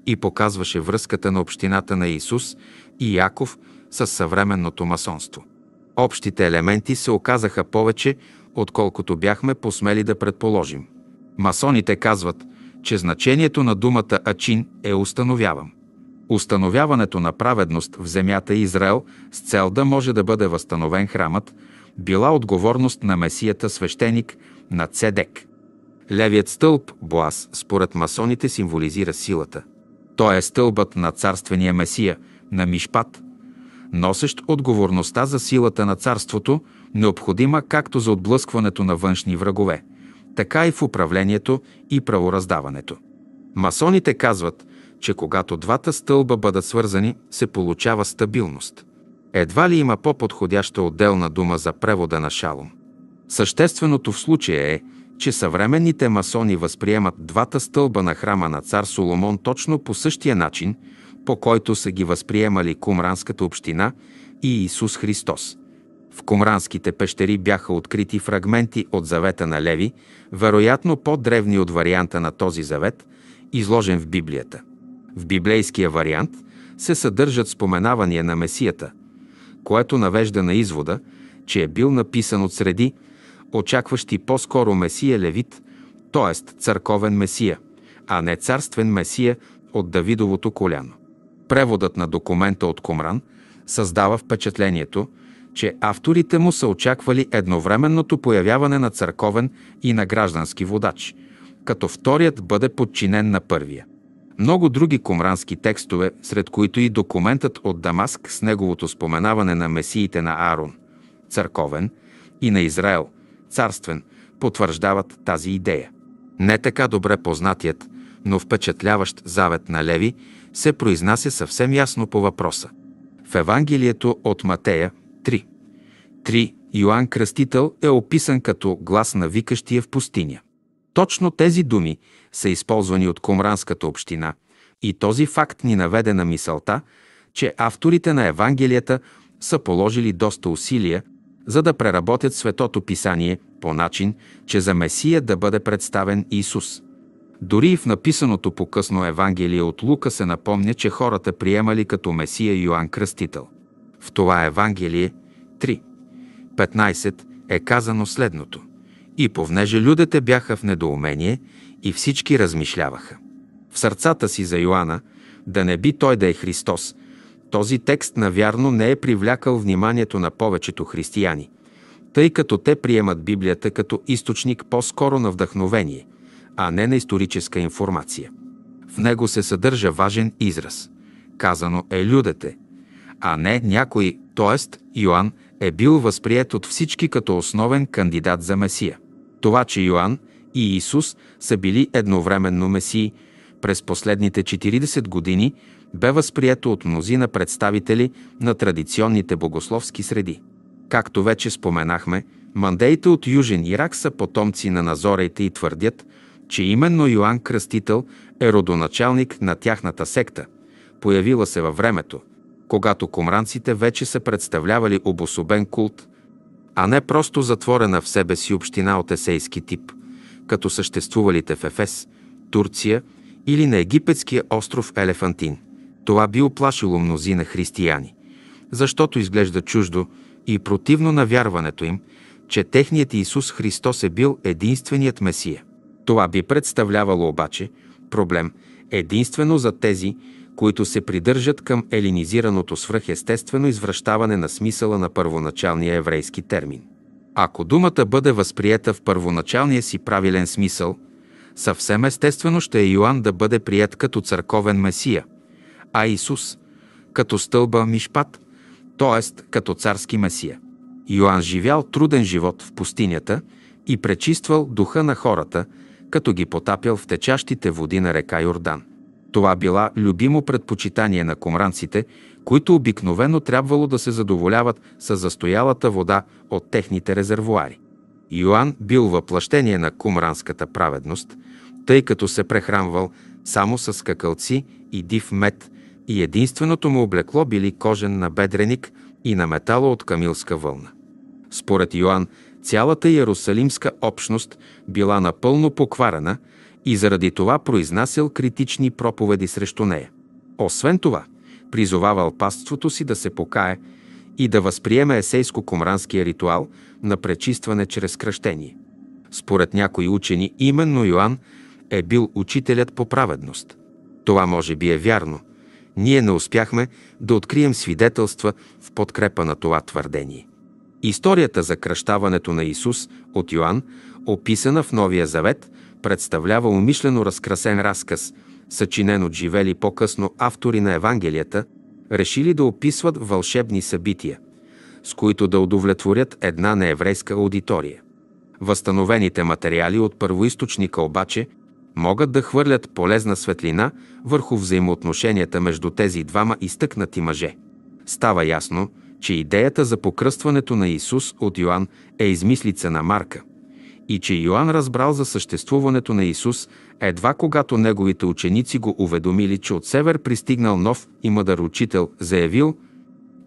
и показваше връзката на общината на Исус и Яков с съвременното масонство. Общите елементи се оказаха повече, отколкото бяхме посмели да предположим. Масоните казват, че значението на думата Ачин е установявам. Установяването на праведност в земята Израел с цел да може да бъде възстановен храмът, била отговорност на Месията свещеник – на Цедек. Левият стълб, Боас според масоните символизира силата. Той е стълбът на царствения месия, на Мишпат, носещ отговорността за силата на царството, необходима както за отблъскването на външни врагове, така и в управлението и правораздаването. Масоните казват, че когато двата стълба бъдат свързани, се получава стабилност. Едва ли има по-подходяща отделна дума за превода на Шалом. Същественото в случая е, че съвременните масони възприемат двата стълба на храма на цар Соломон точно по същия начин, по който са ги възприемали Кумранската община и Исус Христос. В Кумранските пещери бяха открити фрагменти от завета на Леви, вероятно по-древни от варианта на този завет, изложен в Библията. В библейския вариант се съдържат споменавания на Месията, което навежда на извода, че е бил написан от среди – очакващи по-скоро Месия Левит, т.е. църковен Месия, а не царствен Месия от Давидовото коляно. Преводът на документа от Комран създава впечатлението, че авторите му са очаквали едновременното появяване на църковен и на граждански водач, като вторият бъде подчинен на първия. Много други комрански текстове, сред които и документът от Дамаск с неговото споменаване на месиите на Аарон, църковен, и на Израел, царствен, потвърждават тази идея. Не така добре познатият, но впечатляващ завет на Леви се произнася съвсем ясно по въпроса. В Евангелието от Матея 3. 3. Йоанн Кръстител е описан като глас на викащия в пустиня. Точно тези думи са използвани от Комранската община и този факт ни наведе на мисълта, че авторите на Евангелията са положили доста усилия за да преработят Светото Писание по начин, че за Месия да бъде представен Исус. Дори и в написаното по-късно Евангелие от Лука се напомня, че хората приемали като Месия Йоанн Кръстител. В това Евангелие 3:15 е казано следното. И повнеже людите бяха в недоумение и всички размишляваха. В сърцата си за Йоанна, да не би той да е Христос, този текст навярно не е привлякал вниманието на повечето християни, тъй като те приемат Библията като източник по-скоро на вдъхновение, а не на историческа информация. В него се съдържа важен израз. Казано е «людете», а не някой, т.е. Йоанн е бил възприят от всички като основен кандидат за Месия. Това, че Йоанн и Исус са били едновременно Месии, през последните 40 години бе възприето от мнозина представители на традиционните богословски среди. Както вече споменахме, мандеите от Южен Ирак са потомци на назорейте и твърдят, че именно Йоанн Кръстител е родоначалник на тяхната секта, появила се във времето, когато комранците вече са представлявали обособен култ, а не просто затворена в себе си община от есейски тип, като съществувалите в Ефес, Турция или на египетския остров Елефантин. Това би оплашило мнозина християни, защото изглежда чуждо и противно на вярването им, че техният Исус Христос е бил единственият Месия. Това би представлявало обаче проблем единствено за тези, които се придържат към елинизираното свръхестествено извръщаване на смисъла на първоначалния еврейски термин. Ако думата бъде възприета в първоначалния си правилен смисъл, съвсем естествено ще е Йоанн да бъде прият като църковен месия – а Исус – като стълба Мишпат, т.е. като царски месия. Йоанн живял труден живот в пустинята и пречиствал духа на хората, като ги потапял в течащите води на река Йордан. Това била любимо предпочитание на комранците, които обикновено трябвало да се задоволяват с застоялата вода от техните резервуари. Йоанн бил въплъщение на кумранската праведност, тъй като се прехранвал само с какълци и див мед, и единственото му облекло били кожен на бедреник и на метала от камилска вълна. Според Йоанн, цялата иерусалимска общност била напълно покварена и заради това произнасял критични проповеди срещу нея. Освен това, призовавал паството си да се покае и да възприеме есейско-комранския ритуал на пречистване чрез кръщение. Според някои учени, именно Йоанн е бил учителят по праведност. Това може би е вярно – ние не успяхме да открием свидетелства в подкрепа на това твърдение. Историята за кръщаването на Исус от Йоанн, описана в Новия Завет, представлява умишлено разкрасен разказ, съчинен от живели по-късно автори на Евангелията, решили да описват вълшебни събития, с които да удовлетворят една нееврейска аудитория. Възстановените материали от първоисточника обаче – могат да хвърлят полезна светлина върху взаимоотношенията между тези двама изтъкнати мъже. Става ясно, че идеята за покръстването на Исус от Йоанн е измислица на Марка и че Йоанн разбрал за съществуването на Исус едва когато неговите ученици го уведомили, че от север пристигнал нов и мъдър учител, заявил,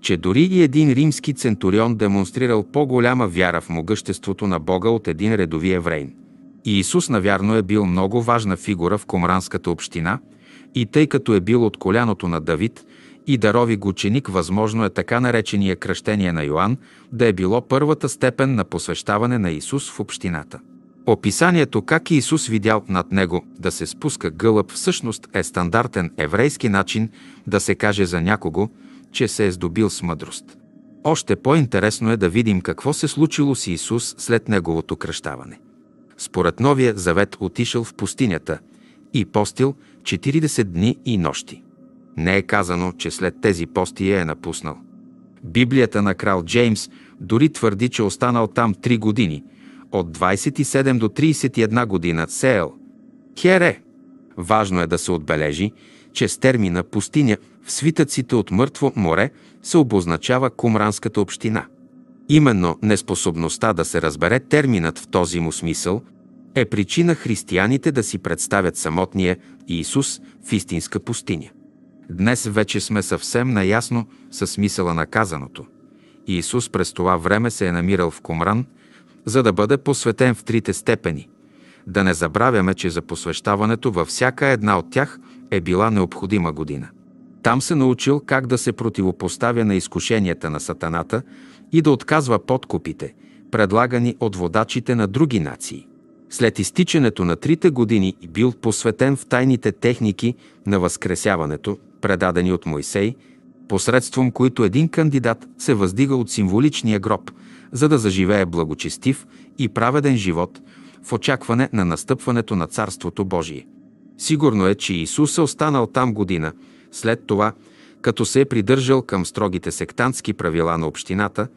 че дори и един римски центурион демонстрирал по-голяма вяра в могъществото на Бога от един редови еврейн. И Исус навярно е бил много важна фигура в комранската община и тъй като е бил от коляното на Давид и дарови го ученик, възможно е така наречения кръщение на Йоанн да е било първата степен на посвещаване на Исус в общината. Описанието как Исус видял над него да се спуска гълъб всъщност е стандартен еврейски начин да се каже за някого, че се е здобил с мъдрост. Още по-интересно е да видим какво се случило с Исус след неговото кръщаване според Новия завет отишъл в пустинята и постил 40 дни и нощи. Не е казано, че след тези пости я е напуснал. Библията на крал Джеймс дори твърди, че останал там 3 години, от 27 до 31 година сел. Хере! Важно е да се отбележи, че с термина пустиня в свитъците от Мъртво море се обозначава Кумранската община – Именно неспособността да се разбере терминът в този му смисъл е причина християните да си представят самотния Иисус в истинска пустиня. Днес вече сме съвсем наясно с смисъла на казаното. Иисус през това време се е намирал в Комран, за да бъде посветен в трите степени. Да не забравяме, че за посвещаването във всяка една от тях е била необходима година. Там се научил как да се противопоставя на изкушенията на Сатаната и да отказва подкупите, предлагани от водачите на други нации. След изтичането на трите години бил посветен в тайните техники на възкресяването, предадени от Моисей, посредством които един кандидат се въздига от символичния гроб, за да заживее благочестив и праведен живот в очакване на настъпването на Царството Божие. Сигурно е, че Исус е останал там година, след това като се е придържал към строгите сектантски правила на общината,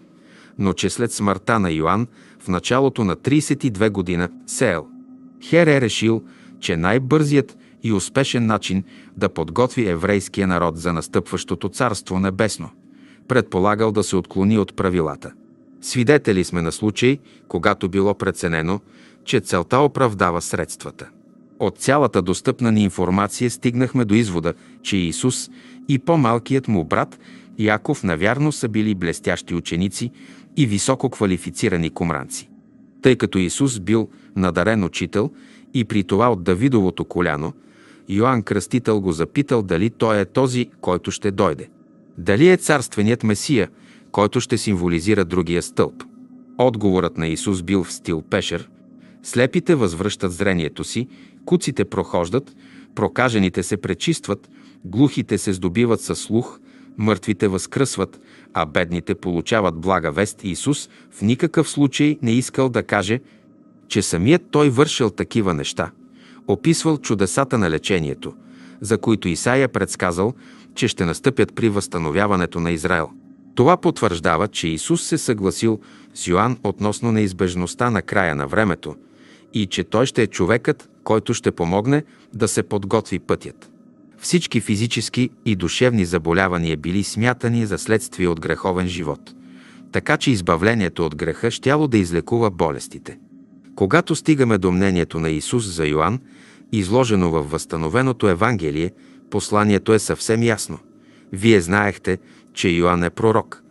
но че след смъртта на Йоанн в началото на 32 година Сел, Хер е решил, че най-бързият и успешен начин да подготви еврейския народ за настъпващото царство небесно, предполагал да се отклони от правилата. Свидетели сме на случай, когато било преценено, че целта оправдава средствата. От цялата достъпна ни информация стигнахме до извода, че Исус и по-малкият му брат Яков навярно са били блестящи ученици и високо квалифицирани комранци. Тъй като Исус бил надарен учител и при това от Давидовото коляно, Йоанн Кръстител го запитал дали той е този, който ще дойде. Дали е царственият Месия, който ще символизира другия стълб. Отговорът на Исус бил в стил Пешер. Слепите възвръщат зрението си Куците прохождат, прокажените се пречистват, глухите се здобиват със слух, мъртвите възкръсват, а бедните получават блага вест. Исус в никакъв случай не искал да каже, че самият той вършил такива неща. Описвал чудесата на лечението, за които Исаия предсказал, че ще настъпят при възстановяването на Израел. Това потвърждава, че Исус се съгласил с Йоанн относно неизбежността на края на времето – и че той ще е човекът, който ще помогне да се подготви пътят. Всички физически и душевни заболявания били смятани за следствие от греховен живот, така че избавлението от греха щяло да излекува болестите. Когато стигаме до мнението на Исус за Йоанн, изложено във възстановеното Евангелие, посланието е съвсем ясно. Вие знаехте, че Йоанн е пророк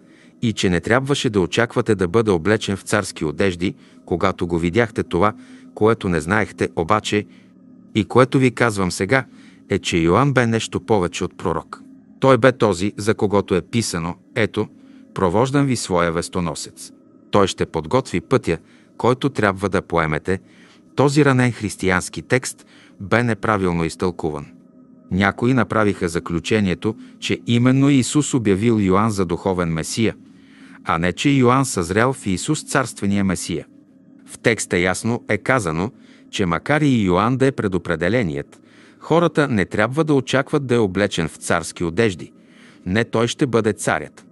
и че не трябваше да очаквате да бъде облечен в царски одежди, когато го видяхте това, което не знаехте обаче и което ви казвам сега, е, че Йоанн бе нещо повече от пророк. Той бе този, за когото е писано, ето, провождам ви своя вестоносец. Той ще подготви пътя, който трябва да поемете. Този ранен християнски текст бе неправилно изтълкуван. Някои направиха заключението, че именно Исус обявил Йоанн за духовен месия, а не че Йоанн съзрял в Исус царствения месия. В текста ясно е казано, че макар и Йоанн да е предопределеният, хората не трябва да очакват да е облечен в царски одежди. Не той ще бъде царят.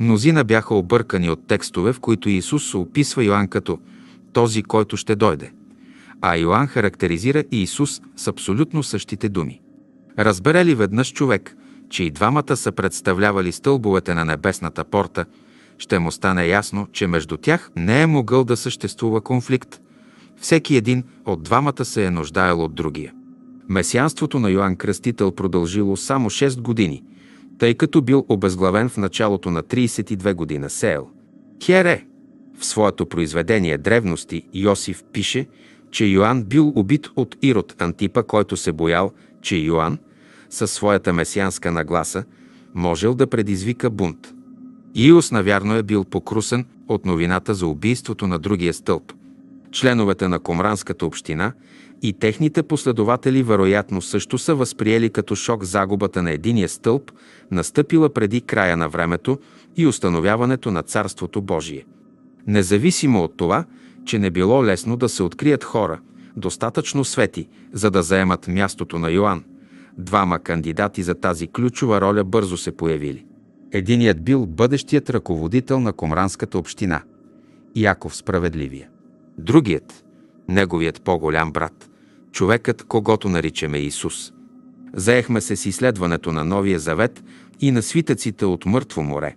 Мнозина бяха объркани от текстове, в които Исус се описва Йоанн като този, който ще дойде. А Йоанн характеризира Исус с абсолютно същите думи. Разбере ли веднъж човек, че и двамата са представлявали стълбовете на небесната порта – ще му стане ясно, че между тях не е могъл да съществува конфликт. Всеки един от двамата се е нуждаел от другия. Месианството на Йоанн Кръстител продължило само 6 години, тъй като бил обезглавен в началото на 32 година Сеел. Хере! В своето произведение «Древности» Йосиф пише, че Йоанн бил убит от Ирод Антипа, който се боял, че Йоанн, със своята месианска нагласа, можел да предизвика бунт – Иос навярно е бил покрусен от новината за убийството на другия стълб. Членовете на Комранската община и техните последователи вероятно също са възприели като шок загубата на единия стълб, настъпила преди края на времето и установяването на Царството Божие. Независимо от това, че не било лесно да се открият хора, достатъчно свети, за да заемат мястото на Йоанн, двама кандидати за тази ключова роля бързо се появили. Единият бил бъдещият ръководител на Комранската община – Яков Справедливия. Другият – неговият по-голям брат, човекът, когото наричаме Исус. Заехме се с изследването на Новия Завет и на свитъците от Мъртво море,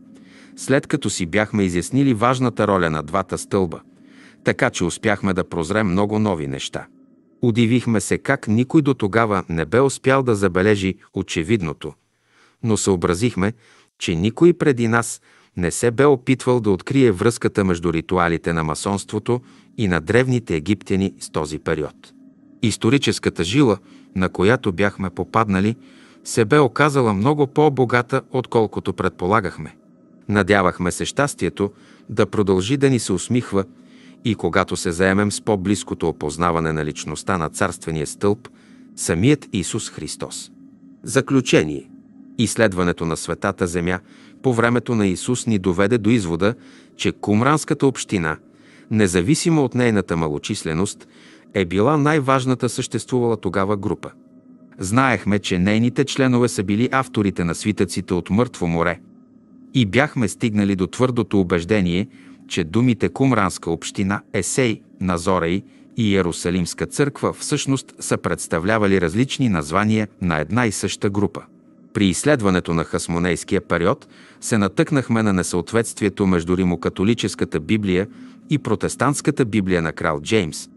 след като си бяхме изяснили важната роля на двата стълба, така че успяхме да прозрем много нови неща. Удивихме се как никой до тогава не бе успял да забележи очевидното, но съобразихме, че никой преди нас не се бе опитвал да открие връзката между ритуалите на масонството и на древните египтяни с този период. Историческата жила, на която бяхме попаднали, се бе оказала много по-богата, отколкото предполагахме. Надявахме се щастието да продължи да ни се усмихва и когато се заемем с по-близкото опознаване на личността на Царствения стълб, самият Исус Христос. Заключение Изследването на Светата Земя по времето на Исус ни доведе до извода, че Кумранската община, независимо от нейната малочисленост, е била най-важната съществувала тогава група. Знаехме, че нейните членове са били авторите на свитъците от Мъртво море. И бяхме стигнали до твърдото убеждение, че думите Кумранска община, Есей, Назорей и Иерусалимска църква всъщност са представлявали различни названия на една и съща група. При изследването на хасмонейския период се натъкнахме на несъответствието между римокатолическата Библия и протестантската Библия на крал Джеймс.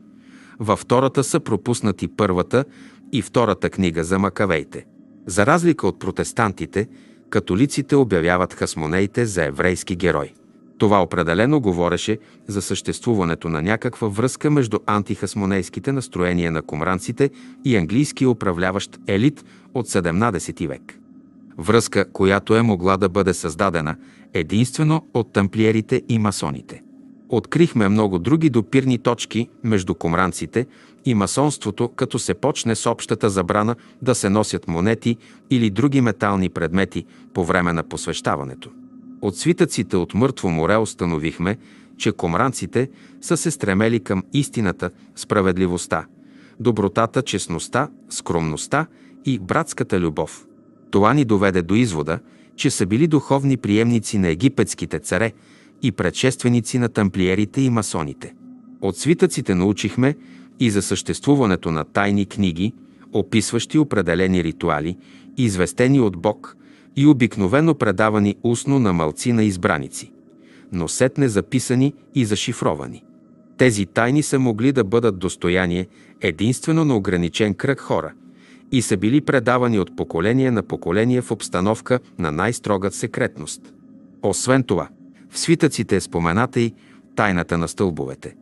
Във втората са пропуснати първата и втората книга за макавейте. За разлика от протестантите, католиците обявяват хасмонейте за еврейски герой. Това определено говореше за съществуването на някаква връзка между антихасмонейските настроения на комранците и английския управляващ елит от 17 век връзка, която е могла да бъде създадена единствено от тамплиерите и масоните. Открихме много други допирни точки между комранците и масонството, като се почне с общата забрана да се носят монети или други метални предмети по време на посвещаването. От свитъците от Мъртво море установихме, че комранците са се стремели към истината, справедливостта, добротата, честността, скромността и братската любов – това ни доведе до извода, че са били духовни приемници на египетските царе и предшественици на тамплиерите и масоните. От свитъците научихме и за съществуването на тайни книги, описващи определени ритуали, известени от Бог и обикновено предавани устно на малци на избраници, но сетне записани и зашифровани. Тези тайни са могли да бъдат достояние единствено на ограничен кръг хора – и са били предавани от поколение на поколение в обстановка на най-строга секретност. Освен това, в свитъците е спомената и тайната на стълбовете.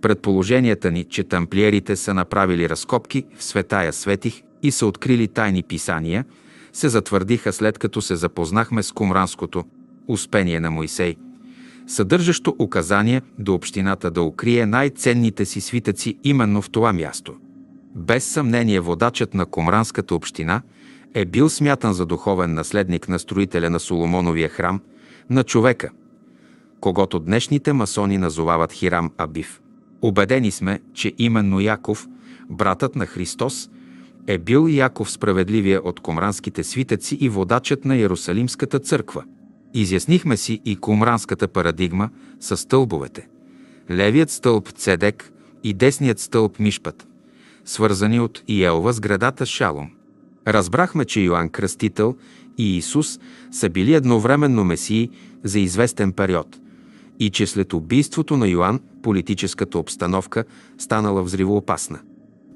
Предположенията ни, че тамплиерите са направили разкопки в Светая Светих и са открили тайни писания, се затвърдиха след като се запознахме с Кумранското «Успение на Моисей», съдържащо указание до общината да укрие най-ценните си свитъци именно в това място – без съмнение водачът на Комранската община е бил смятан за духовен наследник на строителя на Соломоновия храм, на човека, когато днешните масони назовават Хирам Абив. Убедени сме, че именно Яков, братът на Христос, е бил Яков справедливия от комранските свитъци и водачът на Иерусалимската църква. Изяснихме си и комранската парадигма с стълбовете. Левият стълб Цедек и десният стълб Мишпът свързани от Иелва с градата Шалом. Разбрахме, че Йоанн Кръстител и Исус са били едновременно месии за известен период и че след убийството на Йоанн политическата обстановка станала взривоопасна.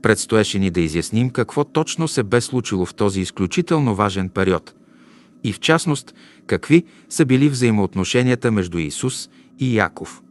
Предстоеше ни да изясним какво точно се бе случило в този изключително важен период и в частност какви са били взаимоотношенията между Исус и Яков.